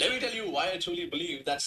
Let me tell you why I truly believe that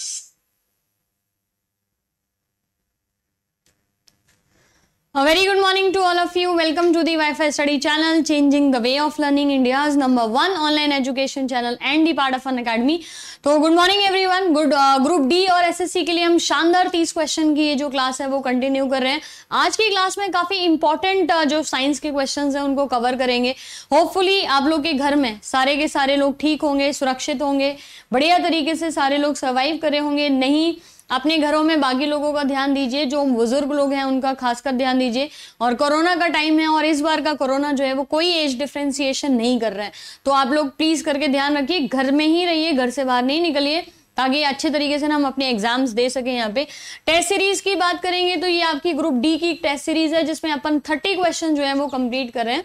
A very good morning to all of you. Welcome to the Wi-Fi Study Channel, changing the way of learning India's number one online education channel and the part of an academy. तो good morning one good group D और SSC के लिए हम शानदार तीस question की ये जो क्लास है वो कंटिन्यू कर रहे हैं आज की क्लास में काफ़ी इंपॉर्टेंट uh, जो साइंस के क्वेश्चंस हैं उनको कवर करेंगे होपफुली आप लोग के घर में सारे के सारे लोग ठीक होंगे सुरक्षित होंगे बढ़िया तरीके से सारे लोग सर्वाइव करे होंगे नहीं अपने घरों में बाकी लोगों का ध्यान दीजिए जो बुजुर्ग लोग हैं उनका खासकर ध्यान दीजिए और कोरोना का टाइम है और इस बार का कोरोना जो है वो कोई एज डिफ्रेंसिएशन नहीं कर रहा है तो आप लोग प्लीज करके ध्यान रखिए घर में ही रहिए घर से बाहर नहीं निकलिए ताकि अच्छे तरीके से ना हम अपने एग्जाम्स दे सकें यहाँ पे टेस्ट सीरीज की बात करेंगे तो ये आपकी ग्रुप डी की टेस्ट सीरीज है जिसमें अपन थर्टी क्वेश्चन जो है वो कंप्लीट कर रहे हैं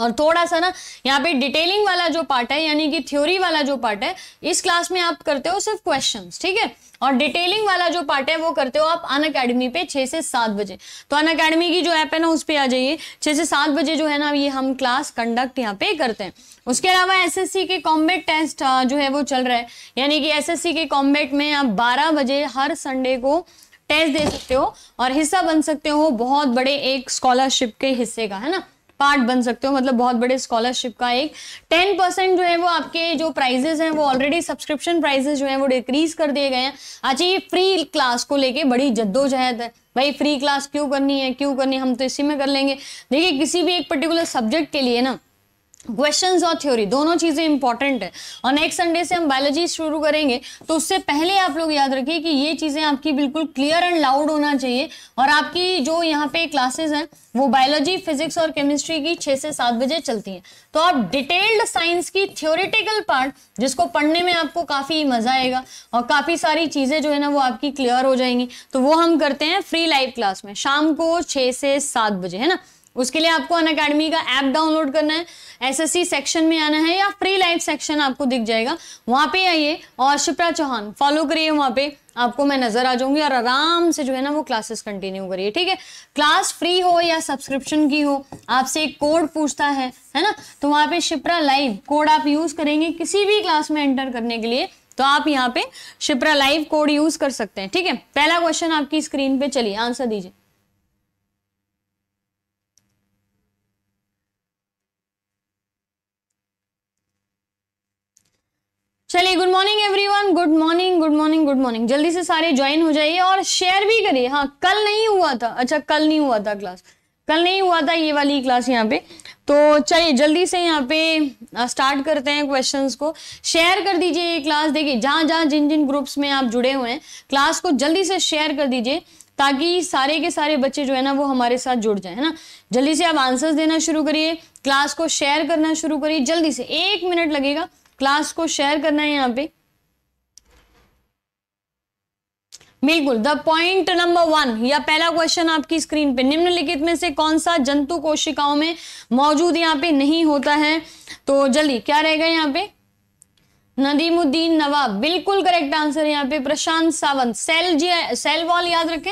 और थोड़ा सा ना यहाँ पे डिटेलिंग वाला जो पार्ट है यानी कि थ्योरी वाला जो पार्ट है इस क्लास में आप करते हो सिर्फ क्वेश्चंस ठीक है और डिटेलिंग वाला जो पार्ट है वो करते हो आप अन अकेडमी पे छह से सात बजे तो अन अकेडमी की जो ऐप है ना उस पर आ जाइए छह से सात बजे जो है ना ये हम क्लास कंडक्ट यहाँ पे करते हैं उसके अलावा एसएससी के कॉम्बेट टेस्ट जो है वो चल रहा है यानी कि एसएससी के कॉम्बेट में आप बारह बजे हर संडे को टेस्ट दे सकते हो और हिस्सा बन सकते हो बहुत बड़े एक स्कॉलरशिप के हिस्से का है ना पार्ट बन सकते हो मतलब बहुत बड़े स्कॉलरशिप का एक टेन परसेंट जो है वो आपके जो प्राइजेस हैं वो ऑलरेडी सब्सक्रिप्शन प्राइजेज जो है वो डिक्रीज कर दिए गए हैं अच्छा ये फ्री क्लास को लेके बड़ी जद्दोजहद है भाई फ्री क्लास क्यों करनी है क्यों करनी है हम तो इसी में कर लेंगे देखिए किसी भी एक पर्टिकुलर सब्जेक्ट के लिए ना क्वेश्चन और थ्योरी दोनों चीजें इंपॉर्टेंट है और नेक्स्ट संडे से हम बायोलॉजी शुरू करेंगे तो उससे पहले आप लोग याद रखिए कि ये चीजें आपकी बिल्कुल क्लियर एंड लाउड होना चाहिए और आपकी जो यहाँ पे क्लासेस हैं वो बायोलॉजी फिजिक्स और केमिस्ट्री की छह से सात बजे चलती हैं तो आप डिटेल्ड साइंस की थ्योरिटिकल पार्ट जिसको पढ़ने में आपको काफी मजा आएगा और काफी सारी चीजें जो है ना वो आपकी क्लियर हो जाएंगी तो वो हम करते हैं फ्री लाइव क्लास में शाम को छह से सात बजे है ना उसके लिए आपको अन अकेडमी का ऐप डाउनलोड करना है एसएससी सेक्शन में आना है या फ्री लाइव सेक्शन आपको दिख जाएगा वहां पे आइए और शिप्रा चौहान फॉलो करिए वहाँ पे आपको मैं नजर आ जाऊंगी और आराम से जो है ना वो क्लासेस कंटिन्यू करिए ठीक है क्लास फ्री हो या सब्सक्रिप्शन की हो आपसे एक कोड पूछता है है ना तो वहाँ पे शिप्रा लाइव कोड आप यूज करेंगे किसी भी क्लास में एंटर करने के लिए तो आप यहाँ पे शिप्रा लाइव कोड यूज कर सकते हैं ठीक है पहला क्वेश्चन आपकी स्क्रीन पे चलिए आंसर दीजिए चलिए good morning everyone good morning good morning good morning जल्दी से सारे ज्वाइन हो जाइए और शेयर भी करिए हाँ कल नहीं हुआ था अच्छा कल नहीं हुआ था क्लास कल नहीं हुआ था ये वाली क्लास यहाँ पे तो चलिए जल्दी से यहाँ पे स्टार्ट करते हैं क्वेश्चंस को शेयर कर दीजिए ये क्लास देखिए जहाँ जहाँ जिन जिन ग्रुप्स में आप जुड़े हुए हैं क्लास को जल्दी से शेयर कर दीजिए ताकि सारे के सारे बच्चे जो है ना वो हमारे साथ जुड़ जाए है ना जल्दी से आप आंसर्स देना शुरू करिए क्लास को शेयर करना शुरू करिए जल्दी से एक मिनट लगेगा क्लास को शेयर करना है यहाँ पे बिल्कुल द पॉइंट नंबर वन या पहला क्वेश्चन आपकी स्क्रीन पे निम्नलिखित में से कौन सा जंतु कोशिकाओं में मौजूद यहाँ पे नहीं होता है तो जल्दी क्या रहेगा यहाँ पे नदीमुद्दीन नवाब बिल्कुल करेक्ट आंसर यहाँ पे Prashant Sawant cell ji cell wall याद रखें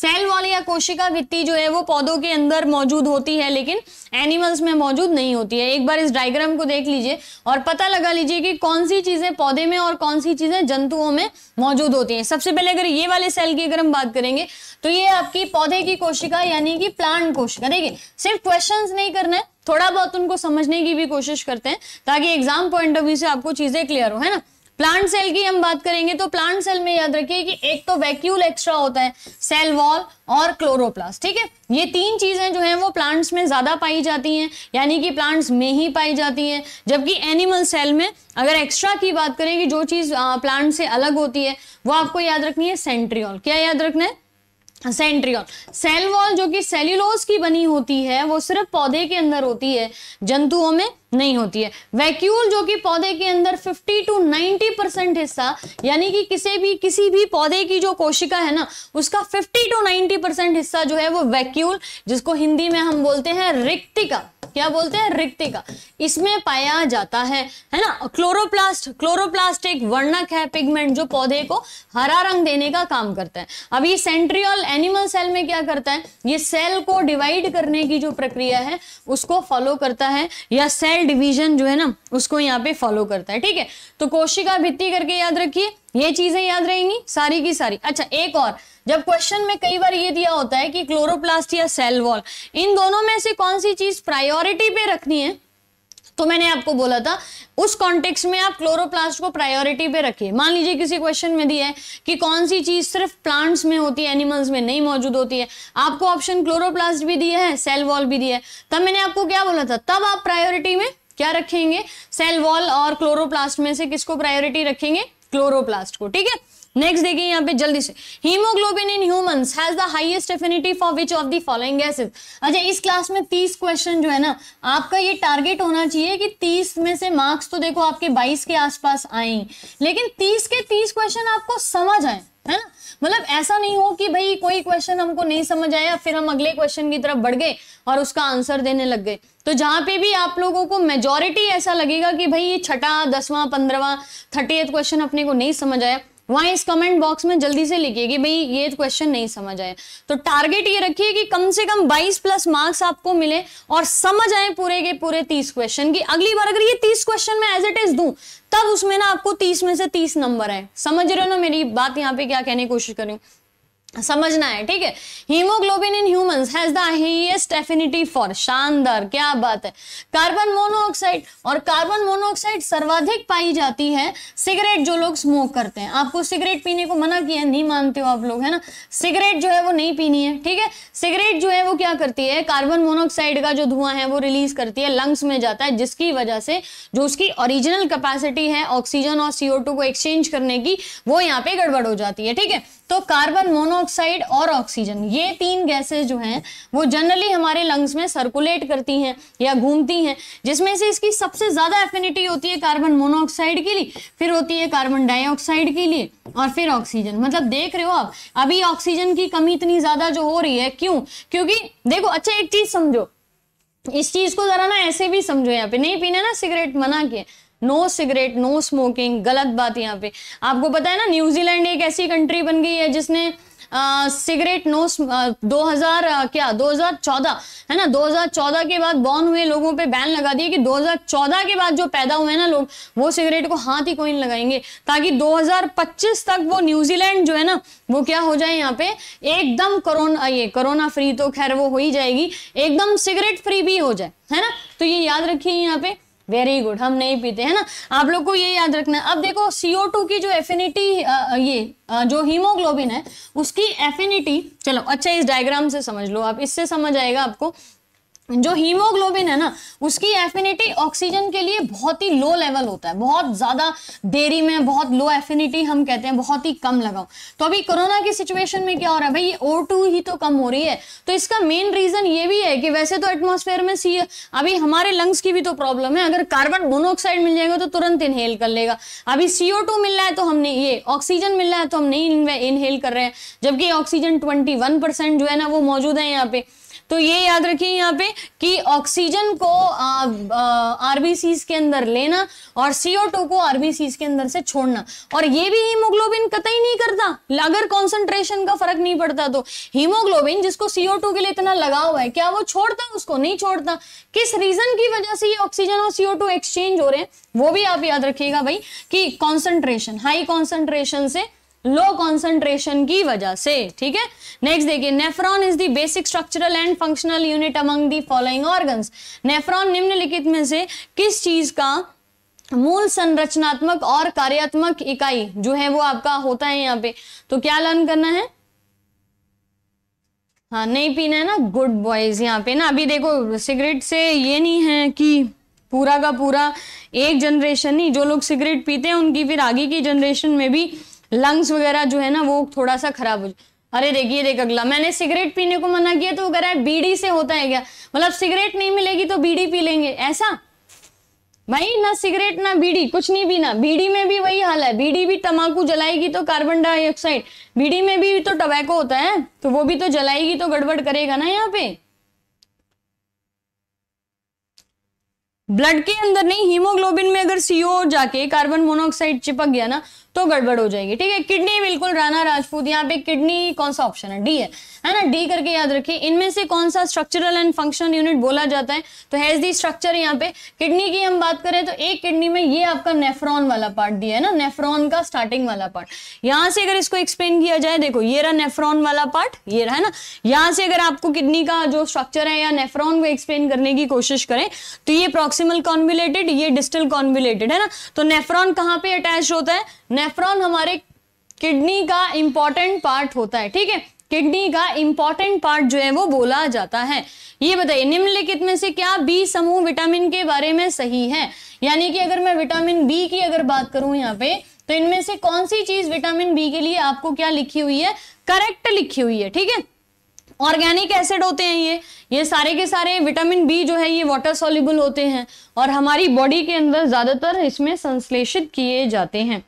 सेल वॉल या कोशिका भित्ति जो है वो पौधों के अंदर मौजूद होती है लेकिन एनिमल्स में मौजूद नहीं होती है एक बार इस डायग्राम को देख लीजिए और पता लगा लीजिए कि कौन सी चीजें पौधे में और कौन सी चीजें जंतुओं में मौजूद होती है सबसे पहले अगर ये वाले सेल की अगर हम बात करेंगे तो ये आपकी पौधे की कोशिका यानी कि प्लांट कोशिका देखिए सिर्फ क्वेश्चन नहीं करना है थोड़ा बहुत उनको समझने की भी कोशिश करते हैं ताकि एग्जाम पॉइंट ऑफ व्यू से आपको चीजें क्लियर हो है ना प्लांट सेल की हम बात करेंगे तो प्लांट सेल में याद रखिए कि एक तो वैक्यूल एक्स्ट्रा होता है सेल वॉल और क्लोरोप्लास्ट ठीक है ये तीन चीजें जो हैं वो प्लांट्स में ज्यादा पाई जाती हैं यानी कि प्लांट्स में ही पाई जाती हैं जबकि एनिमल सेल में अगर एक्स्ट्रा की बात करें कि जो चीज प्लांट से अलग होती है वो आपको याद रखनी है सेंट्रियोल क्या याद रखना है सेंट्रियोल सेल वॉल जो कि सेल्यूलोस की बनी होती है वो सिर्फ पौधे के अंदर होती है जंतुओं में नहीं होती है वैक्यूल जो कि पौधे के अंदर 50 टू 90 परसेंट हिस्सा यानी कि किसी भी किसी भी पौधे की जो कोशिका है ना उसका 50 टू 90 परसेंट हिस्सा जो है वो वैक्यूल जिसको हिंदी में हम बोलते हैं रिक्तिका क्या बोलते हैं रिक्तिका इसमें पाया जाता है है ना क्लोरोप्लास्ट क्लोरोप्लास्ट एक वर्णक है पिगमेंट जो पौधे को हरा रंग देने का काम करता है अब ये सेंट्रियल एनिमल सेल में क्या करता है ये सेल को डिवाइड करने की जो प्रक्रिया है उसको फॉलो करता है या सेल सेल डिवीजन जो है ना उसको यहाँ पे फॉलो करता है ठीक है तो कोशिका भित्ति करके याद रखिए ये चीजें याद रहेंगी सारी की सारी अच्छा एक और जब क्वेश्चन में कई बार ये दिया होता है कि क्लोरोप्लास्ट या सेल वॉल इन दोनों में से कौन सी चीज प्रायोरिटी पे रखनी है तो मैंने आपको बोला था उस कॉन्टेक्स्ट में आप क्लोरोप्लास्ट को प्रायोरिटी पे रखिए मान लीजिए किसी क्वेश्चन में दिया है कि कौन सी चीज सिर्फ प्लांट्स में होती है एनिमल्स में नहीं मौजूद होती है आपको ऑप्शन क्लोरोप्लास्ट भी दिया है सेल वॉल भी दिया है तब मैंने आपको क्या बोला था तब आप प्रायोरिटी में क्या रखेंगे सेल वॉल और क्लोरोप्लास्ट में से किसको प्रायोरिटी रखेंगे क्लोरोप्लास्ट को ठीक है नेक्स्ट देखिए यहाँ पे जल्दी से haemoglobin in humans has the highest affinity for which of the following gases अच्छा इस क्लास में 30 क्वेश्चन जो है ना आपका ये टारगेट होना चाहिए कि 30 में से मार्क्स तो देखो आपके 22 के आसपास आए लेकिन 30 के 30 क्वेश्चन आपको समझ आए है ना मतलब ऐसा नहीं हो कि भाई कोई क्वेश्चन हमको नहीं समझ आया फिर हम अगले क्वेश्चन की तरफ बढ़ गए और उसका आंसर देने लग गए तो जहां पे भी आप लोगों को मेजोरिटी ऐसा लगेगा कि भाई ये छठा दसवां पंद्रवा थर्टी क्वेश्चन अपने को नहीं समझ आया वहां इस कमेंट बॉक्स में जल्दी से लिखिए कि भाई ये क्वेश्चन नहीं समझ आए तो टारगेट ये रखिए कि कम से कम 22 प्लस मार्क्स आपको मिले और समझ आए पूरे के पूरे 30 क्वेश्चन की अगली बार अगर ये 30 क्वेश्चन में एज इट इज दू तब उसमें ना आपको 30 में से 30 नंबर आए समझ रहे हो ना मेरी बात यहाँ पे क्या कहने की कोशिश करूँ समझना है ठीक है haemoglobin in humans has the highest affinity for शानदार क्या बात है कार्बन मोनोऑक्साइड और कार्बन मोनोऑक्साइड सर्वाधिक पाई जाती है सिगरेट जो लोग स्मोक करते हैं आपको सिगरेट पीने को मना किया नहीं मानते हो आप लोग है ना सिगरेट जो है वो नहीं पीनी है ठीक है सिगरेट जो है वो क्या करती है कार्बन मोनोऑक्साइड का जो धुआं है वो रिलीज करती है लंग्स में जाता है जिसकी वजह से जो उसकी ओरिजिनल कैपेसिटी है ऑक्सीजन और सीओ को एक्सचेंज करने की वो यहाँ पे गड़बड़ हो जाती है ठीक है तो कार्बन मोनो मोनोऑक्साइड और ऑक्सीजन ये तीन गैसेस जो हैं वो जनरली हमारे लंग्स में सर्कुलेट करती हैं या घूमती हैं जिसमें से इसकी सबसे ज़्यादा एफिनिटी होती है कार्बन मोनोऑक्साइड के लिए फिर होती है कार्बन डाइऑक्साइड के लिए और फिर ऑक्सीजन मतलब देख रहे हो आप अभी ऑक्सीजन की कमी इतनी ज़्यादा जो हो रही है क्यों क्योंकि देखो अच्छा एक चीज़ समझो इस चीज़ को ज़रा ना ऐसे भी समझो यहाँ पे नहीं पीना ना सिगरेट मना किया नो सिगरेट नो स्मोकिंग गलत बात यहाँ पे आपको पता है ना न्यूजीलैंड एक ऐसी कंट्री बन गई है जिसने सिगरेट नो दो हजार क्या 2014 है ना 2014 के बाद बॉर्न हुए लोगों पे बैन लगा दिया कि 2014 के बाद जो पैदा हुए ना लोग वो सिगरेट को हाथ ही कोई लगाएंगे ताकि 2025 तक वो न्यूजीलैंड जो है ना वो क्या हो जाए यहाँ पे एकदम कोरोना ये कोरोना फ्री तो खैर वो हो ही जाएगी एकदम सिगरेट फ्री भी हो जाए है ना तो ये याद रखिए यहाँ पे वेरी गुड हम नहीं पीते है ना आप लोग को ये याद रखना है अब देखो सीओ टू की जो एफिनिटी ये जो हीमोग्लोबिन है उसकी एफिनिटी चलो अच्छा इस डायग्राम से समझ लो आप इससे समझ आएगा आपको जो हीमोग्लोबिन है ना उसकी एफिनिटी ऑक्सीजन के लिए बहुत ही लो लेवल होता है बहुत ज़्यादा देरी में बहुत लो एफिनिटी हम कहते हैं बहुत ही कम लगाओ तो अभी कोरोना की सिचुएशन में क्या हो रहा है भाई ये ओ ही तो कम हो रही है तो इसका मेन रीज़न ये भी है कि वैसे तो एटमोसफेयर में सी अभी हमारे लंग्स की भी तो प्रॉब्लम है अगर कार्बन मोनोऑक्साइड मिल जाएगा तो तुरंत इनहेल कर लेगा अभी टू मिल रहा है तो हमने ये ऑक्सीजन मिल रहा है तो हम नहीं इनहेल कर रहे हैं जबकि ऑक्सीजन ट्वेंटी जो है ना वो मौजूद है यहाँ पे तो ये याद रखिए यहाँ पे कि ऑक्सीजन को आरबीसी के अंदर लेना और सीओ टू को आरबीसी के अंदर से छोड़ना और ये भी हीमोग्लोबिन कतई नहीं करता अगर कॉन्सेंट्रेशन का फर्क नहीं पड़ता तो हीमोग्लोबिन जिसको सीओ टू के लिए इतना लगा हुआ है क्या वो छोड़ता उसको नहीं छोड़ता किस रीजन की वजह से ये ऑक्सीजन और सीओ टू एक्सचेंज हो रहे हैं वो भी आप याद रखिएगा भाई कि कॉन्सेंट्रेशन हाई कॉन्सेंट्रेशन से लो कॉन्सेंट्रेशन की वजह से ठीक है नेक्स्ट देखिए nephron is the basic structural and functional unit among the following organs nephron निम्नलिखित में से किस चीज का मूल संरचनात्मक और कार्यात्मक इकाई जो है वो आपका होता है यहाँ पे तो क्या लर्न करना है हाँ नहीं पीना है ना गुड बॉयज यहाँ पे ना अभी देखो सिगरेट से ये नहीं है कि पूरा का पूरा एक जनरेशन नहीं जो लोग सिगरेट पीते हैं उनकी फिर आगे की जनरेशन में भी लंग्स वगैरह जो है ना वो थोड़ा सा खराब हो जाए अरे देखिए देख अगला मैंने सिगरेट पीने को मना किया तो वो कह रहा है बीड़ी से होता है क्या मतलब सिगरेट नहीं मिलेगी तो बीड़ी पी लेंगे ऐसा भाई ना सिगरेट ना बीड़ी कुछ नहीं पीना बीड़ी में भी वही हाल है बीड़ी भी तम्बाकू जलाएगी तो कार्बन डाइऑक्साइड बीड़ी में भी तो टबैको होता है तो वो भी तो जलाएगी तो गड़बड़ करेगा ना यहाँ पे ब्लड के अंदर नहीं हीमोग्लोबिन में अगर सीओ जाके कार्बन मोनोऑक्साइड चिपक गया ना तो गड़बड़ हो जाएगी ठीक है किडनी बिल्कुल राणा राजपूत यहाँ पे किडनी कौन सा ऑप्शन है डी है है ना डी करके याद रखिए इनमें से कौन सा स्ट्रक्चरल एंड फंक्शनल यूनिट बोला जाता है तो हैज दी स्ट्रक्चर यहाँ पे किडनी की हम बात करें तो एक किडनी में ये आपका नेफ्रॉन वाला पार्ट दिया है ना नेफ्रॉन का स्टार्टिंग वाला पार्ट यहाँ से अगर इसको एक्सप्लेन किया जाए देखो ये रहा नेफ्रॉन वाला पार्ट ये रहा है ना यहाँ से अगर आपको किडनी का जो स्ट्रक्चर है या नेफ्रॉन को एक्सप्लेन करने की कोशिश करें तो ये प्रॉक्सिमल कॉन्विलेटेड ये डिस्टल कॉन्विलेटेड है ना तो नेफ्रॉन कहाँ पे अटैच होता है नेफ्रॉन हमारे किडनी का इंपॉर्टेंट पार्ट होता है ठीक है किडनी का इंपॉर्टेंट पार्ट जो है वो बोला जाता है ये बताइए निम्नलिखित में से क्या बी समूह विटामिन के बारे में सही है यानी कि अगर मैं विटामिन बी की अगर बात करूं यहाँ पे तो इनमें से कौन सी चीज विटामिन बी के लिए आपको क्या लिखी हुई है करेक्ट लिखी हुई है ठीक है ऑर्गेनिक एसिड होते हैं ये ये सारे के सारे विटामिन बी जो है ये वाटर सोल्यूबल होते हैं और हमारी बॉडी के अंदर ज्यादातर इसमें संश्लेषित किए जाते हैं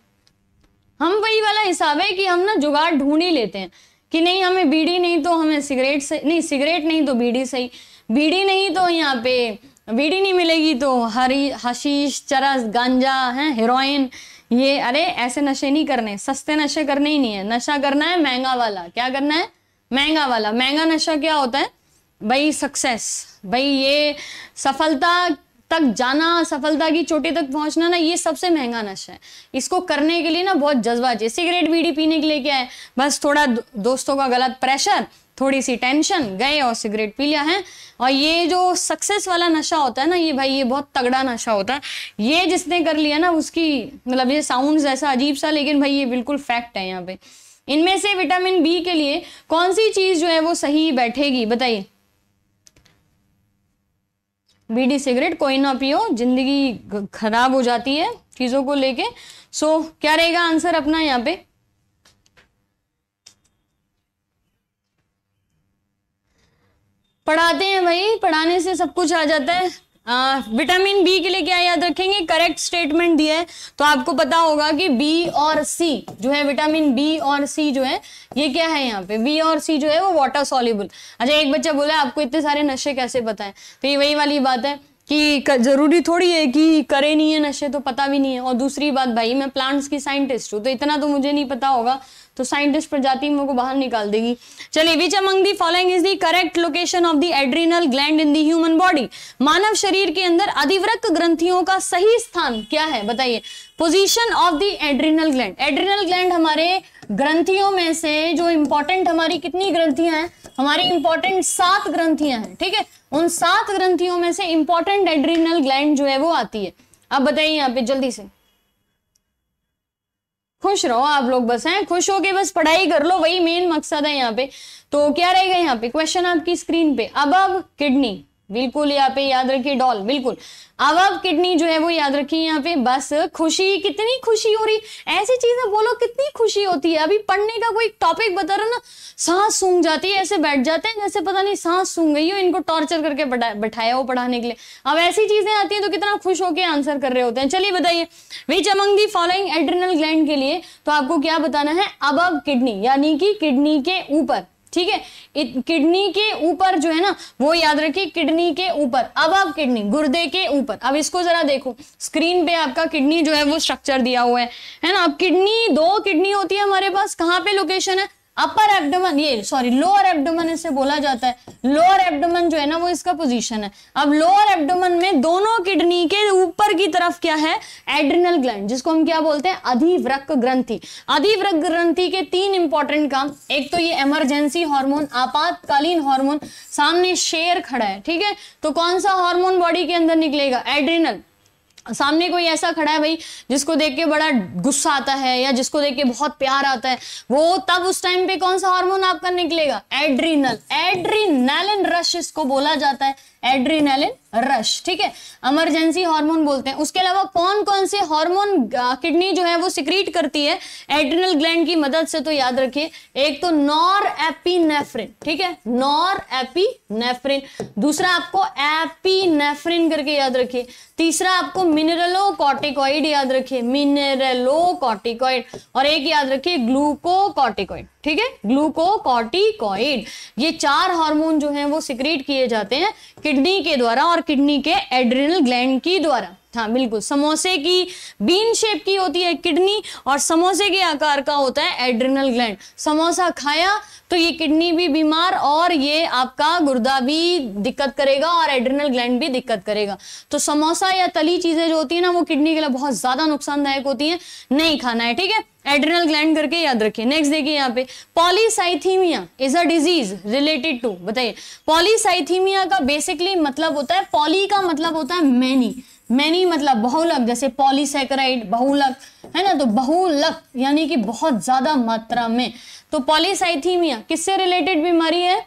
हम वही वाला हिसाब है कि हम ना जुगाड़ ढूंढ ही लेते हैं कि नहीं हमें बीड़ी नहीं तो हमें सिगरेट सही नहीं सिगरेट नहीं तो बीड़ी सही बीड़ी नहीं तो यहाँ पे बीड़ी नहीं मिलेगी तो हरी हशीश चरस गांजा है हेरोइन ये अरे ऐसे नशे नहीं करने सस्ते नशे करने ही नहीं है नशा करना है महंगा वाला क्या करना है महंगा वाला महंगा नशा क्या होता है भाई सक्सेस भाई ये सफलता तक जाना सफलता की चोटी तक पहुंचना ना ये सबसे महंगा नशा है इसको करने के लिए ना बहुत जज्बा चाहिए सिगरेट बीड़ी पीने के लिए क्या है बस थोड़ा दोस्तों का गलत प्रेशर थोड़ी सी टेंशन गए और सिगरेट पी लिया है और ये जो सक्सेस वाला नशा होता है ना ये भाई ये बहुत तगड़ा नशा होता है ये जिसने कर लिया ना उसकी मतलब ये साउंड ऐसा अजीब सा लेकिन भाई ये बिल्कुल फैक्ट है यहाँ पे इनमें से विटामिन बी के लिए कौन सी चीज जो है वो सही बैठेगी बताइए बीडी सिगरेट कोई ना पियो जिंदगी खराब हो जाती है चीज़ों को लेके सो so, क्या रहेगा आंसर अपना यहाँ पे पढ़ाते हैं भाई पढ़ाने से सब कुछ आ जाता है विटामिन बी के लिए क्या याद रखेंगे करेक्ट स्टेटमेंट दिया है तो आपको पता होगा कि बी और सी जो है विटामिन बी और सी जो है ये क्या है यहाँ पे बी और सी जो है वो वाटर सॉल्यूबल अच्छा एक बच्चा बोला आपको इतने सारे नशे कैसे पता है तो ये वही वाली बात है कि ज़रूरी थोड़ी है कि करे नहीं है नशे तो पता भी नहीं है और दूसरी बात भाई मैं प्लांट्स की साइंटिस्ट हूँ तो इतना तो मुझे नहीं पता होगा तो साइंटिस्ट प्रजाति मेरे को बाहर निकाल देगी चलिए which among the following is the correct location of the adrenal gland in the human body मानव शरीर के अंदर अधिवृक्क ग्रंथियों का सही स्थान क्या है बताइए position of the adrenal gland adrenal gland हमारे ग्रंथियों में से जो इंपॉर्टेंट हमारी कितनी ग्रंथियां हैं हमारी इंपॉर्टेंट सात ग्रंथियां हैं ठीक है उन सात ग्रंथियों में से इंपॉर्टेंट एड्रीनल ग्लैंड जो है वो आती है आप बताइए यहाँ पे जल्दी से खुश रहो आप लोग बस हैं खुश होके बस पढ़ाई कर लो वही मेन मकसद है यहाँ पे तो क्या रहेगा यहाँ पे क्वेश्चन आपकी स्क्रीन पे अब अब किडनी बिल्कुल यहाँ पे याद रखिए डॉल बिल्कुल अब अब किडनी जो है वो याद रखिए यहाँ पे बस खुशी कितनी खुशी हो रही ऐसी चीजें बोलो कितनी खुशी होती है अभी पढ़ने का कोई टॉपिक बता रहा ना सांस सूंघ जाती है ऐसे बैठ जाते हैं जैसे पता नहीं सांस सूंघ गई हो इनको टॉर्चर करके बैठाया हो पढ़ाने के लिए अब ऐसी चीजें आती है तो कितना खुश होकर आंसर कर रहे होते हैं चलिए बताइए which among the following adrenal gland के लिए तो आपको क्या बताना है अब किडनी यानी कि किडनी के ऊपर ठीक है किडनी के ऊपर जो है ना वो याद रखिए किडनी के ऊपर अब आप किडनी गुर्दे के ऊपर अब इसको जरा देखो स्क्रीन पे आपका किडनी जो है वो स्ट्रक्चर दिया हुआ है है ना अब किडनी दो किडनी होती है हमारे पास कहाँ पे लोकेशन है अपर एबडोमन ये सॉरी लोअर एबडोमन इसे बोला जाता है लोअर एबडोमन जो है ना वो इसका पोजीशन है अब लोअर एबडोमन में दोनों किडनी के ऊपर की तरफ क्या है एड्रिनल ग्लैंड जिसको हम क्या बोलते हैं अधिवृक ग्रंथि अधिवृक ग्रंथि के तीन इंपॉर्टेंट काम एक तो ये इमरजेंसी हार्मोन आपातकालीन हार्मोन सामने शेर खड़ा है ठीक है तो कौन सा हार्मोन बॉडी के अंदर निकलेगा एड्रिनल सामने कोई ऐसा खड़ा है भाई जिसको देख के बड़ा गुस्सा आता है या जिसको देख के बहुत प्यार आता है वो तब उस टाइम पे कौन सा हार्मोन आपका निकलेगा एड्रीनल एड्रीनल रश इसको बोला जाता है एड्रीनलिन रश ठीक है इमरजेंसी हार्मोन बोलते हैं उसके अलावा कौन कौन से हार्मोन किडनी जो है वो सिक्रीट करती है एड्रिनल ग्लैंड की मदद से तो याद रखिए एक तो नॉर एपीनेफ्रिन ठीक है नॉर एपीनेफ्रिन दूसरा आपको एपीनेफ्रिन करके याद रखिए तीसरा आपको मिनरलो कॉटिकॉइड याद रखिए मिनरलो कॉटिकॉइड और एक याद रखिए ग्लूकोकॉटिकॉइड ठीक है ग्लूकोकॉर्टिकॉइड ये चार हार्मोन जो हैं वो सिक्रीट किए जाते हैं किडनी के द्वारा और किडनी के एड्रिनल ग्लैंड की द्वारा हाँ बिल्कुल समोसे की बीन शेप की होती है किडनी और समोसे के आकार का होता है एड्रिनल ग्लैंड समोसा खाया तो ये किडनी भी बीमार और ये आपका गुर्दा भी दिक्कत करेगा और एड्रिनल ग्लैंड भी दिक्कत करेगा तो समोसा या तली चीजें जो होती है ना वो किडनी के लिए बहुत ज्यादा नुकसानदायक होती है नहीं खाना है ठीक है एड्रेनल ग्लैंड करके याद रखिए नेक्स्ट देखिए यहाँ पे polycythaemia is a disease related to बताइए पॉलीसाइथीमिया का बेसिकली मतलब होता है पॉली का मतलब होता है मैनी मैनी मतलब बहुलक जैसे पॉलीसेक्राइड बहुलक है ना तो बहुलक यानी कि बहुत ज्यादा मात्रा में तो पॉलीसाइथीमिया किससे रिलेटेड बीमारी है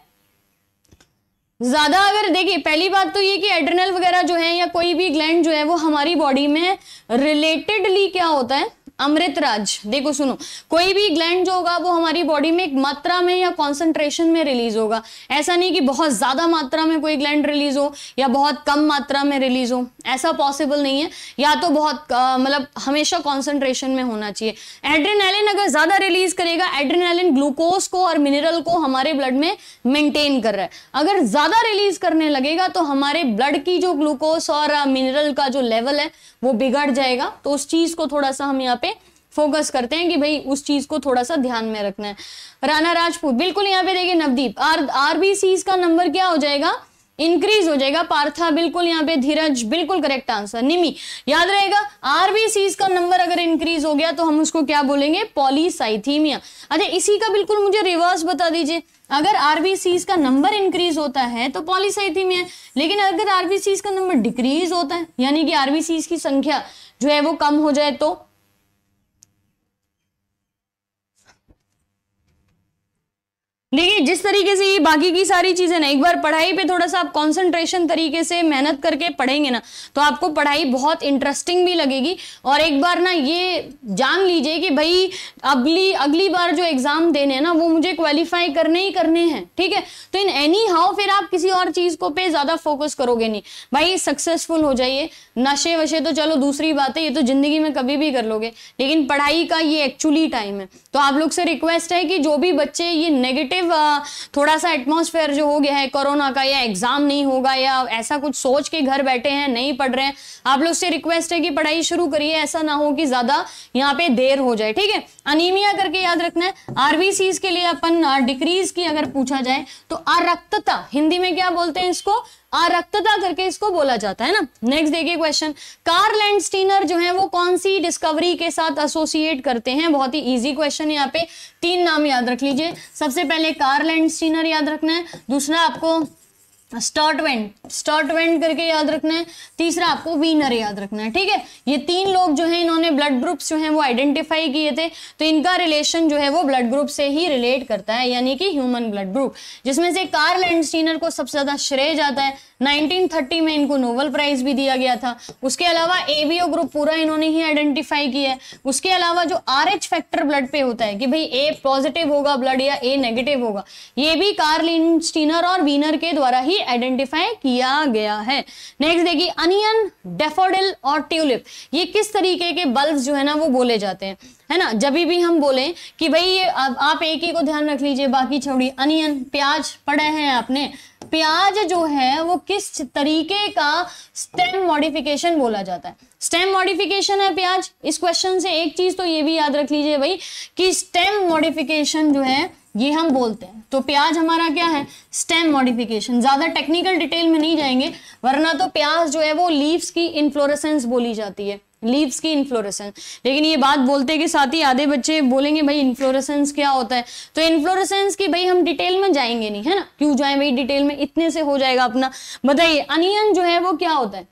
ज़्यादा अगर देखिए पहली बात तो ये कि एड्रेनल वगैरह जो है या कोई भी ग्लैंड जो है वो हमारी बॉडी में रिलेटेडली क्या होता है अमृत राज देखो सुनो कोई भी ग्लैंड जो होगा वो हमारी बॉडी में एक मात्रा में या कॉन्सेंट्रेशन में रिलीज होगा ऐसा नहीं कि बहुत ज़्यादा मात्रा में कोई ग्लैंड रिलीज हो या बहुत कम मात्रा में रिलीज हो ऐसा पॉसिबल नहीं है या तो बहुत मतलब हमेशा कॉन्सेंट्रेशन में होना चाहिए एड्रेनालिन अगर ज़्यादा रिलीज करेगा एड्रेनालिन ग्लूकोज को और मिनरल को हमारे ब्लड में मेंटेन कर रहा है अगर ज़्यादा रिलीज करने लगेगा तो हमारे ब्लड की जो ग्लूकोज और मिनरल का जो लेवल है वो बिगड़ जाएगा तो उस चीज़ को थोड़ा सा हम यहाँ पे फोकस करते हैं कि भाई उस चीज को थोड़ा सा ध्यान में रखना है राणा राजपूत बिल्कुल यहाँ पे देखिए नवदीप आर आरबीसी का नंबर क्या हो जाएगा इंक्रीज हो जाएगा पार्था बिल्कुल यहाँ पे धीरज बिल्कुल करेक्ट आंसर निमी याद रहेगा आरबीसी का नंबर अगर इंक्रीज हो गया तो हम उसको क्या बोलेंगे पॉलीसाइथीमिया अच्छा इसी का बिल्कुल मुझे रिवर्स बता दीजिए अगर आरबीसी का नंबर इंक्रीज होता है तो पॉलीसाइथीमिया लेकिन अगर आरबीसी का नंबर डिक्रीज होता है यानी कि आरबीसी की संख्या जो है वो कम हो जाए तो देखिए जिस तरीके से ये बाकी की सारी चीजें ना एक बार पढ़ाई पे थोड़ा सा आप कंसंट्रेशन तरीके से मेहनत करके पढ़ेंगे ना तो आपको पढ़ाई बहुत इंटरेस्टिंग भी लगेगी और एक बार ना ये जान लीजिए कि भाई अगली अगली बार जो एग्जाम देने हैं ना वो मुझे क्वालिफाई करने ही करने हैं ठीक है तो इन एनी हाउ फिर आप किसी और चीज को पे ज्यादा फोकस करोगे नहीं भाई सक्सेसफुल हो जाइए नशे वशे तो चलो दूसरी बात है ये तो जिंदगी में कभी भी कर लोगे लेकिन पढ़ाई का ये एक्चुअली टाइम है तो आप लोग से रिक्वेस्ट है कि जो भी बच्चे ये नेगेटिव नेगेटिव uh, थोड़ा सा एटमोसफेयर जो हो गया है कोरोना का या एग्जाम नहीं होगा या ऐसा कुछ सोच के घर बैठे हैं नहीं पढ़ रहे हैं आप लोग से रिक्वेस्ट है कि पढ़ाई शुरू करिए ऐसा ना हो कि ज्यादा यहाँ पे देर हो जाए ठीक है अनिमिया करके याद रखना है आरबीसीज के लिए अपन डिक्रीज uh, की अगर पूछा जाए तो अरक्तता हिंदी में क्या बोलते हैं इसको आरक्तता करके इसको बोला जाता है ना नेक्स्ट देखिए क्वेश्चन कार्ल एंड स्टीनर जो है वो कौन सी डिस्कवरी के साथ एसोसिएट करते हैं बहुत ही इजी क्वेश्चन यहाँ पे तीन नाम याद रख लीजिए सबसे पहले कार्ल स्टीनर याद रखना है दूसरा आपको स्टॉटवेंट स्टॉटवेंट करके याद रखना है तीसरा आपको वीनर याद रखना है ठीक है ये तीन लोग जो हैं इन्होंने ब्लड ग्रुप्स जो हैं वो आइडेंटिफाई किए थे तो इनका रिलेशन जो है वो ब्लड ग्रुप से ही रिलेट करता है यानी कि ह्यूमन ब्लड ग्रुप जिसमें से कार्ल एंड स्टीनर को सबसे ज़्यादा श्रेय जाता है 1930 में इनको नोबल प्राइज भी दिया गया था उसके अलावा एबीओ ग्रुप पूरा इन्होंने ही आइडेंटिफाई किया है उसके अलावा जो आर फैक्टर ब्लड पे होता है कि भाई ए पॉजिटिव होगा ब्लड या ए नेगेटिव होगा ये भी कार्लिन स्टीनर और वीनर के द्वारा ही आइडेंटिफाई किया गया है नेक्स्ट देखिए अनियन डेफोडिल और ट्यूलिप ये किस तरीके के बल्ब जो है ना वो बोले जाते हैं है ना जब भी हम बोले कि भाई ये आप एक ही को ध्यान रख लीजिए बाकी छोड़िए अनियन प्याज पड़े हैं आपने प्याज जो है वो किस तरीके का स्टेम मॉडिफिकेशन बोला जाता है स्टेम मॉडिफिकेशन है प्याज इस क्वेश्चन से एक चीज तो ये भी याद रख लीजिए भाई कि स्टेम मॉडिफिकेशन जो है ये हम बोलते हैं तो प्याज हमारा क्या है स्टेम मॉडिफिकेशन ज्यादा टेक्निकल डिटेल में नहीं जाएंगे वरना तो प्याज जो है वो लीव्स की इन्फ्लोरेसेंस बोली जाती है लीव्स की इन्फ्लोरेसेंस लेकिन ये बात बोलते के साथ ही आधे बच्चे बोलेंगे भाई इन्फ्लोरेसेंस क्या होता है तो इन्फ्लोरेसेंस की भाई हम डिटेल में जाएंगे नहीं है ना क्यों जाए भाई डिटेल में इतने से हो जाएगा अपना बताइए अनियन जो है वो क्या होता है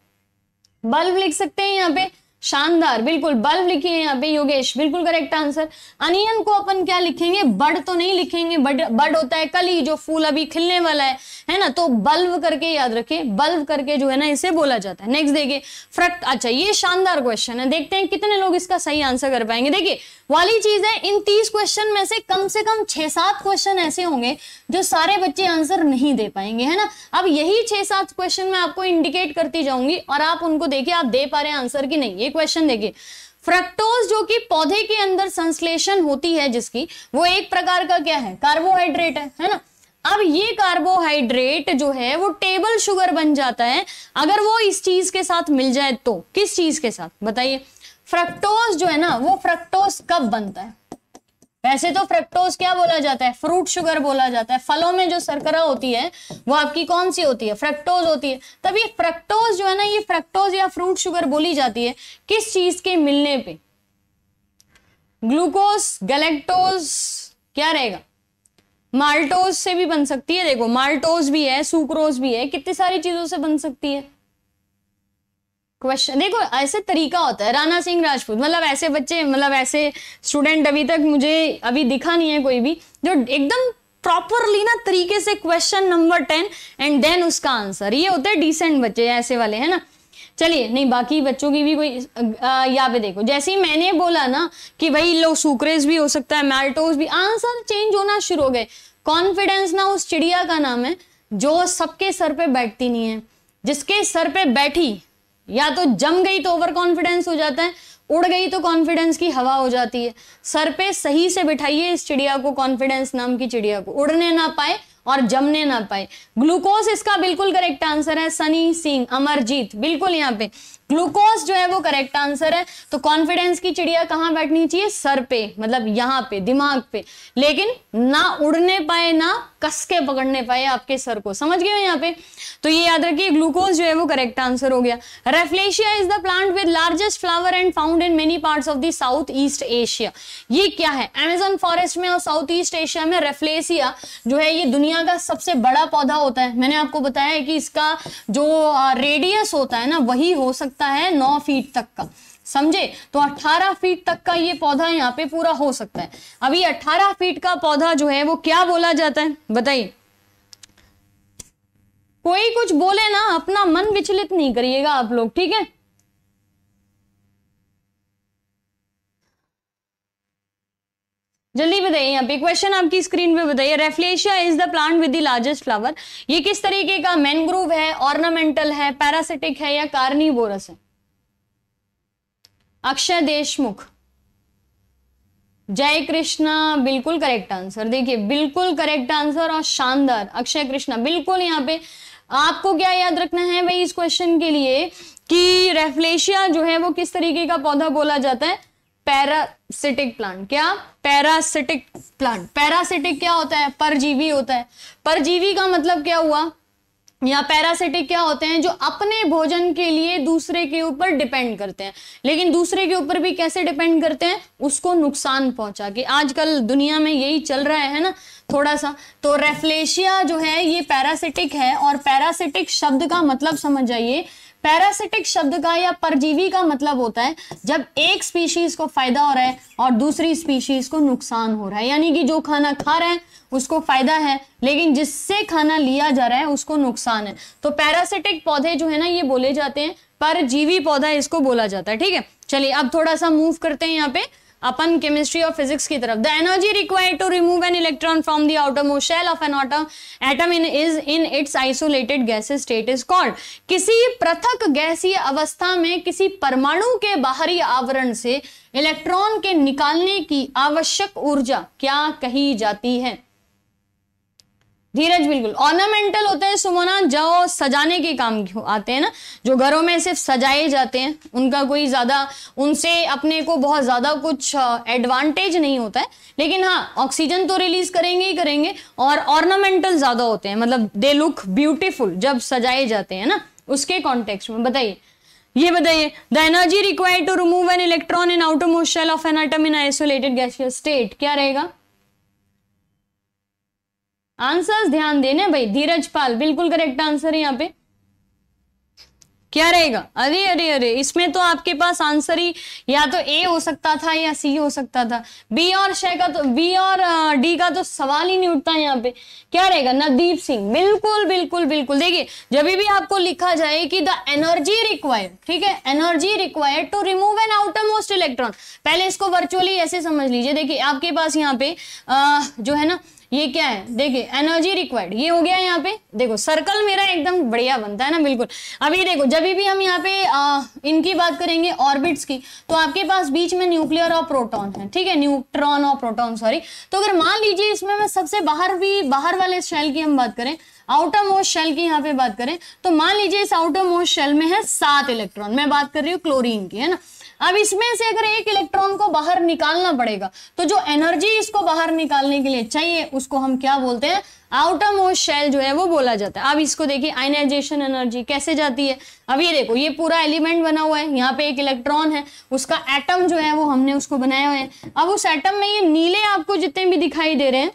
बल्ब लिख सकते हैं यहाँ पे शानदार बिल्कुल बल्ब लिखे हैं यहाँ पे योगेश बिल्कुल करेक्ट आंसर अनियन को अपन क्या लिखेंगे बड तो नहीं लिखेंगे बड बड होता है कली जो फूल अभी खिलने वाला है है ना तो बल्ब करके याद रखें बल्ब करके जो है ना इसे बोला जाता है नेक्स्ट देखिए फ्रक्ट अच्छा ये शानदार क्वेश्चन है देखते हैं कितने लोग इसका सही आंसर कर पाएंगे देखिए वाली चीज है इन तीस क्वेश्चन में से कम से कम छह सात क्वेश्चन ऐसे होंगे जो सारे बच्चे आंसर नहीं दे पाएंगे है ना अब यही छह सात क्वेश्चन में आपको इंडिकेट करती जाऊंगी और आप उनको देखिए आप दे पा रहे हैं आंसर की नहीं ये क्वेश्चन देखिए फ्रक्टोज जो कि पौधे के अंदर संश्लेषण होती है जिसकी वो एक प्रकार का क्या है कार्बोहाइड्रेट है है ना अब ये कार्बोहाइड्रेट जो है वो टेबल शुगर बन जाता है अगर वो इस चीज के साथ मिल जाए तो किस चीज के साथ बताइए फ्रक्टोज जो है ना वो फ्रक्टोज कब बनता है वैसे तो फ्रक्टोज क्या बोला जाता है फ्रूट शुगर बोला जाता है फलों में जो सरकरा होती है वो आपकी कौन सी होती है फ्रक्टोज होती है तब ये फ्रक्टोज जो है ना ये फ्रक्टोज या फ्रूट शुगर बोली जाती है किस चीज के मिलने पे ग्लूकोज गलेक्टोज क्या रहेगा माल्टोज से भी बन सकती है देखो माल्टोज भी है सुक्रोज भी है कितनी सारी चीजों से बन सकती है क्वेश्चन देखो ऐसे तरीका होता है राणा सिंह राजपूत मतलब ऐसे बच्चे मतलब ऐसे स्टूडेंट अभी तक मुझे अभी दिखा नहीं है कोई भी जो एकदम प्रॉपरली ना तरीके से question number ten and then उसका आंसर ये होते हैं डिसेंट बच्चे ऐसे वाले है ना चलिए नहीं बाकी बच्चों की भी कोई यहाँ पे देखो जैसे ही मैंने बोला ना कि भाई लो सुक्रेज भी हो सकता है मैल्टोज भी आंसर चेंज होना शुरू हो गए कॉन्फिडेंस ना उस चिड़िया का नाम है जो सबके सर पे बैठती नहीं है जिसके सर पे बैठी या तो जम गई तो ओवर कॉन्फिडेंस हो जाता है उड़ गई तो कॉन्फिडेंस की हवा हो जाती है सर पे सही से बिठाइए इस चिड़िया को कॉन्फिडेंस नाम की चिड़िया को उड़ने ना पाए और जमने ना पाए ग्लूकोज इसका बिल्कुल करेक्ट आंसर है सनी सिंह अमरजीत बिल्कुल यहाँ पे ग्लूकोज जो है वो करेक्ट आंसर है तो कॉन्फिडेंस की चिड़िया कहाँ बैठनी चाहिए सर पे मतलब यहाँ पे दिमाग पे लेकिन ना उड़ने पाए ना कसके पकड़ने पाए आपके सर को समझ गए हो यहाँ पे तो ये याद रखिए ग्लूकोज जो है वो करेक्ट आंसर हो गया Rafflesia is the plant with largest flower and found in many part of the South East Asia ये क्या है एमेजोन फॉरेस्ट में और साउथ ईस्ट एशिया में रेफ्लेशिया जो है ये दुनिया का सबसे बड़ा पौधा होता है मैंने आपको बताया कि इसका जो रेडियस होता है ना वही हो सकता सकता है नौ फीट तक का समझे तो 18 फीट तक का ये पौधा यहाँ पे पूरा हो सकता है अभी 18 फीट का पौधा जो है वो क्या बोला जाता है बताइए कोई कुछ बोले ना अपना मन विचलित नहीं करिएगा आप लोग ठीक है जल्दी बताइए यहाँ पे क्वेश्चन आपकी स्क्रीन पे बताइए Rafflesia is the plant with the largest flower ये किस तरीके का मैनग्रोव है ऑर्नामेंटल है पैरासिटिक है या कार्नी है अक्षय देशमुख जय कृष्णा बिल्कुल करेक्ट आंसर देखिए बिल्कुल करेक्ट आंसर और शानदार अक्षय कृष्णा बिल्कुल यहाँ पे आपको क्या याद रखना है भाई इस क्वेश्चन के लिए कि रेफ्लेशिया जो है वो किस तरीके का पौधा बोला जाता है पैरासिटिक प्लांट क्या पैरासिटिक प्लांट पैरासिटिक क्या होता है परजीवी होता है परजीवी का मतलब क्या हुआ या पैरासिटिक क्या होते हैं जो अपने भोजन के लिए दूसरे के ऊपर डिपेंड करते हैं लेकिन दूसरे के ऊपर भी कैसे डिपेंड करते हैं उसको नुकसान पहुंचा के आजकल दुनिया में यही चल रहा है ना थोड़ा सा तो रेफ्लेशिया जो है ये पैरासिटिक है और पैरासिटिक शब्द का मतलब समझ जाइए पैरासिटिक शब्द का या परजीवी का मतलब होता है जब एक स्पीशीज को फायदा हो रहा है और दूसरी स्पीशीज को नुकसान हो रहा है यानी कि जो खाना खा रहे हैं उसको फायदा है लेकिन जिससे खाना लिया जा रहा है उसको नुकसान है तो पैरासिटिक पौधे जो है ना ये बोले जाते हैं परजीवी पौधा इसको बोला जाता है ठीक है चलिए अब थोड़ा सा मूव करते हैं यहाँ पे अपन केमिस्ट्री और फिजिक्स की तरफ the energy required to remove an electron from the outermost shell of an atom atom in is in its isolated gas state is called किसी पृथक गैसीय अवस्था में किसी परमाणु के बाहरी आवरण से इलेक्ट्रॉन के निकालने की आवश्यक ऊर्जा क्या कही जाती है धीरज बिल्कुल ऑर्नामेंटल होते हैं सुमोना जो सजाने के काम आते हैं ना जो घरों में सिर्फ सजाए जाते हैं उनका कोई ज़्यादा उनसे अपने को बहुत ज़्यादा कुछ एडवांटेज नहीं होता है लेकिन हाँ ऑक्सीजन तो रिलीज करेंगे ही करेंगे और ऑर्नामेंटल ज़्यादा होते हैं मतलब दे लुक ब्यूटिफुल जब सजाए जाते हैं ना उसके कॉन्टेक्स्ट में बताइए ये बताइए the energy required to remove an electron in outermost shell of an atom in isolated gas state क्या रहेगा आंसर्स ध्यान देने भाई धीरज पाल बिल्कुल करेक्ट आंसर है यहाँ पे क्या रहेगा अरे अरे अरे इसमें तो आपके पास आंसर ही या तो ए हो सकता था या सी हो सकता था बी और शे का तो बी और डी का तो सवाल ही नहीं उठता यहाँ पे क्या रहेगा नवदीप सिंह बिल्कुल बिल्कुल बिल्कुल देखिए जब भी आपको लिखा जाए कि द एनर्जी रिक्वायर्ड ठीक है energy required to remove an outermost electron पहले इसको वर्चुअली ऐसे समझ लीजिए देखिए आपके पास यहाँ पे आ, जो है ना ये क्या है देखिए एनर्जी रिक्वायर्ड ये हो गया यहाँ पे देखो सर्कल मेरा एकदम बढ़िया बनता है ना बिल्कुल अभी देखो जब भी हम यहाँ पे आ, इनकी बात करेंगे ऑर्बिट्स की तो आपके पास बीच में न्यूक्लियर और प्रोटॉन है ठीक है न्यूट्रॉन और प्रोटॉन सॉरी तो अगर मान लीजिए इसमें मैं सबसे बाहर भी बाहर वाले शेल की हम बात करें आउटर मोस्ट शेल की यहाँ पे बात करें तो मान लीजिए इस आउटर मोस्ट शेल में है सात इलेक्ट्रॉन मैं बात कर रही हूँ क्लोरीन की है ना अब इसमें से अगर एक इलेक्ट्रॉन को बाहर निकालना पड़ेगा तो जो एनर्जी इसको बाहर निकालने के लिए चाहिए उसको हम क्या बोलते हैं आउटर मोस्ट शेल जो है वो बोला जाता है अब इसको देखिए आइनाइजेशन एनर्जी कैसे जाती है अब ये देखो ये पूरा एलिमेंट बना हुआ है यहाँ पे एक इलेक्ट्रॉन है उसका एटम जो है वो हमने उसको बनाया हुआ है अब उस एटम में ये नीले आपको जितने भी दिखाई दे रहे हैं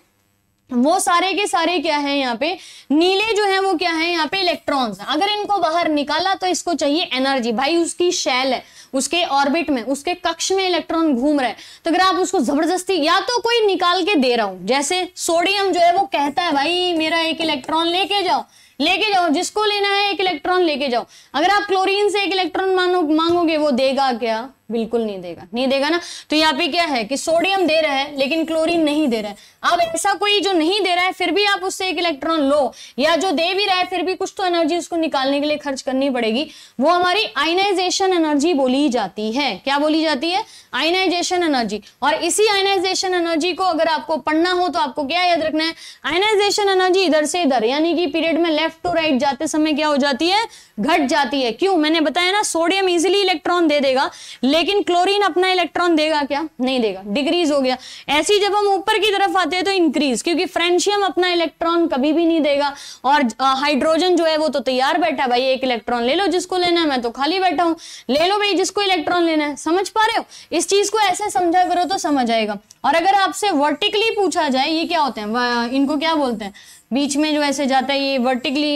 वो सारे के सारे क्या है यहाँ पे नीले जो है वो क्या है यहाँ पे इलेक्ट्रॉन्स अगर इनको बाहर निकाला तो इसको चाहिए एनर्जी भाई उसकी शैल है उसके ऑर्बिट में उसके कक्ष में इलेक्ट्रॉन घूम रहा है तो अगर आप उसको जबरदस्ती या तो कोई निकाल के दे रहा हूं जैसे सोडियम जो है वो कहता है भाई मेरा एक इलेक्ट्रॉन लेके जाओ लेके जाओ जिसको लेना है एक इलेक्ट्रॉन लेके जाओ अगर आप क्लोरीन से एक इलेक्ट्रॉन मांगोगे वो देगा क्या बिल्कुल नहीं देगा नहीं देगा ना तो यहाँ पे क्या है कि सोडियम दे रहा है लेकिन क्लोरीन नहीं दे रहा है अब ऐसा कोई जो नहीं दे रहा है फिर भी आप उससे एक इलेक्ट्रॉन लो या जो दे भी रहा है फिर भी कुछ तो एनर्जी उसको निकालने के लिए खर्च करनी पड़ेगी वो हमारी आइनाइजेशन एनर्जी बोली जाती है क्या बोली जाती है आइनाइजेशन एनर्जी और इसी आइनाइजेशन एनर्जी को अगर आपको पढ़ना हो तो आपको क्या याद रखना है आइनाइजेशन एनर्जी इधर से इधर यानी कि पीरियड में लेफ्ट टू राइट जाते समय क्या हो जाती है घट जाती है क्यों मैंने बताया ना सोडियम इजिली इलेक्ट्रॉन दे देगा लेकिन लेकिन क्लोरीन अपना इलेक्ट्रॉन देगा क्या नहीं देगा डिक्रीज हो गया ऐसी जब हम ऊपर की तरफ आते हैं तो इंक्रीज क्योंकि फ्रेंशियम अपना इलेक्ट्रॉन कभी भी नहीं देगा और हाइड्रोजन जो है वो तो तैयार बैठा है भाई एक इलेक्ट्रॉन ले लो जिसको लेना है मैं तो खाली बैठा हूं ले लो भाई जिसको इलेक्ट्रॉन लेना है समझ पा रहे हो इस चीज को ऐसे समझा करो तो समझ आएगा और अगर आपसे वर्टिकली पूछा जाए ये क्या होते हैं इनको क्या बोलते हैं बीच में जो ऐसे जाता है ये वर्टिकली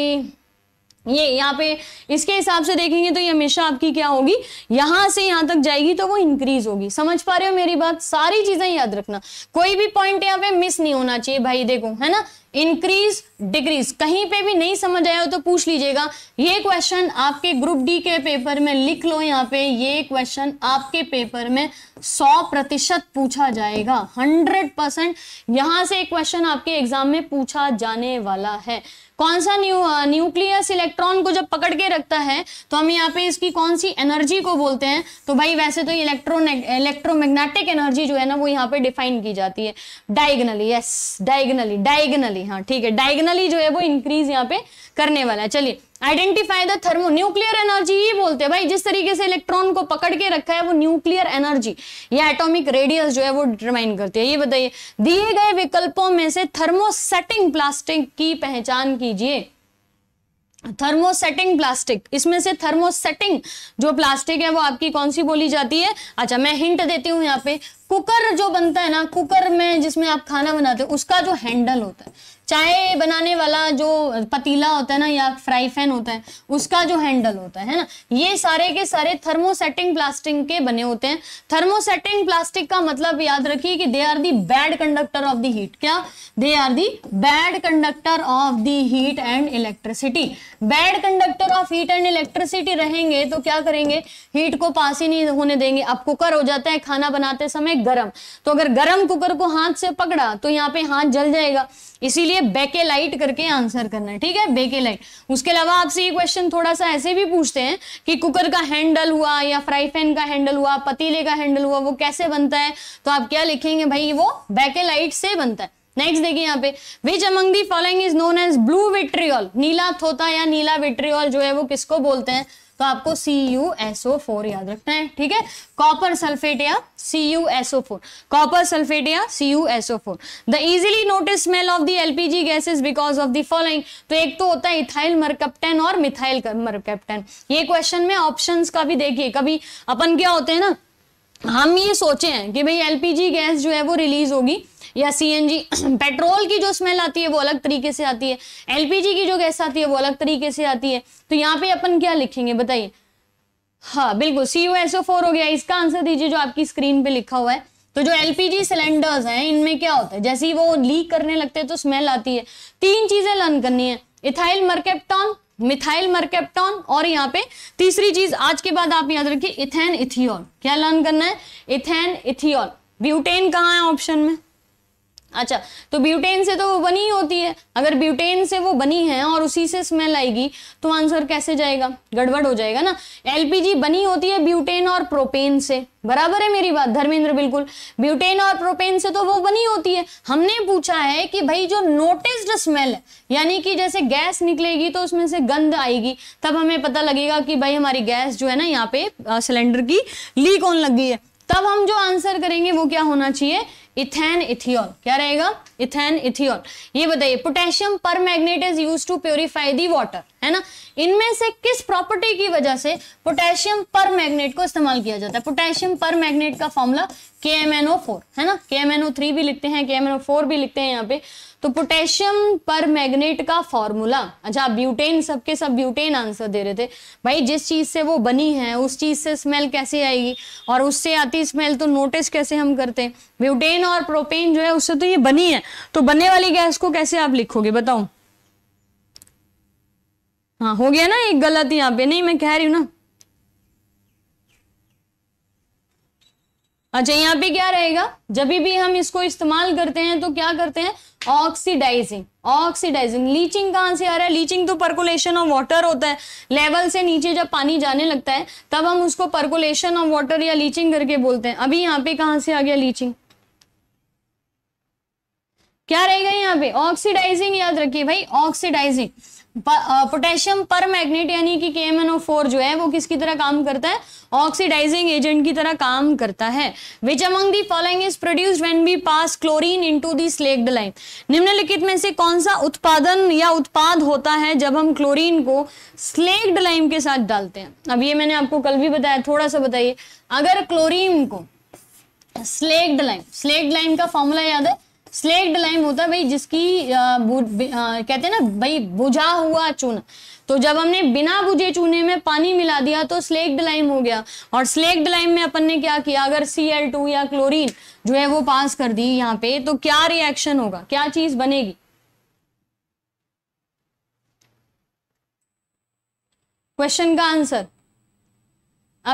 ये यहाँ पे इसके हिसाब से देखेंगे तो ये हमेशा आपकी क्या होगी यहां से यहां तक जाएगी तो वो इंक्रीज होगी समझ पा रहे हो मेरी बात सारी चीजें याद रखना कोई भी पॉइंट यहाँ पे मिस नहीं होना चाहिए भाई देखो है ना इंक्रीज डिक्रीज कहीं पे भी नहीं समझ आया हो तो पूछ लीजिएगा ये क्वेश्चन आपके ग्रुप डी के पेपर में लिख लो यहाँ पे ये क्वेश्चन आपके पेपर में सौ प्रतिशत पूछा जाएगा हंड्रेड परसेंट यहां से क्वेश्चन आपके एग्जाम में पूछा जाने वाला है कौन सा न्यू न्यूक्लियस इलेक्ट्रॉन को जब पकड़ के रखता है तो हम यहाँ पे इसकी कौन सी एनर्जी को बोलते हैं तो भाई वैसे तो इलेक्ट्रोन इलेक्ट्रोमैग्नेटिक एनर्जी जो है ना वो यहाँ पे डिफाइन की जाती है डायगनली यस डायगनली डायगनली हाँ ठीक है डायगनली जो है वो इंक्रीज यहाँ पे करने वाला है चलिए identify the thermonuclear energy ही बोलते हैं भाई जिस तरीके से इलेक्ट्रॉन को पकड़ के रखा है वो न्यूक्लियर एनर्जी या एटॉमिक रेडियस जो है वो डिटरमाइन करती है ये बताइए दिए गए विकल्पों में से थर्मोसेटिंग प्लास्टिक की पहचान कीजिए थर्मोसेटिंग प्लास्टिक इसमें से थर्मोसेटिंग जो प्लास्टिक है वो आपकी कौन सी बोली जाती है अच्छा मैं हिंट देती हूँ यहाँ पे कुकर जो बनता है ना कुकर में जिसमें आप खाना बनाते हो उसका जो हैंडल होता है चाय बनाने वाला जो पतीला होता है ना या फ्राई फैन होता है उसका जो हैंडल होता है ना ये सारे के सारे थर्मोसेटिंग प्लास्टिक के बने होते हैं थर्मोसेटिंग प्लास्टिक का मतलब याद रखिए कि they are the bad conductor of the heat क्या they are the bad conductor of the heat and electricity bad conductor of heat and electricity रहेंगे तो क्या करेंगे हीट को पास ही नहीं होने देंगे अब कुकर हो जाता है खाना बनाते समय है गरम तो अगर गरम कुकर को हाथ से पकड़ा तो यहाँ पे हाथ जल जाएगा इसीलिए बेके लाइट करके आंसर करना है ठीक है बेके लाइट उसके अलावा आपसे ये क्वेश्चन थोड़ा सा ऐसे भी पूछते हैं कि कुकर का हैंडल हुआ या फ्राई पैन का हैंडल हुआ पतीले का हैंडल हुआ वो कैसे बनता है तो आप क्या लिखेंगे भाई वो बेके लाइट से बनता है नेक्स्ट देखिए यहाँ पे which among the following is known as blue vitriol नीला थोता या नीला विट्रियल जो है वो किसको बोलते हैं तो आपको C U S O four याद रखना है ठीक है कॉपर सल्फेट या C U S O four copper sulphate या C U S O four the easily notice smell of the LPG gases because of the following तो एक तो होता है इथाइल मरकप्टन और मिथाइल मरकप्टन ये क्वेश्चन में ऑप्शन का भी देखिए कभी अपन क्या होते हैं ना हम ये सोचे हैं कि भाई एलपीजी गैस जो है वो रिलीज होगी या सीएनजी पेट्रोल की जो स्मेल आती है वो अलग तरीके से आती है एलपीजी की जो गैस आती है वो अलग तरीके से आती है तो यहाँ पे अपन क्या लिखेंगे बताइए हाँ बिल्कुल सी ओ एस ओ फोर हो गया इसका आंसर दीजिए जो आपकी स्क्रीन पे लिखा हुआ है तो जो एलपीजी सिलेंडर्स हैं इनमें क्या होता है जैसे ही वो लीक करने लगते हैं तो स्मेल आती है तीन चीजें लर्न करनी है इथाइल मर्केप्टॉन मिथाइल मर्केप्टॉन और यहाँ पे तीसरी चीज आज के बाद आप याद रखिए इथेन इथियोल क्या लर्न करना है इथेन इथियोल ब्यूटेन कहाँ है ऑप्शन में अच्छा तो ब्यूटेन से तो वो बनी होती है अगर ब्यूटेन से वो बनी है और उसी से स्मेल आएगी तो आंसर कैसे जाएगा गड़बड़ हो जाएगा ना एलपीजी बनी होती है ब्यूटेन और प्रोपेन से बराबर है मेरी बात धर्मेंद्र बिल्कुल ब्यूटेन और प्रोपेन से तो वो बनी होती है हमने पूछा है कि भाई जो नोटिस्ड स्मेल है यानी कि जैसे गैस निकलेगी तो उसमें से गंध आएगी तब हमें पता लगेगा कि भाई हमारी गैस जो है ना यहाँ पे सिलेंडर की लीक होने लग गई है तब हम जो आंसर करेंगे वो क्या होना चाहिए इथेन इथियोल क्या रहेगा इथेन इथियोल ये बताइए potassium permanganate is use to purify the water है ना इनमें से किस प्रॉपर्टी की वजह से पोटेशियम पर मैग्नेट को इस्तेमाल किया जाता है पोटेशियम पर मैग्नेट का फॉर्मूला के एम एन ओ फोर है ना के एम एन ओ थ्री भी लिखते हैं के एम एन ओ फोर भी लिखते हैं यहाँ पे तो पोटेशियम पर मैग्नेट का फॉर्मूला अच्छा ब्यूटेन सबके सब ब्यूटेन आंसर दे रहे थे भाई जिस चीज़ से वो बनी है उस चीज़ से स्मेल कैसे आएगी और उससे आती स्मेल तो नोटिस कैसे हम करते हैं ब्यूटेन और प्रोपेन जो है उससे तो ये बनी है तो बनने वाली गैस को कैसे आप लिखोगे बताओ हाँ हो गया ना एक गलत यहाँ पे नहीं मैं कह रही हूँ ना हाँ, अच्छा यहाँ पे क्या रहेगा जब भी हम इसको इस्तेमाल करते हैं तो क्या करते हैं ऑक्सीडाइजिंग ऑक्सीडाइजिंग लीचिंग कहाँ से आ रहा है लीचिंग तो परकुलेशन ऑफ वाटर होता है लेवल से नीचे जब पानी जाने लगता है तब हम उसको परकुलेशन ऑफ वाटर या लीचिंग करके बोलते हैं अभी यहाँ पे कहाँ से आ गया लीचिंग क्या रहेगा यहाँ पे ऑक्सीडाइजिंग याद रखिए भाई ऑक्सीडाइजिंग पोटेशियम पर मैग्नेट यानी कि के जो है वो किसकी तरह काम करता है ऑक्सीडाइजिंग एजेंट की तरह काम करता है which among the following is produced when we pass chlorine into the slaked lime निम्नलिखित में से कौन सा उत्पादन या उत्पाद होता है जब हम क्लोरीन को स्लेक्ड लाइम के साथ डालते हैं अब ये मैंने आपको कल भी बताया थोड़ा सा बताइए अगर क्लोरीन को स्लेक्ड लाइम स्लेक्ड लाइम का फॉर्मूला याद है स्लेक्ड लाइम होता है भाई जिसकी आ, बु, आ, कहते हैं ना भाई बुझा हुआ चूना तो जब हमने बिना बुझे चूने में पानी मिला दिया तो स्लेक्ड लाइम हो गया और स्लेक्ड लाइम में अपन ने क्या किया अगर सी एल टू या क्लोरीन जो है वो पास कर दी यहाँ पे तो क्या रिएक्शन होगा क्या चीज बनेगी क्वेश्चन का आंसर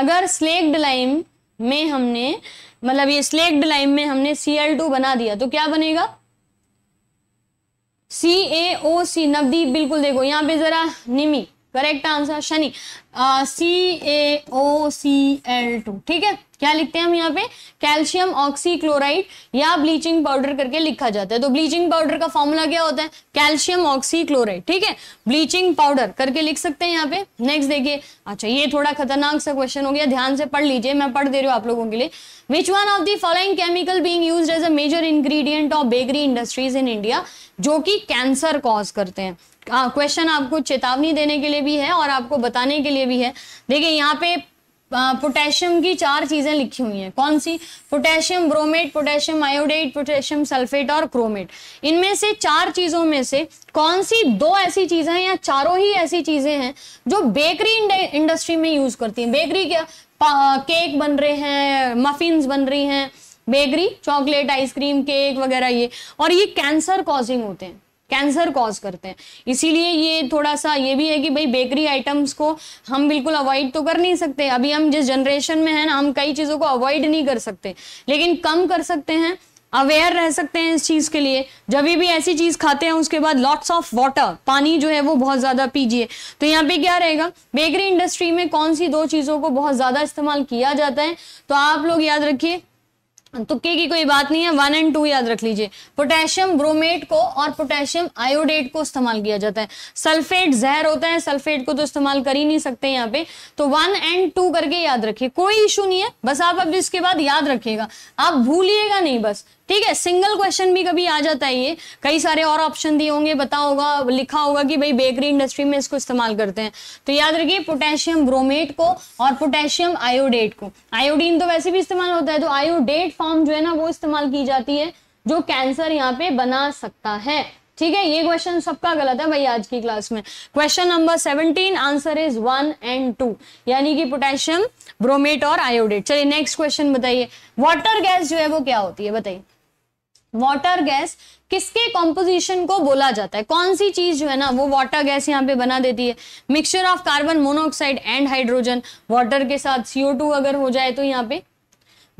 अगर स्लेक्ड लाइम में हमने मतलब ये स्लेक्ड लाइन में हमने सी एल टू बना दिया तो क्या बनेगा सी ए ओ सी नवदीप बिल्कुल देखो यहाँ पे जरा निमी करेक्ट आंसर शनि C A O C L two ठीक है क्या लिखते हैं हम यहाँ पे कैल्शियम ऑक्सीक्लोराइड या ब्लीचिंग पाउडर करके लिखा जाता है तो ब्लीचिंग पाउडर का फॉर्मूला क्या होता है कैल्शियम ऑक्सीक्लोराइड ठीक है ब्लीचिंग पाउडर करके लिख सकते हैं यहाँ पे नेक्स्ट देखिए अच्छा ये थोड़ा खतरनाक सा क्वेश्चन हो गया ध्यान से पढ़ लीजिए मैं पढ़ दे रही हूँ आप लोगों के लिए which one of the following chemical being use as a major ingredient of bakery industries in India जो कि कैंसर कॉज करते हैं क्वेश्चन हाँ, आपको चेतावनी देने के लिए भी है और आपको बताने के लिए भी है देखिए यहाँ पे पोटेशियम की चार चीज़ें लिखी हुई हैं कौन सी potassium bromate potassium iodate potassium sulphate और क्रोमेट इनमें से चार चीज़ों में से कौन सी दो ऐसी चीज़ें हैं या चारों ही ऐसी चीज़ें हैं जो बेकरी इंडस्ट्री में यूज़ करती हैं बेकरी क्या केक बन रहे हैं मफिन्स बन रही हैं बेकरी चॉकलेट आइसक्रीम केक वगैरह ये और ये कैंसर कॉजिंग होते हैं कैंसर कॉज करते हैं इसीलिए ये थोड़ा सा ये भी है कि भाई बेकरी आइटम्स को हम बिल्कुल अवॉइड तो कर नहीं सकते अभी हम जिस जनरेशन में हैं ना हम कई चीज़ों को अवॉइड नहीं कर सकते लेकिन कम कर सकते हैं अवेयर रह सकते हैं इस चीज़ के लिए जब भी ऐसी चीज़ खाते हैं उसके बाद लॉट्स ऑफ वाटर पानी जो है वो बहुत ज़्यादा पीजिए तो यहाँ पे क्या रहेगा बेकरी इंडस्ट्री में कौन सी दो चीज़ों को बहुत ज़्यादा इस्तेमाल किया जाता है तो आप लोग याद रखिए तुक्के तो की कोई बात नहीं है वन एंड टू याद रख लीजिए पोटेशियम ब्रोमेट को और पोटेशियम आयोडेट को इस्तेमाल किया जाता है सल्फेट जहर होता है सल्फेट को तो इस्तेमाल कर ही नहीं सकते यहाँ पे तो वन एंड टू करके याद रखिए कोई इशू नहीं है बस आप अब इसके बाद याद रखिएगा आप भूलिएगा नहीं बस ठीक है सिंगल क्वेश्चन भी कभी आ जाता है ये कई सारे और ऑप्शन दिए होंगे बता होगा लिखा होगा कि भाई बेकरी इंडस्ट्री में इसको इस्तेमाल करते हैं तो याद रखिए पोटेशियम ब्रोमेट को और पोटेशियम आयोडेट को आयोडीन तो वैसे भी इस्तेमाल होता है तो आयोडेट फॉर्म जो है ना वो इस्तेमाल की जाती है जो कैंसर यहाँ पे बना सकता है ठीक है ये क्वेश्चन सबका गलत है भाई आज की क्लास में question number seventeen answer is one and two यानी कि पोटेशियम ब्रोमेट और आयोडेट चलिए नेक्स्ट क्वेश्चन बताइए वाटर गैस जो है वो क्या होती है बताइए वाटर गैस किसके कॉम्पोजिशन को बोला जाता है कौन सी चीज जो है ना वो वाटर गैस यहाँ पे बना देती है mixture of carbon monoxide and hydrogen water के साथ सीओ टू अगर हो जाए तो यहाँ पे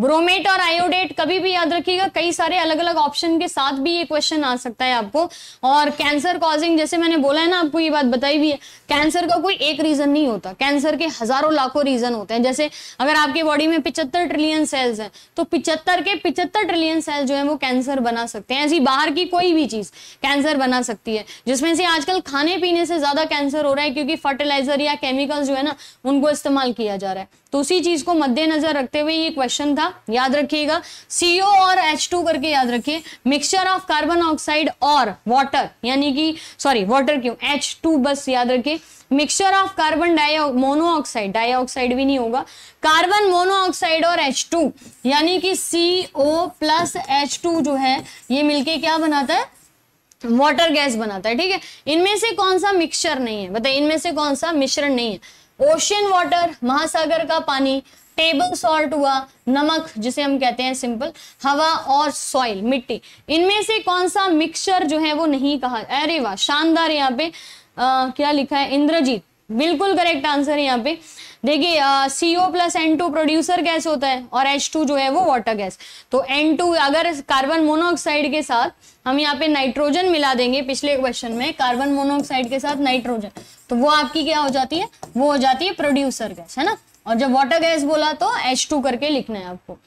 ब्रोमेट और आयोडेट कभी भी याद रखिएगा कई सारे अलग अलग ऑप्शन के साथ भी ये क्वेश्चन आ सकता है आपको और कैंसर कॉजिंग जैसे मैंने बोला है ना आपको ये बात बताई भी है कैंसर का कोई एक रीजन नहीं होता कैंसर के हजारों लाखों रीजन होते हैं जैसे अगर आपके बॉडी में पिचहत्तर ट्रिलियन सेल्स हैं तो पिचहत्तर के पिचहत्तर ट्रिलियन सेल्स जो है वो कैंसर बना सकते हैं ऐसी बाहर की कोई भी चीज कैंसर बना सकती है जिसमें से आजकल खाने पीने से ज्यादा कैंसर हो रहा है क्योंकि फर्टिलाइजर या केमिकल्स जो है ना उनको इस्तेमाल किया जा रहा है तो उसी चीज को मद्देनजर रखते हुए ये क्वेश्चन था याद रखिएगा सीओ और एच टू करके याद रखिए मिक्सचर ऑफ कार्बन ऑक्साइड और वाटर यानी कि सॉरी वाटर क्यों एच टू बस याद रखिए मिक्सचर ऑफ कार्बन डाइऑ मोनोऑक्साइड डाइऑक्साइड भी नहीं होगा कार्बन मोनोऑक्साइड और एच टू यानी कि C O plus H two जो है ये मिलके क्या बनाता है वाटर गैस बनाता है ठीक है इनमें से कौन सा मिक्सचर नहीं है बताइए इनमें से कौन सा मिश्रण नहीं है ओशियन वाटर महासागर का पानी टेबल सॉल्ट हुआ नमक जिसे हम कहते हैं सिंपल हवा और सॉइल मिट्टी इनमें से कौन सा मिक्सचर जो है वो नहीं कहा अरे वाह शानदार यहाँ पे आ, क्या लिखा है इंद्रजीत बिल्कुल करेक्ट आंसर है यहाँ पे देखिए C O plus N two producer gas होता है और एच टू जो है वो वाटर गैस तो एन टू अगर कार्बन मोनोऑक्साइड के साथ हम यहाँ पे नाइट्रोजन मिला देंगे पिछले क्वेश्चन में कार्बन मोनोऑक्साइड के साथ नाइट्रोजन तो वो आपकी क्या हो जाती है वो हो जाती है प्रोड्यूसर गैस है ना और जब वाटर गैस बोला तो एच टू करके लिखना है आपको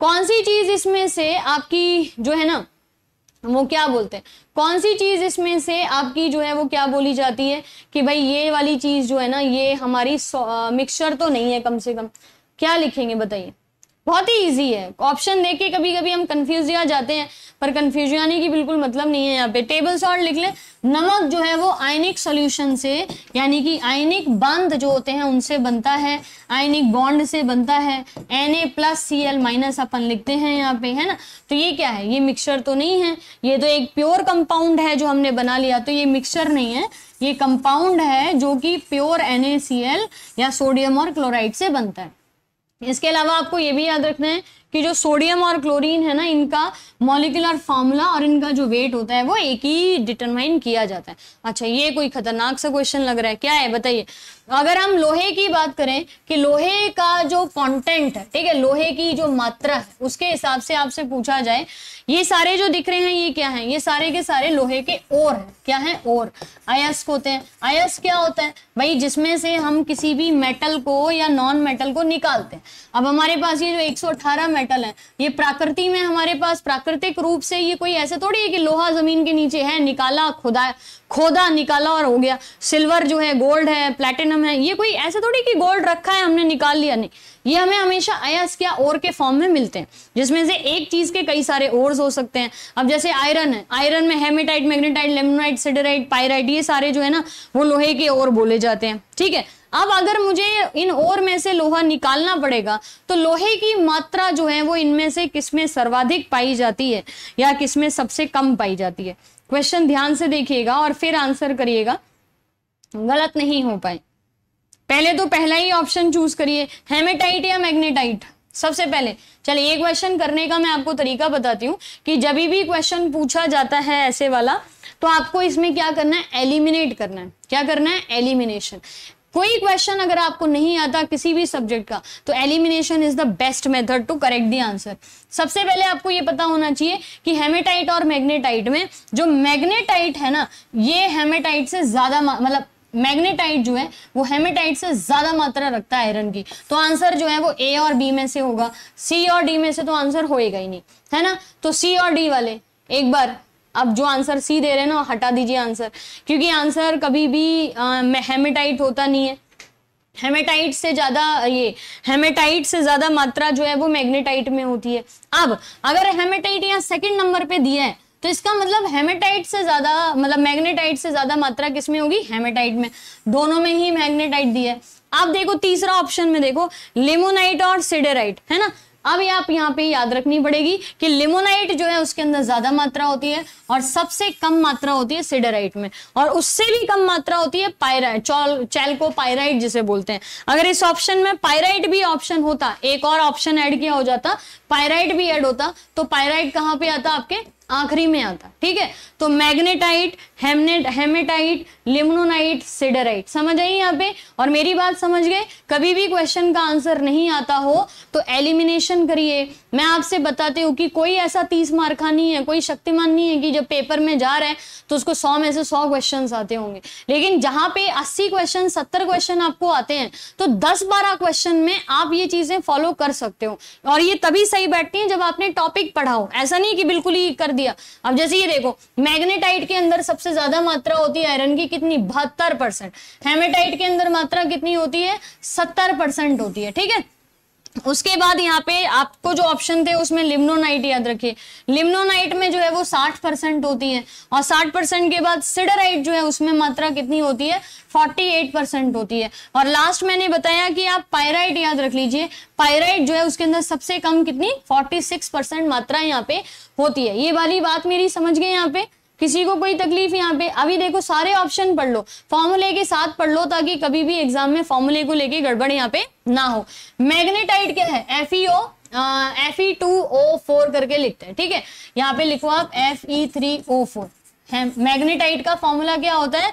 कौन सी चीज इसमें से आपकी जो है ना वो क्या बोलते हैं कौन सी चीज इसमें से आपकी जो है वो क्या बोली जाती है कि भाई ये वाली चीज जो है ना ये हमारी मिक्सचर तो नहीं है कम से कम क्या लिखेंगे बताइए बहुत ही ईजी है ऑप्शन देख के कभी कभी हम कन्फ्यूज आ जाते हैं पर कन्फ्यूज आने की बिल्कुल मतलब नहीं है यहाँ पे टेबल सॉल्ट लिख लें नमक जो है वो आयनिक सोल्यूशन से यानी कि आयनिक बंध जो होते हैं उनसे बनता है आयनिक बॉन्ड से बनता है N A plus C L minus अपन लिखते हैं यहाँ पे है ना तो ये क्या है ये मिक्सचर तो नहीं है ये तो एक प्योर कंपाउंड है जो हमने बना लिया तो ये मिक्सचर नहीं है ये कंपाउंड है जो कि प्योर एन या सोडियम और क्लोराइड से बनता है इसके अलावा आपको ये भी याद रखना है कि जो सोडियम और क्लोरीन है ना इनका मॉलिकुलर फार्मूला और इनका जो वेट होता है वो एक ही डिटरमाइन किया जाता है अच्छा ये कोई खतरनाक सा क्वेश्चन लग रहा है क्या है बताइए अगर हम लोहे की बात करें कि लोहे का जो कंटेंट है ठीक है लोहे की जो मात्रा है उसके हिसाब से आपसे पूछा जाए ये सारे जो दिख रहे हैं ये क्या है ये सारे के सारे लोहे के ओर है क्या है ओर अयस्क होते हैं अयस्क क्या होता है भाई जिसमें से हम किसी भी मेटल को या नॉन मेटल को निकालते हैं अब हमारे पास ये जो एक मेटल है ये प्राकृति में हमारे पास प्राकृतिक रूप से ये कोई ऐसे थोड़ी है कि लोहा जमीन के नीचे है निकाला खुदा खोदा निकाला और हो गया सिल्वर जो है गोल्ड है प्लेटिनम है ये कोई ऐसे थोड़ी कि गोल्ड रखा है हमने निकाल लिया नहीं ये हमें हमेशा अयस्क या ओर के फॉर्म में मिलते हैं जिसमें से एक चीज के कई सारे ओर्स हो सकते हैं अब जैसे आयरन है आयरन में hematite magnetite limonite siderite pyrite ये सारे जो है ना वो लोहे के ओर बोले जाते हैं ठीक है अब अगर मुझे इन और में से लोहा निकालना पड़ेगा तो लोहे की मात्रा जो है वो इनमें से किसमें सर्वाधिक पाई जाती है या किसमें सबसे कम पाई जाती है क्वेश्चन ध्यान से देखिएगा और फिर आंसर करिएगा गलत नहीं हो पाए पहले तो पहला ही ऑप्शन चूज करिए हेमेटाइट या मैग्नेटाइट सबसे पहले चलिए ये क्वेश्चन करने का मैं आपको तरीका बताती हूँ कि जब भी क्वेश्चन पूछा जाता है ऐसे वाला तो आपको इसमें क्या करना है एलिमिनेट करना है क्या करना है एलिमिनेशन कोई क्वेश्चन अगर आपको नहीं आता किसी भी सब्जेक्ट का तो elimination is the best method to correct the answer सबसे पहले आपको ये पता होना चाहिए कि हेमेटाइट और मैग्नेटाइट में जो मैग्नेटाइट है ना ये हेमेटाइट से ज्यादा मतलब मैग्नेटाइट जो है वो हेमेटाइट से ज्यादा मात्रा रखता है आयरन की तो आंसर जो है वो ए और बी में से होगा सी और डी में से तो आंसर होएगा ही नहीं है ना तो सी और डी वाले एक बार अब जो आंसर सी दे रहे हैं ना हटा दीजिए आंसर क्योंकि आंसर कभी भी हेमेटाइट होता नहीं है हेमेटाइट से ज़्यादा ये हेमेटाइट से ज़्यादा मात्रा जो है वो मैग्नेटाइट में होती है अब अगर हेमेटाइट यहाँ सेकंड नंबर पे दिया है तो इसका मतलब हेमेटाइट से ज्यादा मतलब मैग्नेटाइट से ज्यादा मात्रा किसमें होगी हेमेटाइट में दोनों में ही मैग्नेटाइट दिया है आप देखो तीसरा ऑप्शन में देखो लेमोनाइट और सिडेराइट है ना अब ये आप यहाँ पे याद रखनी पड़ेगी कि लिमोनाइट जो है उसके अंदर ज्यादा मात्रा होती है और सबसे कम मात्रा होती है सिडराइट में और उससे भी कम मात्रा होती है पायराइट को पायराइट जिसे बोलते हैं अगर इस ऑप्शन में पायराइट भी ऑप्शन होता एक और ऑप्शन ऐड किया हो जाता पायराइट भी ऐड होता तो पायराइट कहाँ पे आता आपके आखिरी में आता ठीक है तो मैग्नेटाइट हेमनेट हेमेटाइट लिम्नोनाइट सिडराइट समझ आई यहाँ पे और मेरी बात समझ गए कभी भी क्वेश्चन का आंसर नहीं आता हो तो एलिमिनेशन करिए मैं आपसे बताती हूँ कि कोई ऐसा तीस मार्का नहीं है कोई शक्तिमान नहीं है कि जब पेपर में जा रहा है तो उसको सौ में से सौ क्वेश्चन आते होंगे लेकिन जहां पे अस्सी क्वेश्चन सत्तर क्वेश्चन आपको आते हैं तो दस बारह क्वेश्चन में आप ये चीजें फॉलो कर सकते हो और ये तभी सही ही बैठती हैं जब आपने टॉपिक पढ़ा हो ऐसा नहीं कि बिल्कुल ही कर दिया अब जैसे ये देखो मैग्नेटाइट के अंदर सबसे ज्यादा मात्रा होती है आयरन की कितनी बहत्तर परसेंट हेमेटाइट के अंदर मात्रा कितनी होती है सत्तर परसेंट होती है ठीक है उसके बाद यहाँ पे आपको जो ऑप्शन थे उसमें लिम्नोनाइट याद रखिए लिम्नोनाइट में जो है वो 60 परसेंट होती है और 60 परसेंट के बाद सिडराइट जो है उसमें मात्रा कितनी होती है 48 परसेंट होती है और लास्ट मैंने बताया कि आप पायराइट याद रख लीजिए पायराइट जो है उसके अंदर सबसे कम कितनी 46 परसेंट मात्रा यहाँ पे होती है ये वाली बात मेरी समझ गए यहाँ पे किसी को कोई तकलीफ यहाँ पे अभी देखो सारे ऑप्शन पढ़ लो फॉर्मूले के साथ पढ़ लो ताकि कभी भी एग्जाम में फॉर्मूले को लेके गड़बड़ यहाँ पे ना हो मैग्नेटाइट क्या है F E O F E two O four करके लिखते हैं ठीक है यहाँ पे लिखो आप F E three O four magnetite का फॉर्मूला क्या होता है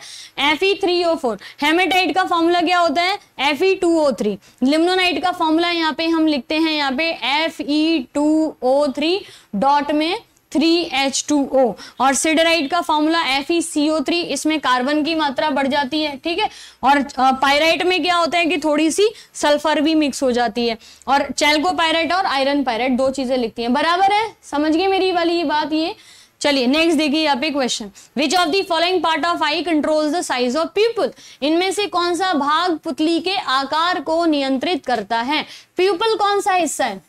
F E three O four hematite का फॉर्मूला क्या होता है F E two O three limonite का फॉर्मूला यहाँ पे हम लिखते हैं यहाँ पे F E two O three dot में थ्री एच टू ओ और सिडराइड का formula F E C O three इसमें कार्बन की मात्रा बढ़ जाती है ठीक है और पायराइट में क्या होता है कि थोड़ी सी सल्फर भी मिक्स हो जाती है और चैल्को पायराइट और आयरन पायराइट दो चीजें लिखती हैं बराबर है समझ गए मेरी वाली ये बात ये चलिए नेक्स्ट देखिए यहाँ पे question which of the following part of eye control the size of pupil इनमें से कौन सा भाग पुतली के आकार को नियंत्रित करता है प्यूपल कौन सा हिस्सा है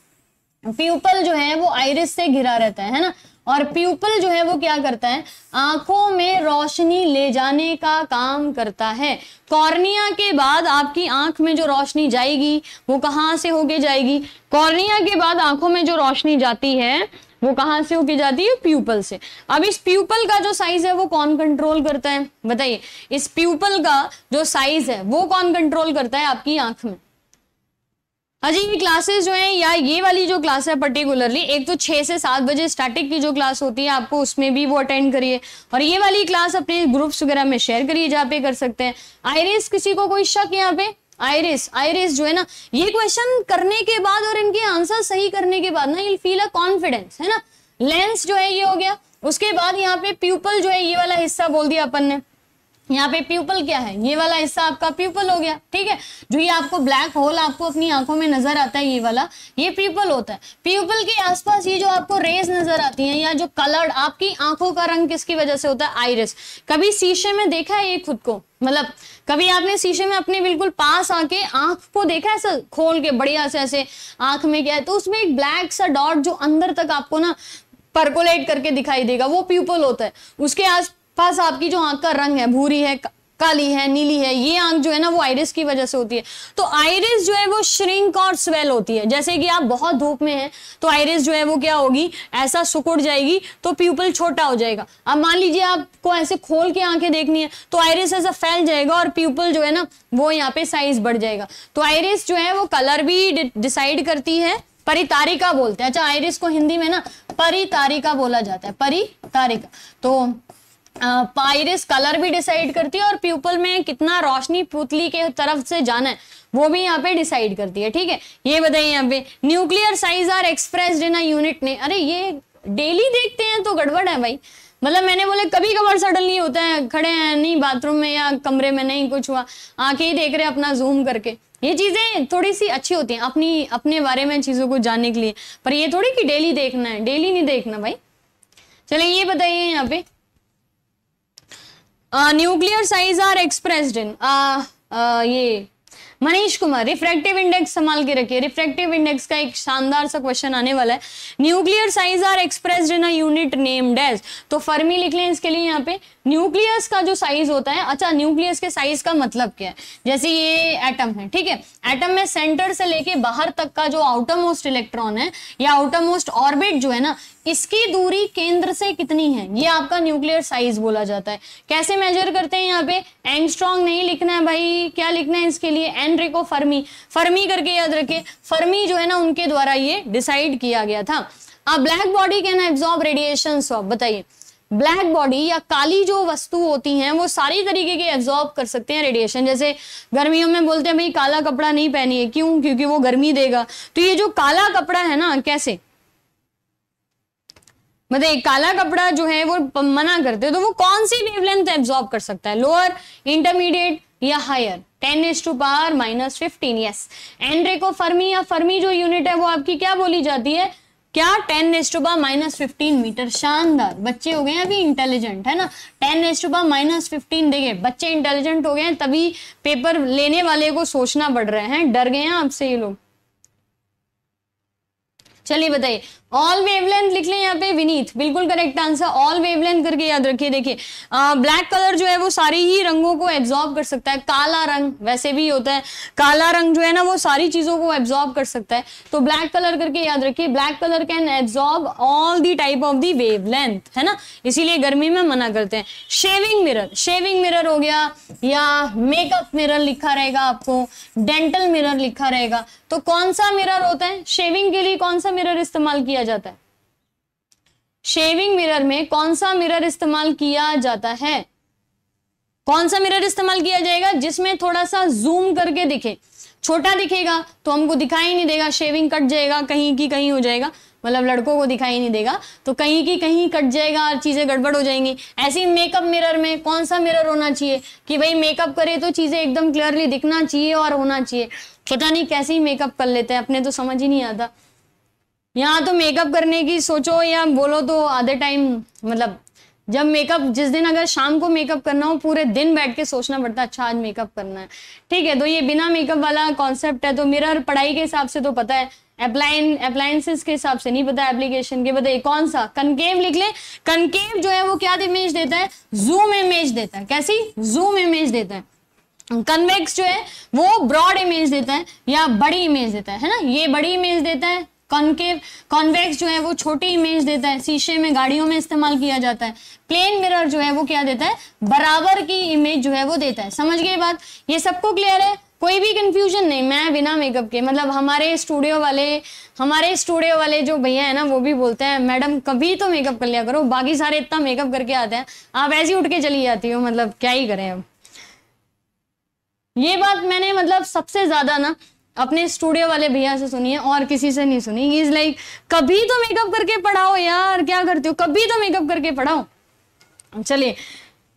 प्यूपल जो है वो आयरिस से घिरा रहता है, है ना और प्यूपल जो है वो क्या करता है आंखों में रोशनी ले जाने का काम करता है कॉर्निया के बाद आपकी आंख में जो रोशनी जाएगी वो कहाँ से होके जाएगी कॉर्निया के बाद आंखों में जो रोशनी जाती है वो कहाँ से होके जाती है प्यूपल से अब इस प्यूपल का जो साइज है वो कौन कंट्रोल करता है बताइए इस प्यूपल का जो साइज है वो कौन कंट्रोल करता है आपकी आंख में हाँ जी ये क्लासेस जो है या ये वाली जो क्लास है पर्टिकुलरली एक तो छः से सात बजे स्टैटिक की जो क्लास होती है आपको उसमें भी वो अटेंड करिए और ये वाली क्लास अपने ग्रुप्स वगैरह में शेयर करिए जहाँ पे कर सकते हैं आयरिस किसी को कोई शक यहाँ पे आयरिस आयरिस जो है ना ये क्वेश्चन करने के बाद और इनके आंसर सही करने के बाद ना ये फील अ कॉन्फिडेंस है ना लेंस जो है ये हो गया उसके बाद यहाँ पे प्यूपल जो है ये वाला हिस्सा बोल दिया अपन ने यहाँ पे प्यूपल क्या है ये वाला हिस्सा आपका प्यूपल हो गया ठीक है जो ये आपको ब्लैक होल आपको अपनी आंखों में नजर आता है ये वाला ये प्यूपल होता है प्यूपल के आसपास ये जो आपको रेज नजर आती है या जो कलर्ड आपकी आंखों का रंग किसकी वजह से होता है आयरस कभी शीशे में देखा है ये खुद को मतलब कभी आपने शीशे में अपने बिल्कुल पास आके आंख को देखा ऐसा खोल के बढ़िया से ऐसे आंख में क्या है तो उसमें एक ब्लैक सा डॉट जो अंदर तक आपको ना परकोलेट करके दिखाई देगा वो प्यूपल होता है उसके आस पास आपकी जो आंख का रंग है भूरी है काली है नीली है ये आंख जो है ना वो आइरिस की वजह से होती है तो आइरिस जो है वो श्रिंक और स्वेल होती है जैसे कि आप बहुत धूप में हैं तो आइरिस जो है वो क्या होगी ऐसा सुकुड़ जाएगी तो प्यूपल छोटा हो जाएगा अब मान लीजिए आपको ऐसे खोल के आंखें देखनी है तो आइरिस ऐसा फैल जाएगा और प्यूपल जो है ना वो यहाँ पे साइज बढ़ जाएगा तो आइरिस जो है वो कलर भी डिसाइड करती है परितारिका बोलते हैं अच्छा आइरिस को हिंदी में ना परितारिका बोला जाता है परितारिका तो पायरिस कलर भी डिसाइड करती है और प्यूपल में कितना रोशनी पुतली के तरफ से जाना है वो भी यहाँ पे डिसाइड करती है ठीक है ये बताइए यहाँ पे nuclear size are express in unit ने अरे ये डेली देखते हैं तो गड़बड़ है भाई मतलब मैंने बोले कभी कभार सडनली होता है खड़े हैं नहीं बाथरूम में या कमरे में नहीं कुछ हुआ आके ही देख रहे हैं अपना जूम करके ये चीजें थोड़ी सी अच्छी होती हैं अपनी अपने बारे में चीजों को जानने के लिए पर ये थोड़ी कि डेली देखना है डेली नहीं देखना भाई चलिए ये बताइए यहाँ पे nuclear size are expressed in ये मनीष कुमार रिफ्रैक्टिव इंडेक्स संभाल के रखिए रिफ्रैक्टिव इंडेक्स का एक शानदार सा क्वेश्चन आने वाला है nuclear size are expressed in a unit named as तो फर्मी लिख लें इसके लिए यहाँ पे न्यूक्लियस का जो साइज होता है अच्छा न्यूक्लियस के साइज का मतलब क्या है जैसे ये एटम है ठीक है एटम में सेंटर से लेके बाहर तक का जो आउटर मोस्ट इलेक्ट्रॉन है या आउटर मोस्ट ऑर्बिट जो है ना इसकी दूरी केंद्र से कितनी है ये आपका न्यूक्लियर साइज बोला जाता है कैसे मेजर करते हैं यहाँ पे एंगस्ट्रॉन्ग नहीं लिखना है भाई क्या लिखना है इसके लिए एनरिको फर्मी फर्मी करके याद रखे फर्मी जो है ना उनके द्वारा ये डिसाइड किया गया था अब black body can absorb radiation बताइए ब्लैक बॉडी या काली जो वस्तु होती हैं वो सारी तरीके के एब्जॉर्ब कर सकते हैं रेडिएशन जैसे गर्मियों में बोलते हैं भाई काला कपड़ा नहीं पहनिए क्यों क्योंकि वो गर्मी देगा तो ये जो काला कपड़ा है ना कैसे मतलब काला कपड़ा जो है वो मना करते तो वो कौन सी वेवलेंथ एब्जॉर्ब कर सकता है लोअर इंटरमीडिएट या higher ten is to power minus fifteen yes एंड्रेको फर्मी या फर्मी जो यूनिट है वो आपकी क्या बोली जाती है क्या टेन एस्टोबा माइनस फिफ्टीन मीटर शानदार बच्चे हो गए अभी इंटेलिजेंट है ना टेन एस्टोबा माइनस फिफ्टीन देखे बच्चे इंटेलिजेंट हो गए हैं तभी पेपर लेने वाले को सोचना पड़ रहे हैं डर गए हैं आपसे ये लोग चलिए बताइए ऑल वेवलेंथ लिख लें यहाँ पे विनीत बिल्कुल करेक्ट आंसर ऑल वेवलेंथ करके याद रखिए देखिए ब्लैक कलर जो है वो सारी ही रंगों को एब्जॉर्ब कर सकता है काला रंग वैसे भी होता है काला रंग जो है ना वो सारी चीजों को एब्जॉर्ब कर सकता है तो ब्लैक कलर करके याद रखिए black colour can absorb all the type of the wave है ना इसीलिए गर्मी में मना करते हैं शेविंग मिरर शेविंग मिरर हो गया या मेकअप मिरर लिखा रहेगा आपको डेंटल मिरर लिखा रहेगा तो कौन सा मिरर होता है शेविंग के लिए कौन सा सा मिरर इस्तेमाल किया जाता है शेविंग मिरर में कौन सा मिरर इस्तेमाल किया जाता है कौन सा मिरर इस्तेमाल किया जाएगा जिसमें थोड़ा सा जूम करके दिखे छोटा दिखेगा तो हमको दिखाई नहीं देगा शेविंग कट जाएगा कहीं की कहीं हो जाएगा मतलब लड़कों को दिखाई नहीं देगा तो कहीं की कहीं कट जाएगा और चीज़ें गड़बड़ हो जाएंगी ऐसे ही मेकअप मिरर में कौन सा मिरर होना चाहिए कि भाई मेकअप करे तो चीज़ें एकदम क्लियरली दिखना चाहिए और होना चाहिए पता नहीं कैसे ही मेकअप कर लेते हैं अपने तो समझ ही नहीं आता यहाँ तो मेकअप करने की सोचो या बोलो तो आधे टाइम मतलब जब मेकअप जिस दिन अगर शाम को मेकअप करना हो पूरे दिन बैठ के सोचना पड़ता है अच्छा आज मेकअप करना है ठीक है तो ये बिना मेकअप वाला कॉन्सेप्ट है तो मिरर पढ़ाई के हिसाब से तो पता है अप्लाइन अप्लायंसेस के हिसाब से नहीं पता एप्लीकेशन के बताइए कौन सा कनकेव लिख ले कनकेव जो है वो क्या इमेज देता है जूम इमेज देता है कैसी जूम इमेज देता है कन्वेक्स जो है वो ब्रॉड इमेज देता है या बड़ी इमेज देता है है ना ये बड़ी इमेज देता है कॉन्केव कॉन्वेक्स जो है वो छोटी इमेज देता है शीशे में गाड़ियों में इस्तेमाल किया जाता है प्लेन मिरर जो है वो क्या देता है बराबर की इमेज जो है वो देता है समझ गए बात ये सबको क्लियर है कोई भी कंफ्यूजन नहीं मैं बिना मेकअप के मतलब हमारे स्टूडियो वाले हमारे स्टूडियो वाले जो भैया है ना वो भी बोलते हैं मैडम कभी तो मेकअप कर लिया करो बाकी सारे इतना मेकअप करके आते हैं आप ऐसी उठ के चली जाती हो मतलब क्या ही करें अब ये बात मैंने मतलब सबसे ज्यादा ना अपने स्टूडियो वाले भैया से सुनिए और किसी से नहीं सुनी इज लाइक कभी तो मेकअप करके पढ़ाओ यार क्या करते हो कभी तो मेकअप करके पढ़ाओ चलिए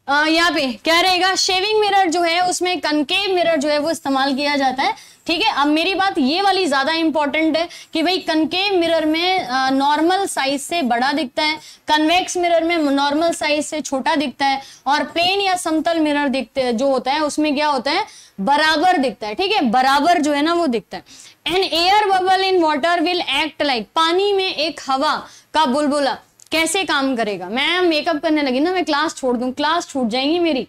यहाँ पे क्या रहेगा शेविंग मिरर जो है उसमें कनकेव मिरर जो है वो इस्तेमाल किया जाता है ठीक है अब मेरी बात ये वाली ज़्यादा इंपॉर्टेंट है कि भाई कनकेव मिरर में नॉर्मल साइज से बड़ा दिखता है कन्वेक्स मिरर में नॉर्मल साइज से छोटा दिखता है और प्लेन या समतल मिरर दिखते जो होता है उसमें क्या होता है बराबर दिखता है ठीक है बराबर जो है ना वो दिखता है an air bubble in water will act like पानी में एक हवा का बुलबुला कैसे काम करेगा मैं मेकअप करने लगी ना मैं क्लास छोड़ दू क्लास छूट जाएंगी मेरी